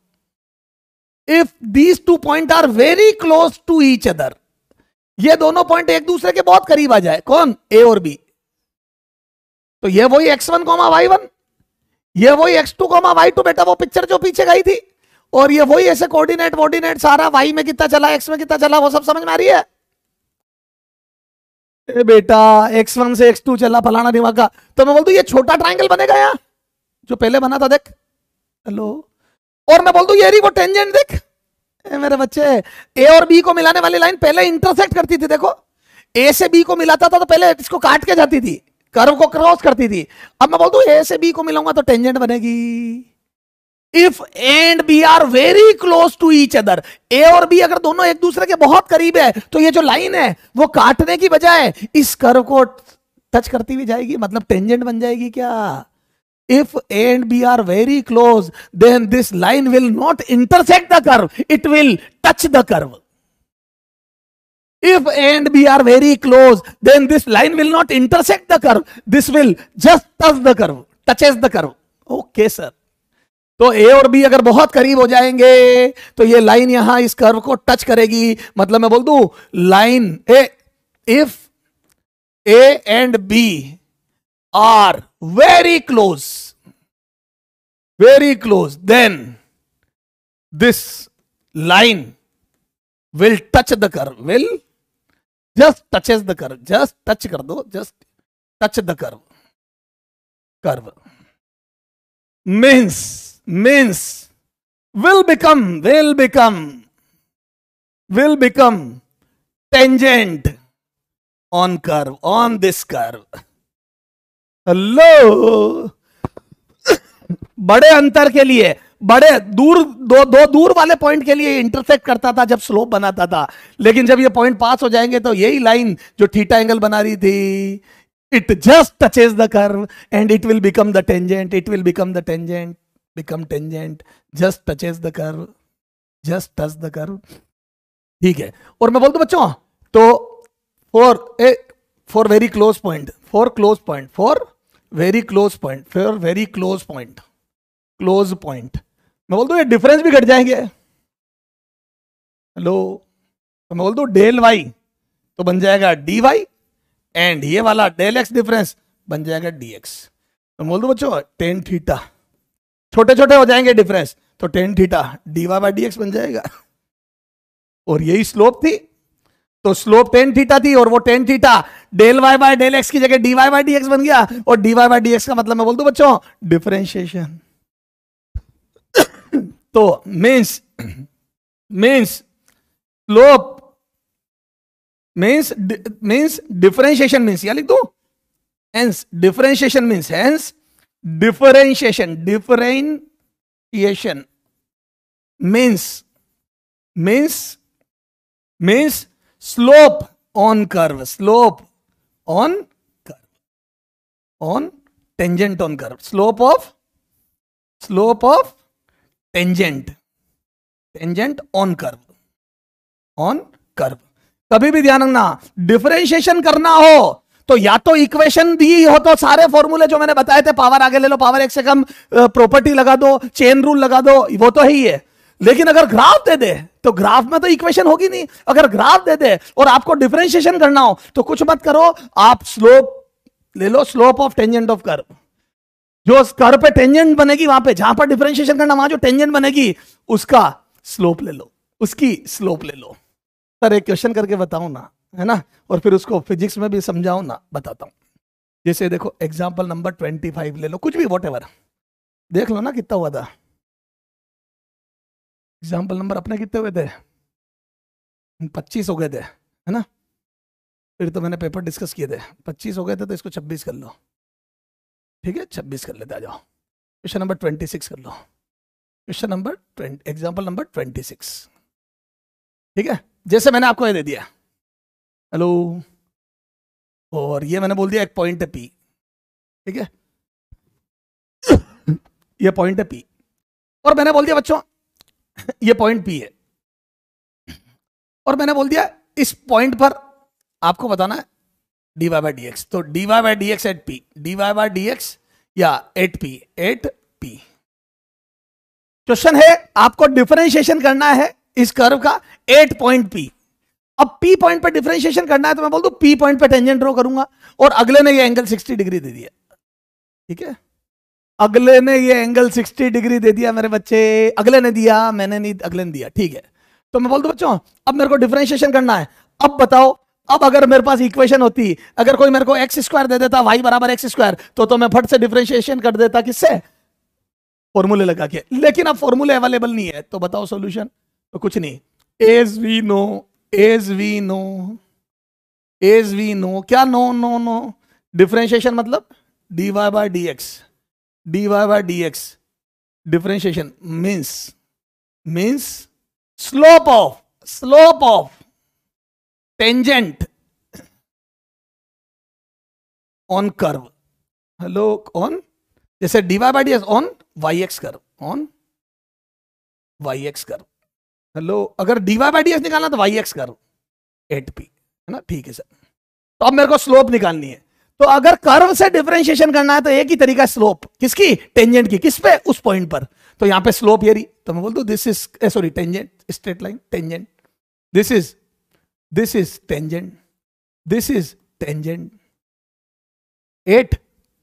if these two point are very close to each other ये दोनों पॉइंट एक दूसरे के बहुत करीब आ जाए कौन ए और बी तो ये वही x one comma y one ये वही x two comma y two बेटा वो पिक्चर जो पीछे गई थी और ये वही ऐसे कोऑर्डिनेट वोर्डिनेट सारा वाई में कितना चला एक्स में कितना चला वो सब समझ में आ रही है ए बेटा एक्स वन से एक्स टू चला फलाना दिमाग का तो मैं बोल दू ये छोटा ट्राइंगल बनेगा यहाँ जो पहले बना था देख हेलो और मैं बोल दू ये रही वो टेंजेंट देख ए मेरे बच्चे ए और बी को मिलाने वाली लाइन पहले इंटरसेक्ट करती थी देखो ए से बी को मिलाता था तो पहले इसको काट के जाती थी कर्व को क्रॉस करती थी अब मैं बोल दू ए से बी को मिलाऊंगा तो टेंजेंट बनेगी if and B are very close to each other A और बी अगर दोनों एक दूसरे के बहुत करीब है तो ये जो लाइन है वो काटने की बजाय इस कर्व को टच करती हुई जाएगी मतलब टेंजेंट बन जाएगी क्या if and B are very close then this line will not intersect the curve it will touch the curve if a and b are very close then this line will not intersect the curve this will just touch the curve touches the curve okay sir तो ए और बी अगर बहुत करीब हो जाएंगे तो ये लाइन यहां इस कर्व को टच करेगी मतलब मैं बोल दू line uh if A and B are very close very close then this line will touch the curve will just touches the curve just touch कर दो just touch the curve curve means means will become will become will become tangent on curve on this curve hello बड़े अंतर के लिए बड़े दूर दो दो दूर वाले पॉइंट के लिए इंटरसेक्ट करता था जब स्लोप बनाता था लेकिन जब ये पॉइंट पास हो जाएंगे तो यही लाइन जो थीटा एंगल बना रही थी it just touches the curve and it will become the tangent it will become the tangent become tangent just touches the curve just touch the curve ठीक है और मैं बोलता बच्चों तो for A for very close point for close point for very close point for very close point close point मैं बोल दो ये डिफरेंस भी घट जाएंगे हेलो तो मैं बोल दू डेल वाई तो बन जाएगा डी वाई एंड ये वाला डेल एक्स डिफरेंस बन जाएगा डी एक्स तो बोल दो बच्चों टेन थीटा छोटे छोटे हो जाएंगे डिफरेंस तो tan theta d Y by D x बन जाएगा और यही स्लोप थी तो स्लोप टेन थीटा थी और वो tan theta del y by del x की जगह d Y by D x बन गया और D Y by D x का मतलब मैं बोल दू बच्चों डिफरेंशिएशन तो means means slope means means differentiation means या लिख दो hence differentiation means hence differentiation differentiation means means means slope on curve slope on curve on tangent on curve slope of slope of tangent tangent on curve on curve कभी भी ध्यान रखना डिफरेंशिएशन करना हो तो या तो इक्वेशन दी हो तो सारे फॉर्मूले जो मैंने बताए थे पावर आगे ले लो पावर एक से कम प्रॉपर्टी लगा दो चेन रूल लगा दो वो तो ही है लेकिन अगर ग्राफ दे दे तो ग्राफ में तो इक्वेशन होगी नहीं अगर ग्राफ दे दे और आपको डिफरेंशिएशन करना हो तो कुछ मत करो आप स्लोप ले लो slope of tangent of curve जो कर्व पे टेंजेंट बनेगी वहां पे जहां पर डिफरेंशिएशन करना वहां जो टेंजेंट बनेगी उसका स्लोप ले लो उसकी स्लोप ले लो सर एक क्वेश्चन करके बताओ ना है ना और फिर उसको फिजिक्स में भी समझाओ ना बताता हूं जैसे देखो एग्जाम्पल नंबर ट्वेंटी फाइव ले लो कुछ भी वॉट एवर देख लो ना कितना हुआ था एग्जाम्पल नंबर अपने कितने हुए थे पच्चीस हो गए थे है ना फिर तो मैंने पेपर डिस्कस किए थे पच्चीस हो गए थे तो इसको छब्बीस कर लो ठीक है छब्बीस कर लेते आ जाओ क्वेश्चन नंबर ट्वेंटी सिक्स कर लो question number twenty example number twenty six ठीक है जैसे मैंने आपको ये दे दिया हेलो और ये मैंने बोल दिया एक पॉइंट है पी ठीक है ये पॉइंट है पी और मैंने बोल दिया बच्चों ये पॉइंट पी है और मैंने बोल दिया इस पॉइंट पर आपको बताना है D Y by D x तो D Y by D x at P D Y by D x या at P at P question है आपको डिफरेंशिएशन करना है इस कर्व का एट पॉइंट पी अब पी पॉइंट पर डिफरेंशिएशन करना है तो मैं बोल दू पी पॉइंट पर टेंजेंट ड्रॉ करूंगा और अगले ने ये एंगल 60 डिग्री दे दिया ठीक है अगले ने ये एंगल 60 डिग्री दे दिया मेरे बच्चे अगले ने दिया मैंने नहीं अगले ने दिया ठीक है तो मैं बोल दू बच्चों अब मेरे को डिफरेंशिएशन करना है अब बताओ अब अगर मेरे पास इक्वेशन होती अगर कोई मेरे को एक्स स्क्वायर दे देता वाई बराबर एक्स स्क्वायर तो तो मैं फट से डिफ्रेंशिएशन कर देता किससे फॉर्मूले लगा के लेकिन अब फॉर्मूले अवेलेबल नहीं है तो बताओ सोल्यूशन तो कुछ नहीं as we know as we know as we know क्या नो नो नो डिफ्रेंशिएशन मतलब D Y by D x d Y by D x differentiation means means slope of slope of tangent on curve hello on जैसे d y by D x on y x curve on y x curve hello अगर डीवाई बाई डी एस निकालना तो y x curve at P है ना ठीक है सर तो अब मेरे को स्लोप निकालनी है तो अगर कर्व से डिफरेंशिएशन करना है तो एक ही तरीका स्लोप किसकी टेंजेंट की किस पे उस पॉइंट पर तो यहां पे स्लोप ये रही तो मैं बोल दू this is sorry tangent straight line tangent this is This is tangent. This is tangent. At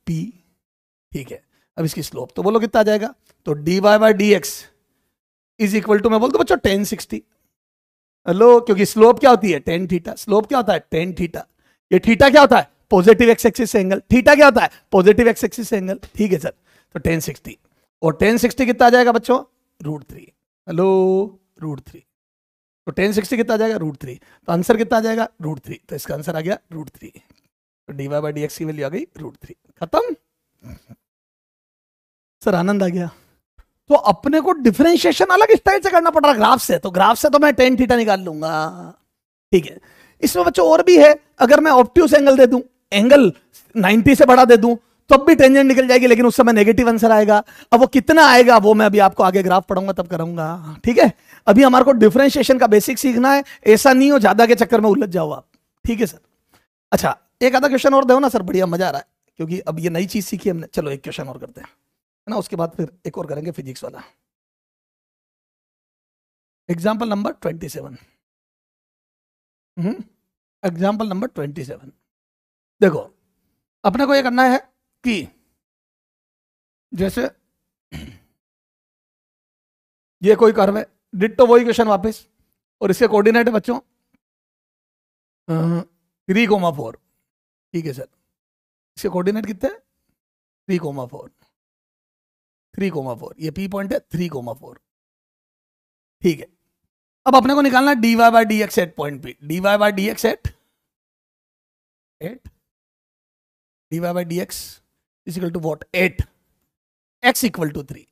P ठीक है अब इसकी स्लोप तो बोलो कितना आ जाएगा तो D Y by D x is equal to मैं बोलता बच्चों टेन सिक्सटी हेलो क्योंकि स्लोप क्या होती है टेन थीटा स्लोप क्या होता है टेन थीटा ये थीटा क्या होता है positive x axis angle theta क्या होता है पॉजिटिव एक्स एक्सिस एंगल ठीक है सर तो टेन सिक्सटी और टेन सिक्सटी कितना आ जाएगा बच्चों root three hello root three तो टेन सिक्सटी कितना जाएगा रूट थ्री तो आंसर कितना जाएगा रूट थ्री तो इसका आंसर आ गया रूट थ्री तो D Y by D x की वैल्यू आ गई रूट थ्री खत्म सर आनंद आ गया तो अपने को डिफ्रेंशिएशन अलग स्टाइल से करना पड़ रहा ग्राफ से तो ग्राफ से तो मैं टेन थीटा निकाल लूंगा ठीक है इसमें बच्चों और भी है अगर मैं ऑप्टिव एंगल दे दू एंगल नाइनटी से बढ़ा दे दू तो भी टेंजेंट निकल जाएगी लेकिन उस समय नेगेटिव आंसर आएगा अब वो कितना आएगा वो मैं अभी आपको आगे ग्राफ पढ़ाऊंगा तब करूंगा ठीक है अभी हमारे को डिफ्रेंशिएशन का बेसिक सीखना है ऐसा नहीं हो ज्यादा के चक्कर में उलझ जाओ आप ठीक है सर अच्छा एक आधा क्वेश्चन और दो ना सर बढ़िया मजा आ रहा है क्योंकि अब ये नई चीज सीखी हमने चलो एक क्वेश्चन और करते हैं ना उसके बाद फिर एक और करेंगे फिजिक्स वाला example number twenty seven example number twenty seven देखो अपने को ये करना है कि जैसे ये कोई कर्व है डिटो तो वही क्वेश्चन वापस और इसके कोऑर्डिनेट है बच्चों थ्री कोमा फोर ठीक है सर इसके कोऑर्डिनेट कितने three comma four three comma four ये पी पॉइंट है थ्री कोमा फोर ठीक है अब अपने को निकालना D Y by D x at point P D Y by D x at at D Y by D x is equal to what at X equal to three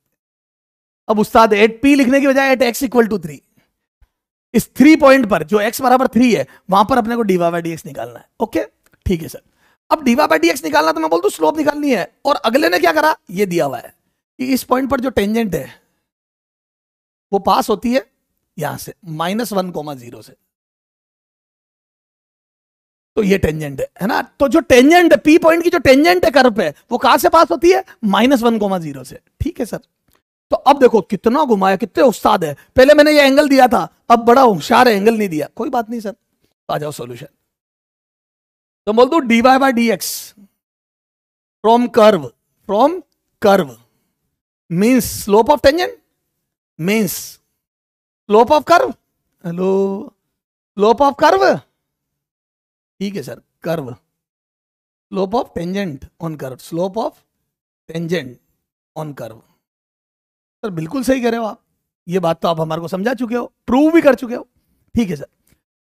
अब उस्ताद एट पी लिखने की बजाय at X equal to three इस थ्री पॉइंट पर जो एक्स बराबर थ्री है वहां पर अपने को डीवा बाई डी निकालना है ओके ठीक है सर अब डीवा बाई डी निकालना तो मैं बोल दू स्लोप निकालनी है और अगले ने क्या करा ये दिया हुआ है कि इस पॉइंट पर जो टेंजेंट है वो पास होती है यहां से माइनस वन कोमा जीरो से तो ये टेंजेंट है है ना तो जो टेंजेंट है पी पॉइंट की जो टेंजेंट है कर्व पे वो कहां से पास होती है माइनस वन कोमा जीरो से ठीक है सर तो अब देखो कितना घुमाया कितने उस्ताद है पहले मैंने ये एंगल दिया था अब बड़ा होशियार एंगल नहीं दिया कोई बात नहीं सर आ जाओ सोल्यूशन तो बोल दो D Y by D X from curve from curve means slope of tangent means slope of curve hello slope of curve ठीक है sir curve slope of tangent on curve slope of tangent on curve sir बिल्कुल सही कह रहे हो आप ये बात तो आप हमारे को समझा चुके हो प्रूव भी कर चुके हो ठीक है सर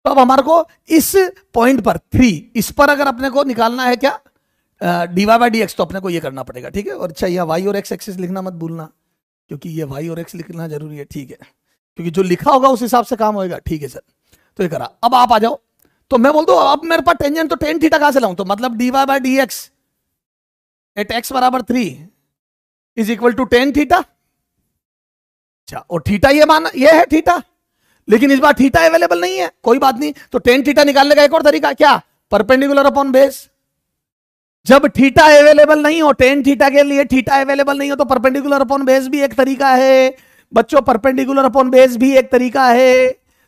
तो अब हमारे को इस पॉइंट पर थ्री इस पर अगर अपने को निकालना है क्या डीवाई बाई डी एक्स तो अपने को ये करना पड़ेगा ठीक है और अच्छा यह वाई और एक्स एक्सिस लिखना मत भूलना क्योंकि ये वाई और एक्स लिखना जरूरी है ठीक है क्योंकि जो लिखा होगा उस हिसाब से काम होगा ठीक है सर तो ये करा अब आप आ जाओ तो मैं बोल दो अब मेरे पास टेंजेंट तो टेन थीटा कहां से लाऊं तो मतलब D Y by D x at x बराबर three is equal to tan theta अच्छा और थीटा ये मान ये है थीटा लेकिन इस बार थीटा अवेलेबल नहीं है कोई बात नहीं तो टेन थीटा निकालने का एक और तरीका क्या परपेंडिकुलर अपॉन बेस जब थीटा अवेलेबल नहीं हो टेन थीटा के लिए थीटा अवेलेबल नहीं हो तो परपेंडिकुलर अपॉन बेस भी एक तरीका है बच्चों परपेंडिकुलर अपॉन बेस भी एक तरीका है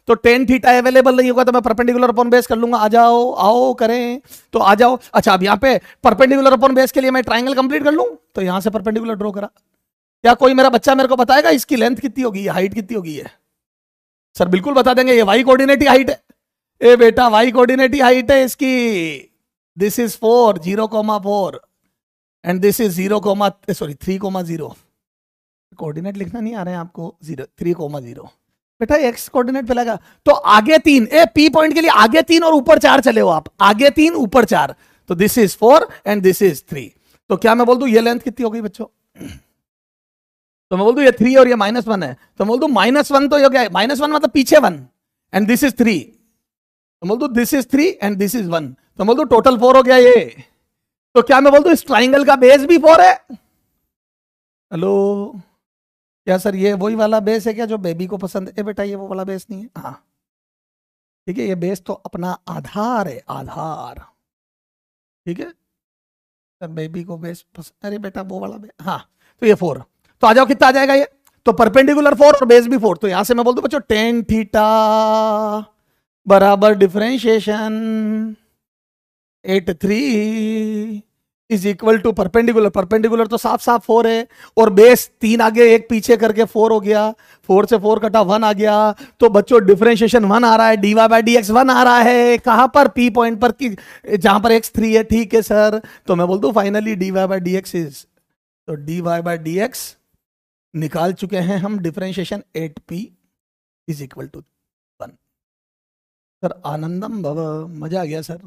तो टेन थीटा अवेलेबल नहीं होगा तो मैं परपेंडिकुलर अपॉन बेस कर लूंगा आ जाओ आओ करें तो आ जाओ अच्छा अब यहां पे परपेंडिकुलर अपॉन बेस के लिए मैं ट्राइंगल कंप्लीट कर लूँ तो यहां से परपेंडिकुलर ड्रॉ करा क्या कोई मेरा बच्चा मेरे को बताएगा इसकी लेंथ कितनी होगी हाइट कितनी होगी है सर बिल्कुल बता देंगे ये वाई कोऑर्डिनेट ही हाइट है ए बेटा वाई कोऑर्डिनेट ही हाइट है इसकी this is four zero comma four and this is zero comma sorry three comma zero coordinate लिखना नहीं आ रहे हैं आपको जीरो थ्री कोमा जीरो बेटा एक्स कोऑर्डिनेट पे लगा तो आगे तीन ए पी पॉइंट के लिए आगे तीन और ऊपर चार चले हो आप आगे तीन ऊपर चार तो this is four and this is three तो क्या मैं बोल दू ये लेंथ कितनी होगी बच्चों तो मैं बोल दू ये थ्री और ये माइनस वन है तो बोल दू माइनस वन तो ये क्या है माइनस वन मतलब पीछे one and this is three तो बोल दू this is three and this is one तो बोल दू टोटल फोर हो गया ये तो क्या मैं बोल दू इस ट्राइंगल का बेस भी फोर है हेलो क्या सर ये वही वाला बेस है क्या जो बेबी को पसंद है बेटा ये वो वाला बेस नहीं है हाँ ठीक है ये बेस तो अपना आधार है आधार ठीक है सर बेबी को बेस पसंद अरे बेटा वो वाला बेस हाँ तो ये फोर तो आ जाओ कितना आ जाएगा ये तो परपेंडिकुलर फोर और बेस भी फोर तो यहां से मैं बोल दू बच्चो टेन थीटा बराबर differentiation at three is equal to perpendicular perpendicular तो साफ साफ फोर है और बेस तीन आगे एक पीछे करके फोर हो गया फोर से फोर कटा वन आ गया तो बच्चों डिफरेंशिएशन वन आ रहा है D Y by D X one आ रहा है कहां पर पी पॉइंट पर की जहां पर एक्स थ्री है ठीक है सर तो मैं बोल दू finally D Y by D x is तो D Y by D X निकाल चुके हैं हम differentiation at P is equal to one sir आनंदम भव मज़ा आ गया सर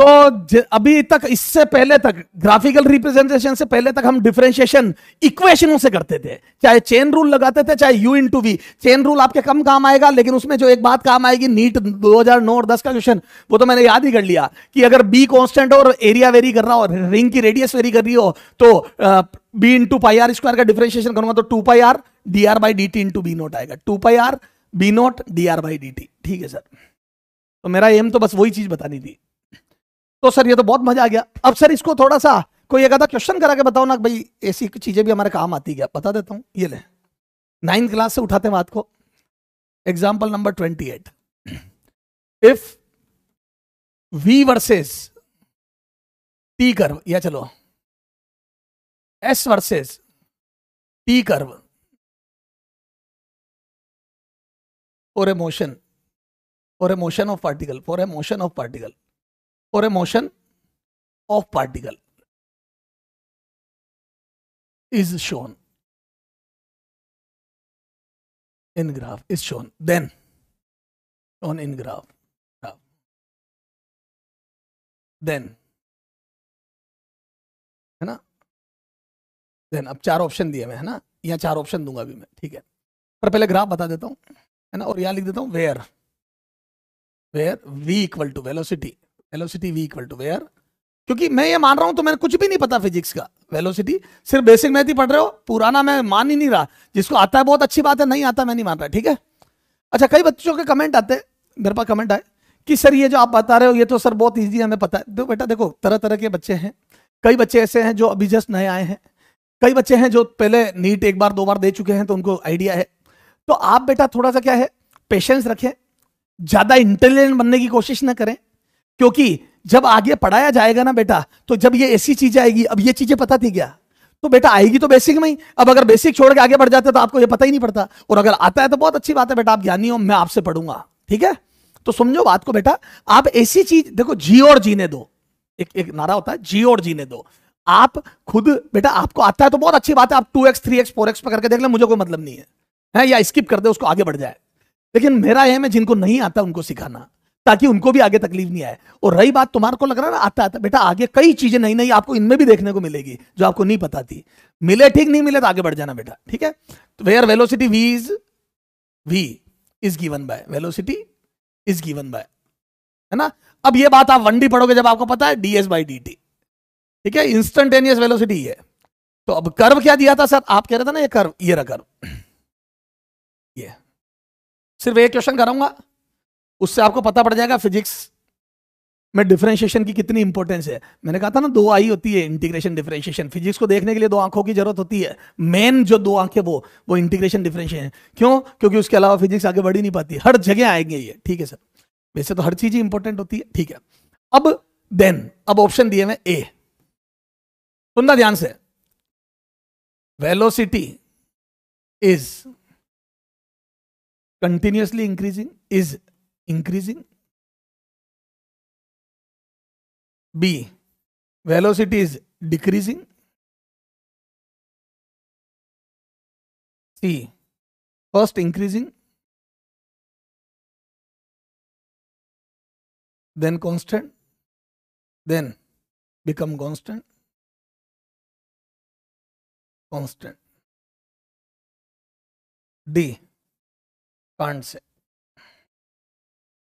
तो अभी तक इससे पहले तक ग्राफिकल रिप्रेजेंटेशन से पहले तक हम डिफ्रेंशिएशन इक्वेशनों से करते थे चाहे चेन रूल लगाते थे चाहे U into V chain rule आपके कम काम आएगा लेकिन उसमें जो एक बात काम आएगी नीट 2009 और 10 का क्वेश्चन वो तो मैंने याद ही कर लिया कि अगर बी कॉन्स्टेंट और एरिया वेरी कर रहा हो रिंग की रेडियस वेरी कर रही हो तो B into pi are square का डिफ्रेंशिएशन करूंगा तो two pi R D R by D T two B naught two pi pi R B D R R by D T ठीक है सर तो मेरा एम तो बस वही चीज बतानी थी तो सर ये तो बहुत मजा आ गया अब सर इसको थोड़ा सा कोई एक क्वेश्चन करा के बताओ ना भाई ऐसी चीजें भी हमारे काम आती क्या बता देता हूँ ये ले नाइन्थ क्लास से उठाते बात को example number twenty eight if V versus T curve या चलो एस वर्सेस टी कर्व और a motion for a motion of particle for a motion of particle or a motion of particle is shown in graph is shown then on in graph, then then है ना देन अब चार ऑप्शन दिए मैं है ना यहाँ चार ऑप्शन दूंगा अभी मैं ठीक है पर पहले ग्राफ बता देता हूँ है ना और यहाँ लिख देता हूँ where where V equal to velocity velocity V equal to where क्योंकि मैं ये मान रहा हूं तो मैंने कुछ भी नहीं पता फिजिक्स का वेलोसिटी सिर्फ बेसिक मैथ ही पढ़ रहे हो पुराना मैं मान ही नहीं रहा जिसको आता है बहुत अच्छी बात है नहीं आता मैं नहीं मान रहा ठीक है अच्छा कई बच्चों के कमेंट आते हैं मेरे पास कमेंट आए कि सर ये जो आप बता रहे हो ये तो सर बहुत ईजी है हमें पता है देखो तो बेटा देखो तरह तरह के बच्चे हैं कई बच्चे ऐसे हैं जो अभी जस्ट नए आए हैं कई बच्चे हैं जो पहले नीट एक बार दो बार दे चुके हैं तो उनको आइडिया है तो आप बेटा थोड़ा सा क्या है पेशेंस रखें ज़्यादा इंटेलिजेंट बनने की कोशिश ना करें क्योंकि जब आगे पढ़ाया जाएगा ना बेटा तो जब ये ऐसी चीजें आएगी अब ये चीजें पता थी क्या तो बेटा आएगी तो बेसिक में ही अब अगर बेसिक छोड़ के आगे बढ़ जाते तो आपको ये पता ही नहीं पड़ता और अगर आता है तो बहुत अच्छी बात है बेटा आप ज्ञानी हो मैं आपसे पढ़ूंगा ठीक है तो समझो बात को बेटा आप ऐसी चीज देखो जी और जीने दो एक एक नारा होता है जी और जीने दो आप खुद बेटा आपको आता है तो बहुत अच्छी बात है आप two X three X four X पर करके देख ले मुझे कोई मतलब नहीं है, है या स्किप कर दे उसको आगे बढ़ जाए लेकिन मेरा एम है मैं जिनको नहीं आता उनको सिखाना ताकि उनको भी आगे तकलीफ नहीं आए और रही बात तुम्हारे को लग रहा है ना आता आता बेटा आगे कई चीजें नहीं नहीं आपको इनमें भी देखने को मिलेगी जो आपको नहीं पता थी मिले ठीक नहीं मिले तो आगे बढ़ जाना बेटा ठीक है where velocity V is V is given by velocity is given by है ना अब ये बात आप वन डी पढ़ोगे जब आपको पता है D S by D T ठीक है इंस्टेंटेनियस वेलोसिटी है तो अब कर्व क्या दिया था सर आप कह रहे थे ना ये कर्व ये रहा कर्व ये सिर्फ एक क्वेश्चन कराऊंगा उससे आपको पता पड़ जाएगा फिजिक्स में डिफ्रेंशिएशन की कितनी इंपॉर्टेंस है मैंने कहा था ना दो आई होती है इंटीग्रेशन डिफ्रेंशिएशन फिजिक्स को देखने के लिए दो आंखों की जरूरत होती है मेन जो दो आंखें वो वो इंटीग्रेशन डिफरेंशिएशन क्यों क्योंकि उसके अलावा फिजिक्स आगे बढ़ ही नहीं पाती हर जगह आएंगे ये ठीक है सर वैसे तो हर चीज ही इंपॉर्टेंट होती है ठीक है अब देन अब ऑप्शन दिए मैं ए सुनना ध्यान से velocity is continuously increasing is increasing. B. Velocity is decreasing. C. First increasing. Then constant. Then become constant. Constant. D. Can't say.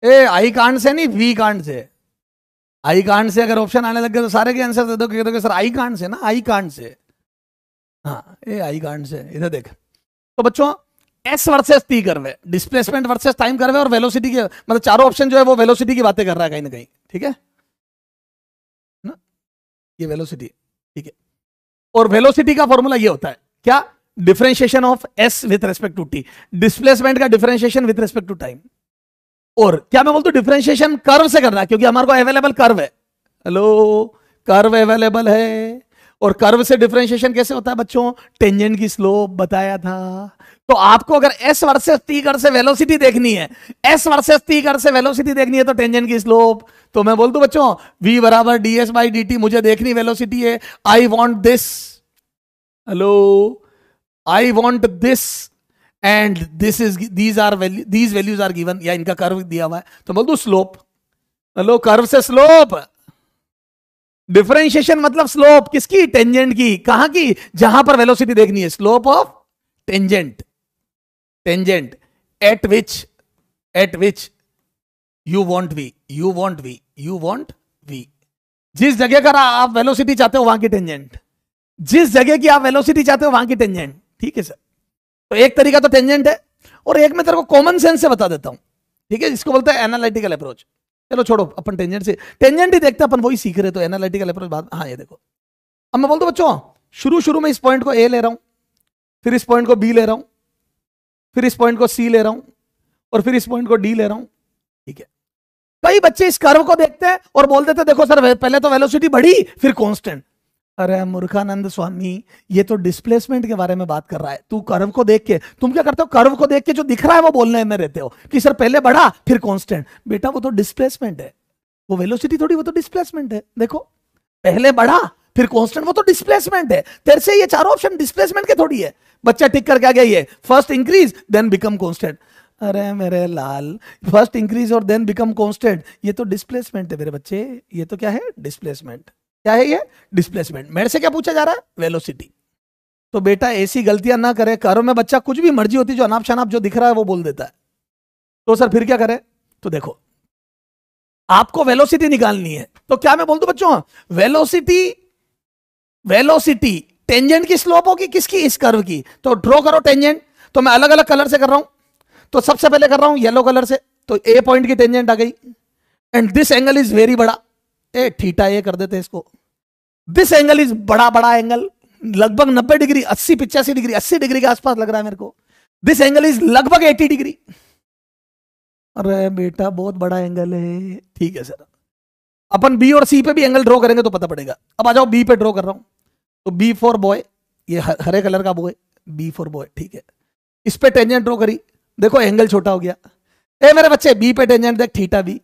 ए आई कांड से नहीं वी कांड से आई कांड से अगर ऑप्शन आने लग गए तो सारे के आंसर दे दो कह दोगे सर आई कांड से ना आई कांड से हाँ ए आई कांड से इधर देख तो बच्चों S versus T curve displacement versus time curve और वेलोसिटी के मतलब चारों ऑप्शन जो है वो वेलोसिटी की बातें कर रहा है कहीं ना कहीं ठीक है ना ये वेलोसिटी ठीक है और वेलोसिटी का फॉर्मूला ये होता है क्या differentiation of S with respect to T displacement का differentiation with respect to time और क्या मैं बोलता हूं डिफ्रेंशिएशन कर्व से करना क्योंकि हमारे को अवेलेबल कर्व है हेलो कर्व अवेलेबल है और कर्व से डिफ्रेंशिएशन कैसे होता है बच्चों टेंजेंट की स्लोप बताया था तो आपको अगर एस वर्सेस टी कर से वेलोसिटी देखनी है एस वर्सेस टी कर से वेलोसिटी देखनी है तो टेंजेंट की स्लोप तो मैं बोल दू बच्चों वी बराबर D S by D T मुझे देखनी वेलोसिटी है I want this hello I want this and this is these are value these values are given या इनका कर्व दिया हुआ है तो बोल दो स्लोप लो कर्व से स्लोप डिफरेंशिएशन मतलब स्लोप किसकी टेंजेंट की कहा की जहां पर वेलोसिटी देखनी है slope of tangent tangent at which at which you want V you want V you want V जिस जगह का आप वेलोसिटी चाहते हो वहां की टेंजेंट जिस जगह की आप वेलोसिटी चाहते हो वहां की टेंजेंट ठीक है सर तो एक तरीका तो टेंजेंट है और एक मैं तेरे को कॉमन सेंस से बता देता हूं ठीक है इसको बोलते हैं एनालिटिकल अप्रोच चलो छोड़ो अपन टेंजेंट से टेंजेंट ही देखते अपन वही सीख रहे तो एनालिटिकल अप्रोच बात हाँ ये देखो अब मैं बोलता हूँ बच्चों शुरू शुरू में इस पॉइंट को ए ले रहा हूं फिर इस पॉइंट को बी ले रहा हूं फिर इस पॉइंट को सी ले रहा हूं और फिर इस पॉइंट को डी ले रहा हूं ठीक है कई बच्चे इस कर्व को देखते हैं और बोल देते देखो सर पहले तो वेलोसिटी बढ़ी फिर कांस्टेंट अरे मूर्खानंद स्वामी ये तो डिस्प्लेसमेंट के बारे में बात कर रहा है तू कर्व को देख के तुम क्या करते हो कर्व को देख के जो दिख रहा है वो बोलने में रहते हो कि सर पहले बढ़ा फिर कॉन्स्टेंट बेटा वो तो डिस्प्लेसमेंट है वो वेलोसिटी थोड़ी वो तो डिस्प्लेसमेंट है देखो पहले बढ़ा फिर कॉन्स्टेंट वो तो डिस्प्लेसमेंट है तेरे से ये चारों ऑप्शन डिस्प्लेसमेंट के थोड़ी है बच्चा टिक करके आ गया ये first increase then become constant अरे मेरे लाल फर्स्ट इंक्रीज और देन बिकम कॉन्स्टेंट ये तो डिस्प्लेसमेंट है मेरे बच्चे ये तो क्या है डिस्प्लेसमेंट क्या है ये डिस्प्लेसमेंट मेरे से क्या पूछा जा रहा है वेलोसिटी तो बेटा ऐसी गलतियां ना करे करो में बच्चा कुछ भी मर्जी होती जो अनाप शनाप जो दिख रहा है वो बोल देता है तो सर फिर क्या करे तो देखो आपको वेलोसिटी निकालनी है तो क्या मैं बोल दू बच्चों वेलोसिटी वेलोसिटी टेंजेंट की स्लोप होगी किसकी इस कर्व की तो ड्रॉ करो टेंजेंट तो मैं अलग अलग कलर से कर रहा हूं तो सबसे पहले कर रहा हूं येलो कलर से तो ए पॉइंट की टेंजेंट आ गई and this angle is very बड़ा ए थीटा ए कर देते इसको दिस एंगल इज बड़ा बड़ा एंगल लगभग 90 डिग्री 80 पिचासी डिग्री 80 डिग्री के आसपास लग रहा है मेरे को दिस एंगल इज लगभग 80 डिग्री अरे बेटा बहुत बड़ा एंगल है ठीक है सर अपन बी और सी पे भी एंगल ड्रॉ करेंगे तो पता पड़ेगा अब आ जाओ बी पे ड्रॉ कर रहा हूं तो बी फोर बॉय ये हरे कलर का बॉय बी फोर बॉय ठीक है इस पे टेंजेंट ड्रॉ करी देखो एंगल छोटा हो गया ए मेरे बच्चे बी पे टेंजेंट देख थीटा बी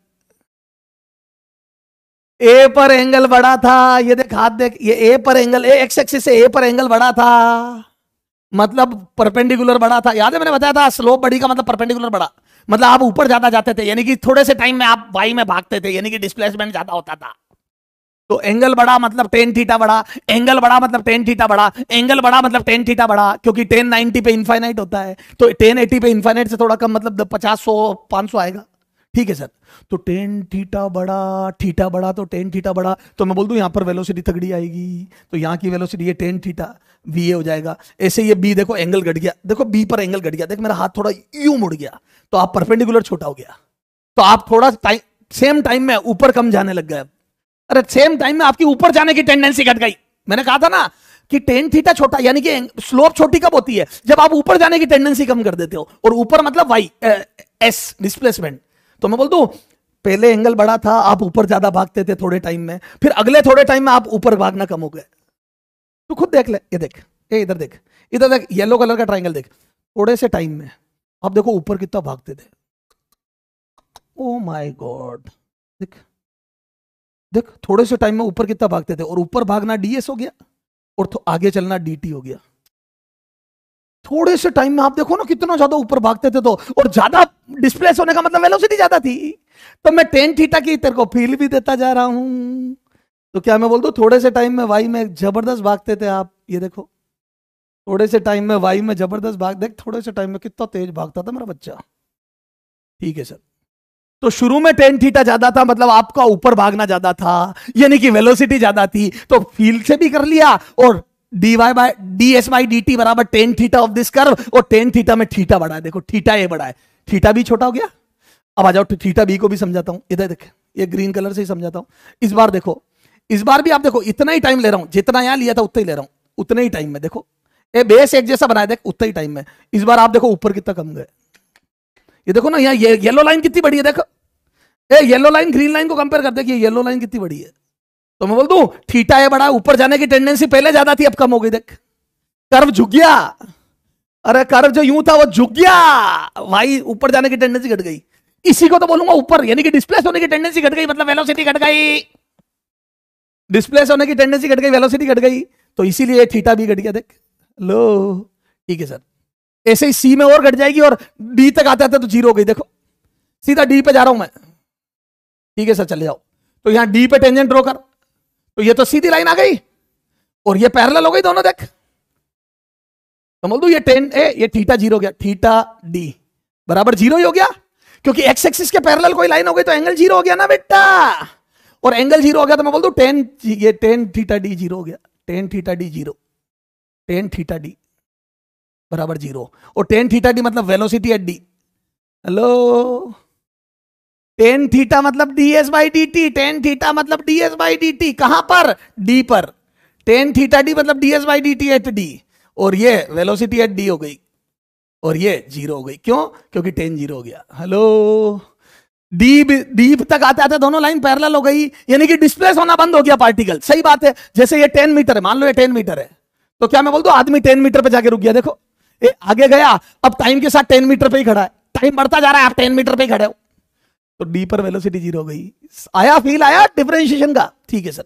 ए पर एंगल बड़ा था ये देख हाथ देख ये ए पर एंगल ए एक्स एक्सिस से ए पर एंगल बड़ा था मतलब परपेंडिकुलर बड़ा था याद है मैंने बताया था स्लोप बड़ी का मतलब परपेंडिकुलर बड़ा मतलब आप ऊपर ज्यादा जाते थे यानी कि थोड़े से टाइम में आप वाई में भागते थे यानी कि डिस्प्लेसमेंट ज्यादा होता था तो एंगल बड़ा मतलब टेन थीटा बड़ा एंगल बड़ा मतलब टेन थीटा बड़ा एंगल बड़ा मतलब टेन थीटा बड़ा क्योंकि टेन नाइनटी पे इन्फाइनाइट होता है तो टेन एटी पे इन्फाइनाइट से थोड़ा कम मतलब पचास सौ पांच सौ आएगा ठीक है सर तो टेन थीटा बड़ा थीटा बड़ा तो टेन थीटा बड़ा तो मैं बोल दूं यहां पर वेलोसिटी तगड़ी आएगी तो यहां की वेलोसिटी ये टेन थीटा वी ए हो जाएगा ऐसे ये बी देखो एंगल घट गया देखो बी पर एंगल घट गया देखो मेरा हाथ थोड़ा यू मुड़ गया तो आप परपेंडिकुलर छोटा हो गया तो आप थोड़ा टाइम सेम टाइम में ऊपर कम जाने लग गए अरे सेम टाइम में आपकी ऊपर जाने की टेंडेंसी घट गई मैंने कहा था ना कि टेन थीटा छोटा यानी कि स्लोप छोटी कब होती है जब आप ऊपर जाने की टेंडेंसी कम कर देते हो और ऊपर मतलब वाई एस डिस्प्लेसमेंट तो मैं बोल दू पहले एंगल बड़ा था आप ऊपर ज्यादा भागते थे थोड़े टाइम में फिर अगले थोड़े टाइम में आप ऊपर भागना कम हो गए तो खुद देख ले ये देख ये इधर देख इधर देख येलो कलर का ट्राइंगल देख थोड़े से टाइम में आप देखो ऊपर कितना भागते थे ओ माई गॉड देख देख थोड़े से टाइम में ऊपर कितना भागते थे और ऊपर भागना डीएस हो गया और तो आगे चलना डीटी हो गया थोड़े से टाइम में आप देखो ना कितना ज्यादा ऊपर भागते थे तो और ज्यादा डिस्प्लेस होने का मतलब वेलोसिटी ज्यादा थी तो मैं टेन थीटा की तेरे को फील भी देता जा रहा हूं तो क्या मैं बोल दू थोड़े से टाइम में वाई में जबरदस्त भागते थे आप ये देखो थोड़े से टाइम में वाई में जबरदस्त भाग देख थोड़े से टाइम में कितना तेज भागता था मेरा बच्चा ठीक है सर तो शुरू में टेन थीटा ज्यादा था मतलब आपका ऊपर भागना ज्यादा था यानी कि वेलोसिटी ज्यादा थी तो फील से भी कर लिया और D Y by D S by D T बराबर tan theta of this curve और टेन थीटा में थीटा बढ़ा है देखो थीटा ए बढ़ा है थीटा भी छोटा हो गया अब आ जाओ थीटा तो बी को भी समझाता हूं इधर देखे ये ग्रीन कलर से ही समझाता हूं इस बार देखो इस बार भी आप देखो इतना ही टाइम ले रहा हूं जितना यहां लिया था उतना ही ले रहा हूं उतने ही टाइम में देखो ये बेस एक जैसा बनाया देख उतना ही टाइम में इस बार आप देखो ऊपर कितना कम गए ये देखो ना यहाँ ये येलो लाइन कितनी बड़ी है देखो ये येलो लाइन ग्रीन लाइन को कंपेयर कर देखिए येलो लाइन कितनी बड़ी है तो मैं बोल दू थीटा है बड़ा ऊपर जाने की टेंडेंसी पहले ज्यादा थी अब कम हो गई देख कर्व झुक गया अरे कर्व जो यूं था वो झुक गया भाई ऊपर जाने की टेंडेंसी घट गई इसी को तो बोलूंगा ऊपर यानी कि डिस्प्लेस होने की टेंडेंसी घट गई मतलब वेलोसिटी घट गई डिस्प्लेस होने की टेंडेंसी घट गई वेलोसिटी घट गई तो इसीलिए थीटा भी घट गया देख लो ठीक है सर ऐसे ही सी में और घट जाएगी और डी तक आते आते तो जीरो हो गई देखो सीधा डी पे जा रहा हूं मैं ठीक है सर चले जाओ तो यहां डी पे टेंजेंट ड्रॉ कर तो ये तो सीधी लाइन आ गई और ये पैरल हो गई दोनों देख तो बोल दू ये टेन ए ये थीटा जीरो गया थीटा डी बराबर जीरो ही हो गया क्योंकि एक्स एक्सिस के पैरल कोई लाइन हो गई तो एंगल जीरो हो गया ना बेटा और एंगल जीरो हो गया तो मैं बोल दू टेन ये टेन थीटा डी जीरो हो गया tan theta D zero tan theta D बराबर जीरो और टेन थीटा डी मतलब velocity at D hello tan theta मतलब D S by D T tan theta मतलब डीएस बाई डी टी कहां पर डी पर टेन थीटा डी मतलब D S by D T at D और ये वेलोसिटी एट डी हो गई और ये जीरो हो गई क्यों क्योंकि टेन जीरो हो गया हेलो डीप डीप तक आते आते दोनों लाइन पैरल हो गई यानी कि डिस्प्लेस होना बंद हो गया पार्टिकल सही बात है जैसे ये टेन मीटर है मान लो ये टेन मीटर है तो क्या मैं बोल दू आदमी टेन मीटर पर जाके रुक गया देखो ए, आगे गया अब टाइम के साथ टेन मीटर पर ही खड़ा है टाइम बढ़ता जा रहा है आप टेन मीटर पर ही खड़े हो तो डी पर वेलोसिटी जीरो हो गई आया फील आया डिफरेंशिएशन का ठीक है सर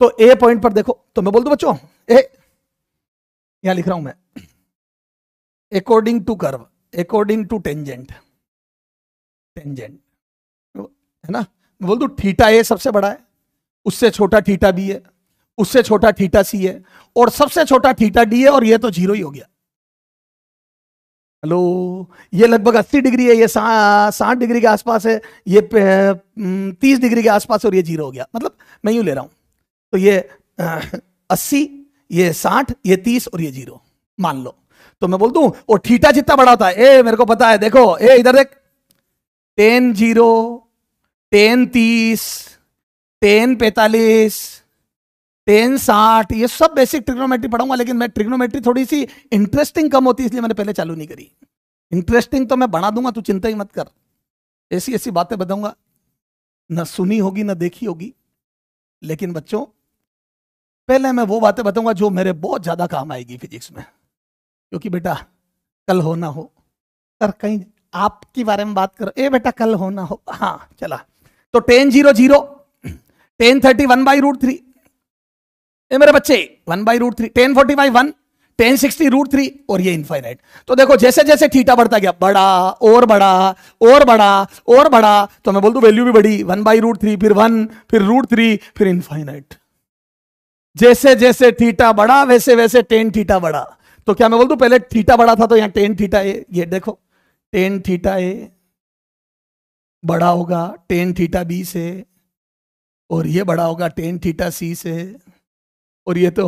तो ए पॉइंट पर देखो तो मैं बोल दू बच्चों ए यहां लिख रहा हूं मैं according to curve according to tangent tangent है ना मैं बोल दू थीटा ए सबसे बड़ा है उससे छोटा थीटा बी है उससे छोटा थीटा सी है और सबसे छोटा थीटा डी है और ये तो जीरो ही हो गया हेलो ये लगभग 80 डिग्री है ये साठ डिग्री के आसपास है ये हम्म, तीस डिग्री के आसपास और ये जीरो हो गया मतलब मैं यूं ले रहा हूं तो ये अस्सी ये साठ ये तीस और ये जीरो मान लो तो मैं बोल दूं और ठीटा जितना बड़ा होता है ए मेरे को पता है देखो ए इधर देख टेन जीरो टेन तीस टेन पैतालीस टेन साठ ये सब बेसिक ट्रिग्नोमेट्री पढ़ाऊंगा लेकिन मैं ट्रिग्नोमेट्री थोड़ी सी इंटरेस्टिंग कम होती है इसलिए मैंने पहले चालू नहीं करी इंटरेस्टिंग तो मैं बना दूंगा तू चिंता ही मत कर ऐसी ऐसी बातें बताऊंगा ना सुनी होगी ना देखी होगी लेकिन बच्चों पहले मैं वो बातें बताऊंगा जो मेरे बहुत ज़्यादा काम आएगी फिजिक्स में क्योंकि बेटा कल हो ना हो सर कहीं आपके बारे में बात करो ए बेटा कल हो ना हो हाँ चला तो tan zero zero tan thirty one by root three ये मेरे बच्चे one by root three tan forty by one tan sixty root three और ये इनफाइनाइट तो देखो जैसे जैसे थीटा बढ़ता गया बड़ा और बड़ा और बड़ा और बड़ा तो मैं बोल दू वैल्यू भी बढ़ी वन बाई रूट थ्री फिर वन फिर रूट थ्री फिर इनफाइनाइट जैसे जैसे थीटा बढ़ा वैसे वैसे टेन थीटा बढ़ा तो क्या मैं बोल दू पहले थीटा बढ़ा था तो यहां टेन थीटा ए ये देखो टेन थीटा ए बड़ा होगा टेन थीटा बी से और ये बड़ा होगा टेन थीटा सी से और ये तो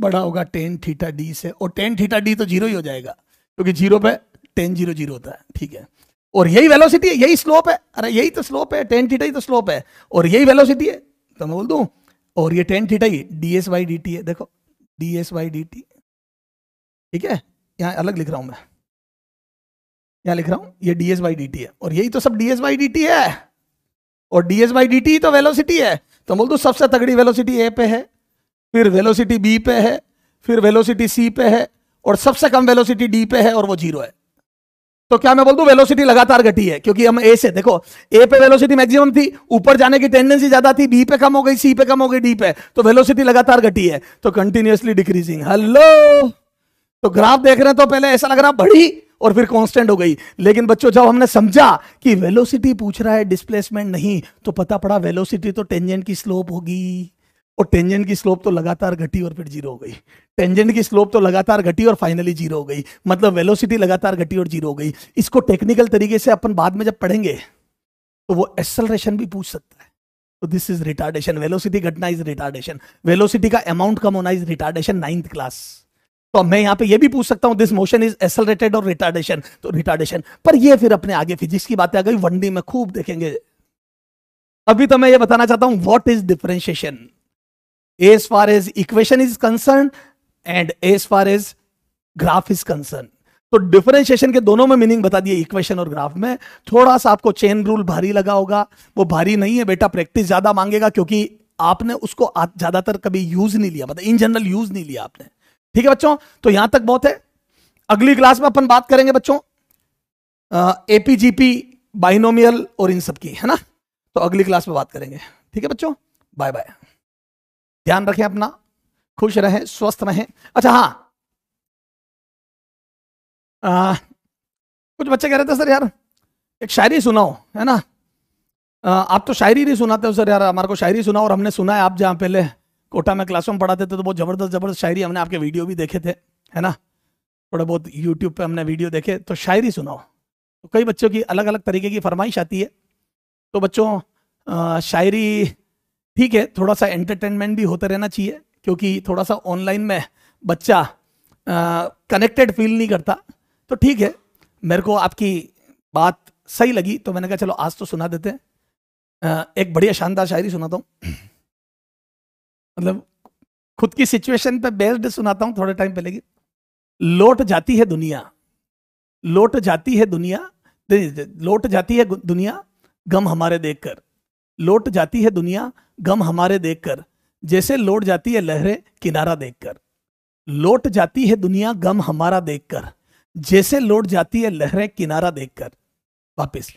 बड़ा होगा टेन थीटा डी से और टेन थीटा डी तो जीरो ही हो जाएगा क्योंकि जीरो पे टेन जीरो जीरो होता है ठीक है और यही वेलोसिटी है यही स्लोप है अरे यही तो स्लोप है टेन थीटा ही तो स्लोप है और यही वेलोसिटी है तो मैं बोल दू और ये टेन थीटा ही D S Y D T है देखो D S Y D T ठीक है यहाँ अलग लिख रहा हूं मैं यहाँ लिख रहा हूँ ये D S Y D T है और यही तो सब D S Y D T है और D S Y D T तो वेलोसिटी है तो बोल दू सबसे तगड़ी वेलोसिटी ए पे है फिर वेलोसिटी बी पे है फिर वेलोसिटी सी पे है और सबसे कम वेलोसिटी डी पे है और वो जीरो है तो क्या मैं बोल दू वेलोसिटी लगातार घटी है क्योंकि हम ए से देखो ए पे वेलोसिटी मैक्सिमम थी ऊपर जाने की टेंडेंसी ज्यादा थी बी पे कम हो गई सी पे कम हो गई डी पे तो वेलोसिटी लगातार घटी है तो कंटिन्यूसली डिक्रीजिंग हेलो तो ग्राफ देख रहे हैं तो पहले ऐसा लग रहा बढ़ी और फिर कांस्टेंट हो गई लेकिन बच्चों जब हमने समझा कि वेलोसिटी पूछ रहा है डिस्प्लेसमेंट नहीं तो पता पड़ा वेलोसिटी तो टेंजेंट की स्लोप होगी और टेंजेंट की स्लोप तो लगातार घटी और फिर जीरो हो गई टेंजेंट की स्लोप तो लगातार घटी और फाइनली जीरो हो गई मतलब वेलोसिटी लगातार घटी और जीरो हो गई इसको टेक्निकल तरीके से अपन बाद में जब पढ़ेंगे तो वो एक्सलरेशन भी पूछ सकता है तो दिस इज रिटार्डेशन वेलोसिटी घटना इज रिटार्डेशन वेलोसिटी का अमाउंट कम होना इज रिटार्डेशन नाइन्थ क्लास तो मैं यहां पे ये भी पूछ सकता हूं दिस मोशन इज एसलरेटेड और रिटार्डेशन तो रिटार्डेशन पर ये फिर अपने आगे फिजिक्स की बातें आ गई वनडी में खूब देखेंगे अभी तो मैं ये बताना चाहता हूं what is differentiation as far as equation is concerned and as far as graph is concerned तो डिफरेंशिएशन के दोनों में मीनिंग बता दिए इक्वेशन और ग्राफ में थोड़ा सा आपको चेन रूल भारी लगा होगा वो भारी नहीं है बेटा प्रैक्टिस ज्यादा मांगेगा क्योंकि आपने उसको ज्यादातर कभी यूज नहीं लिया मतलब इन जनरल यूज नहीं लिया आपने ठीक है बच्चों तो यहां तक बहुत है अगली क्लास में अपन बात करेंगे बच्चों एपीजीपी बाइनोमियल और इन सब की है ना तो अगली क्लास में बात करेंगे ठीक है बच्चों बाय बाय ध्यान रखें अपना खुश रहें स्वस्थ रहें अच्छा हाँ आ, कुछ बच्चे कह रहे थे सर यार एक शायरी सुनाओ है ना आ, आप तो शायरी नहीं सुनाते हो सर यार हमारे को शायरी सुनाओ और हमने सुना है आप जहाँ पहले कोटा में क्लासों में पढ़ाते थे तो बहुत ज़बरदस्त ज़बरदस्त शायरी हमने आपके वीडियो भी देखे थे है ना थोड़ा बहुत यूट्यूब पे हमने वीडियो देखे तो शायरी सुनाओ तो कई बच्चों की अलग अलग तरीके की फरमाइश आती है तो बच्चों आ, शायरी ठीक है थोड़ा सा एंटरटेनमेंट भी होता रहना चाहिए क्योंकि थोड़ा सा ऑनलाइन में बच्चा कनेक्टेड फील नहीं करता तो ठीक है मेरे को आपकी बात सही लगी तो मैंने कहा चलो आज तो सुना देते हैं एक बढ़िया शानदार शायरी सुनाता हूँ मतलब खुद की सिचुएशन पे बेस्ड सुनाता हूँ थोड़े टाइम पहले की लौट जाती है दुनिया लौट जाती है दुनिया लौट जाती है दुनिया गम हमारे देखकर लौट जाती है दुनिया गम हमारे देखकर जैसे लौट जाती है लहरें किनारा देखकर लौट जाती है दुनिया गम हमारा देखकर जैसे लौट जाती है लहरें किनारा देखकर वापस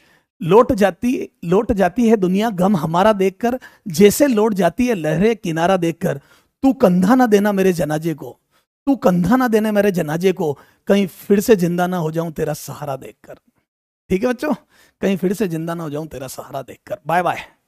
लौट जाती लौट जाती है दुनिया गम हमारा देखकर जैसे लौट जाती है लहरें किनारा देखकर तू कंधा ना देना मेरे जनाजे को तू कंधा ना देने मेरे जनाजे को कहीं फिर से जिंदा ना हो जाऊं तेरा सहारा देखकर ठीक है बच्चों कहीं फिर से जिंदा ना हो जाऊं तेरा सहारा देखकर बाय बाय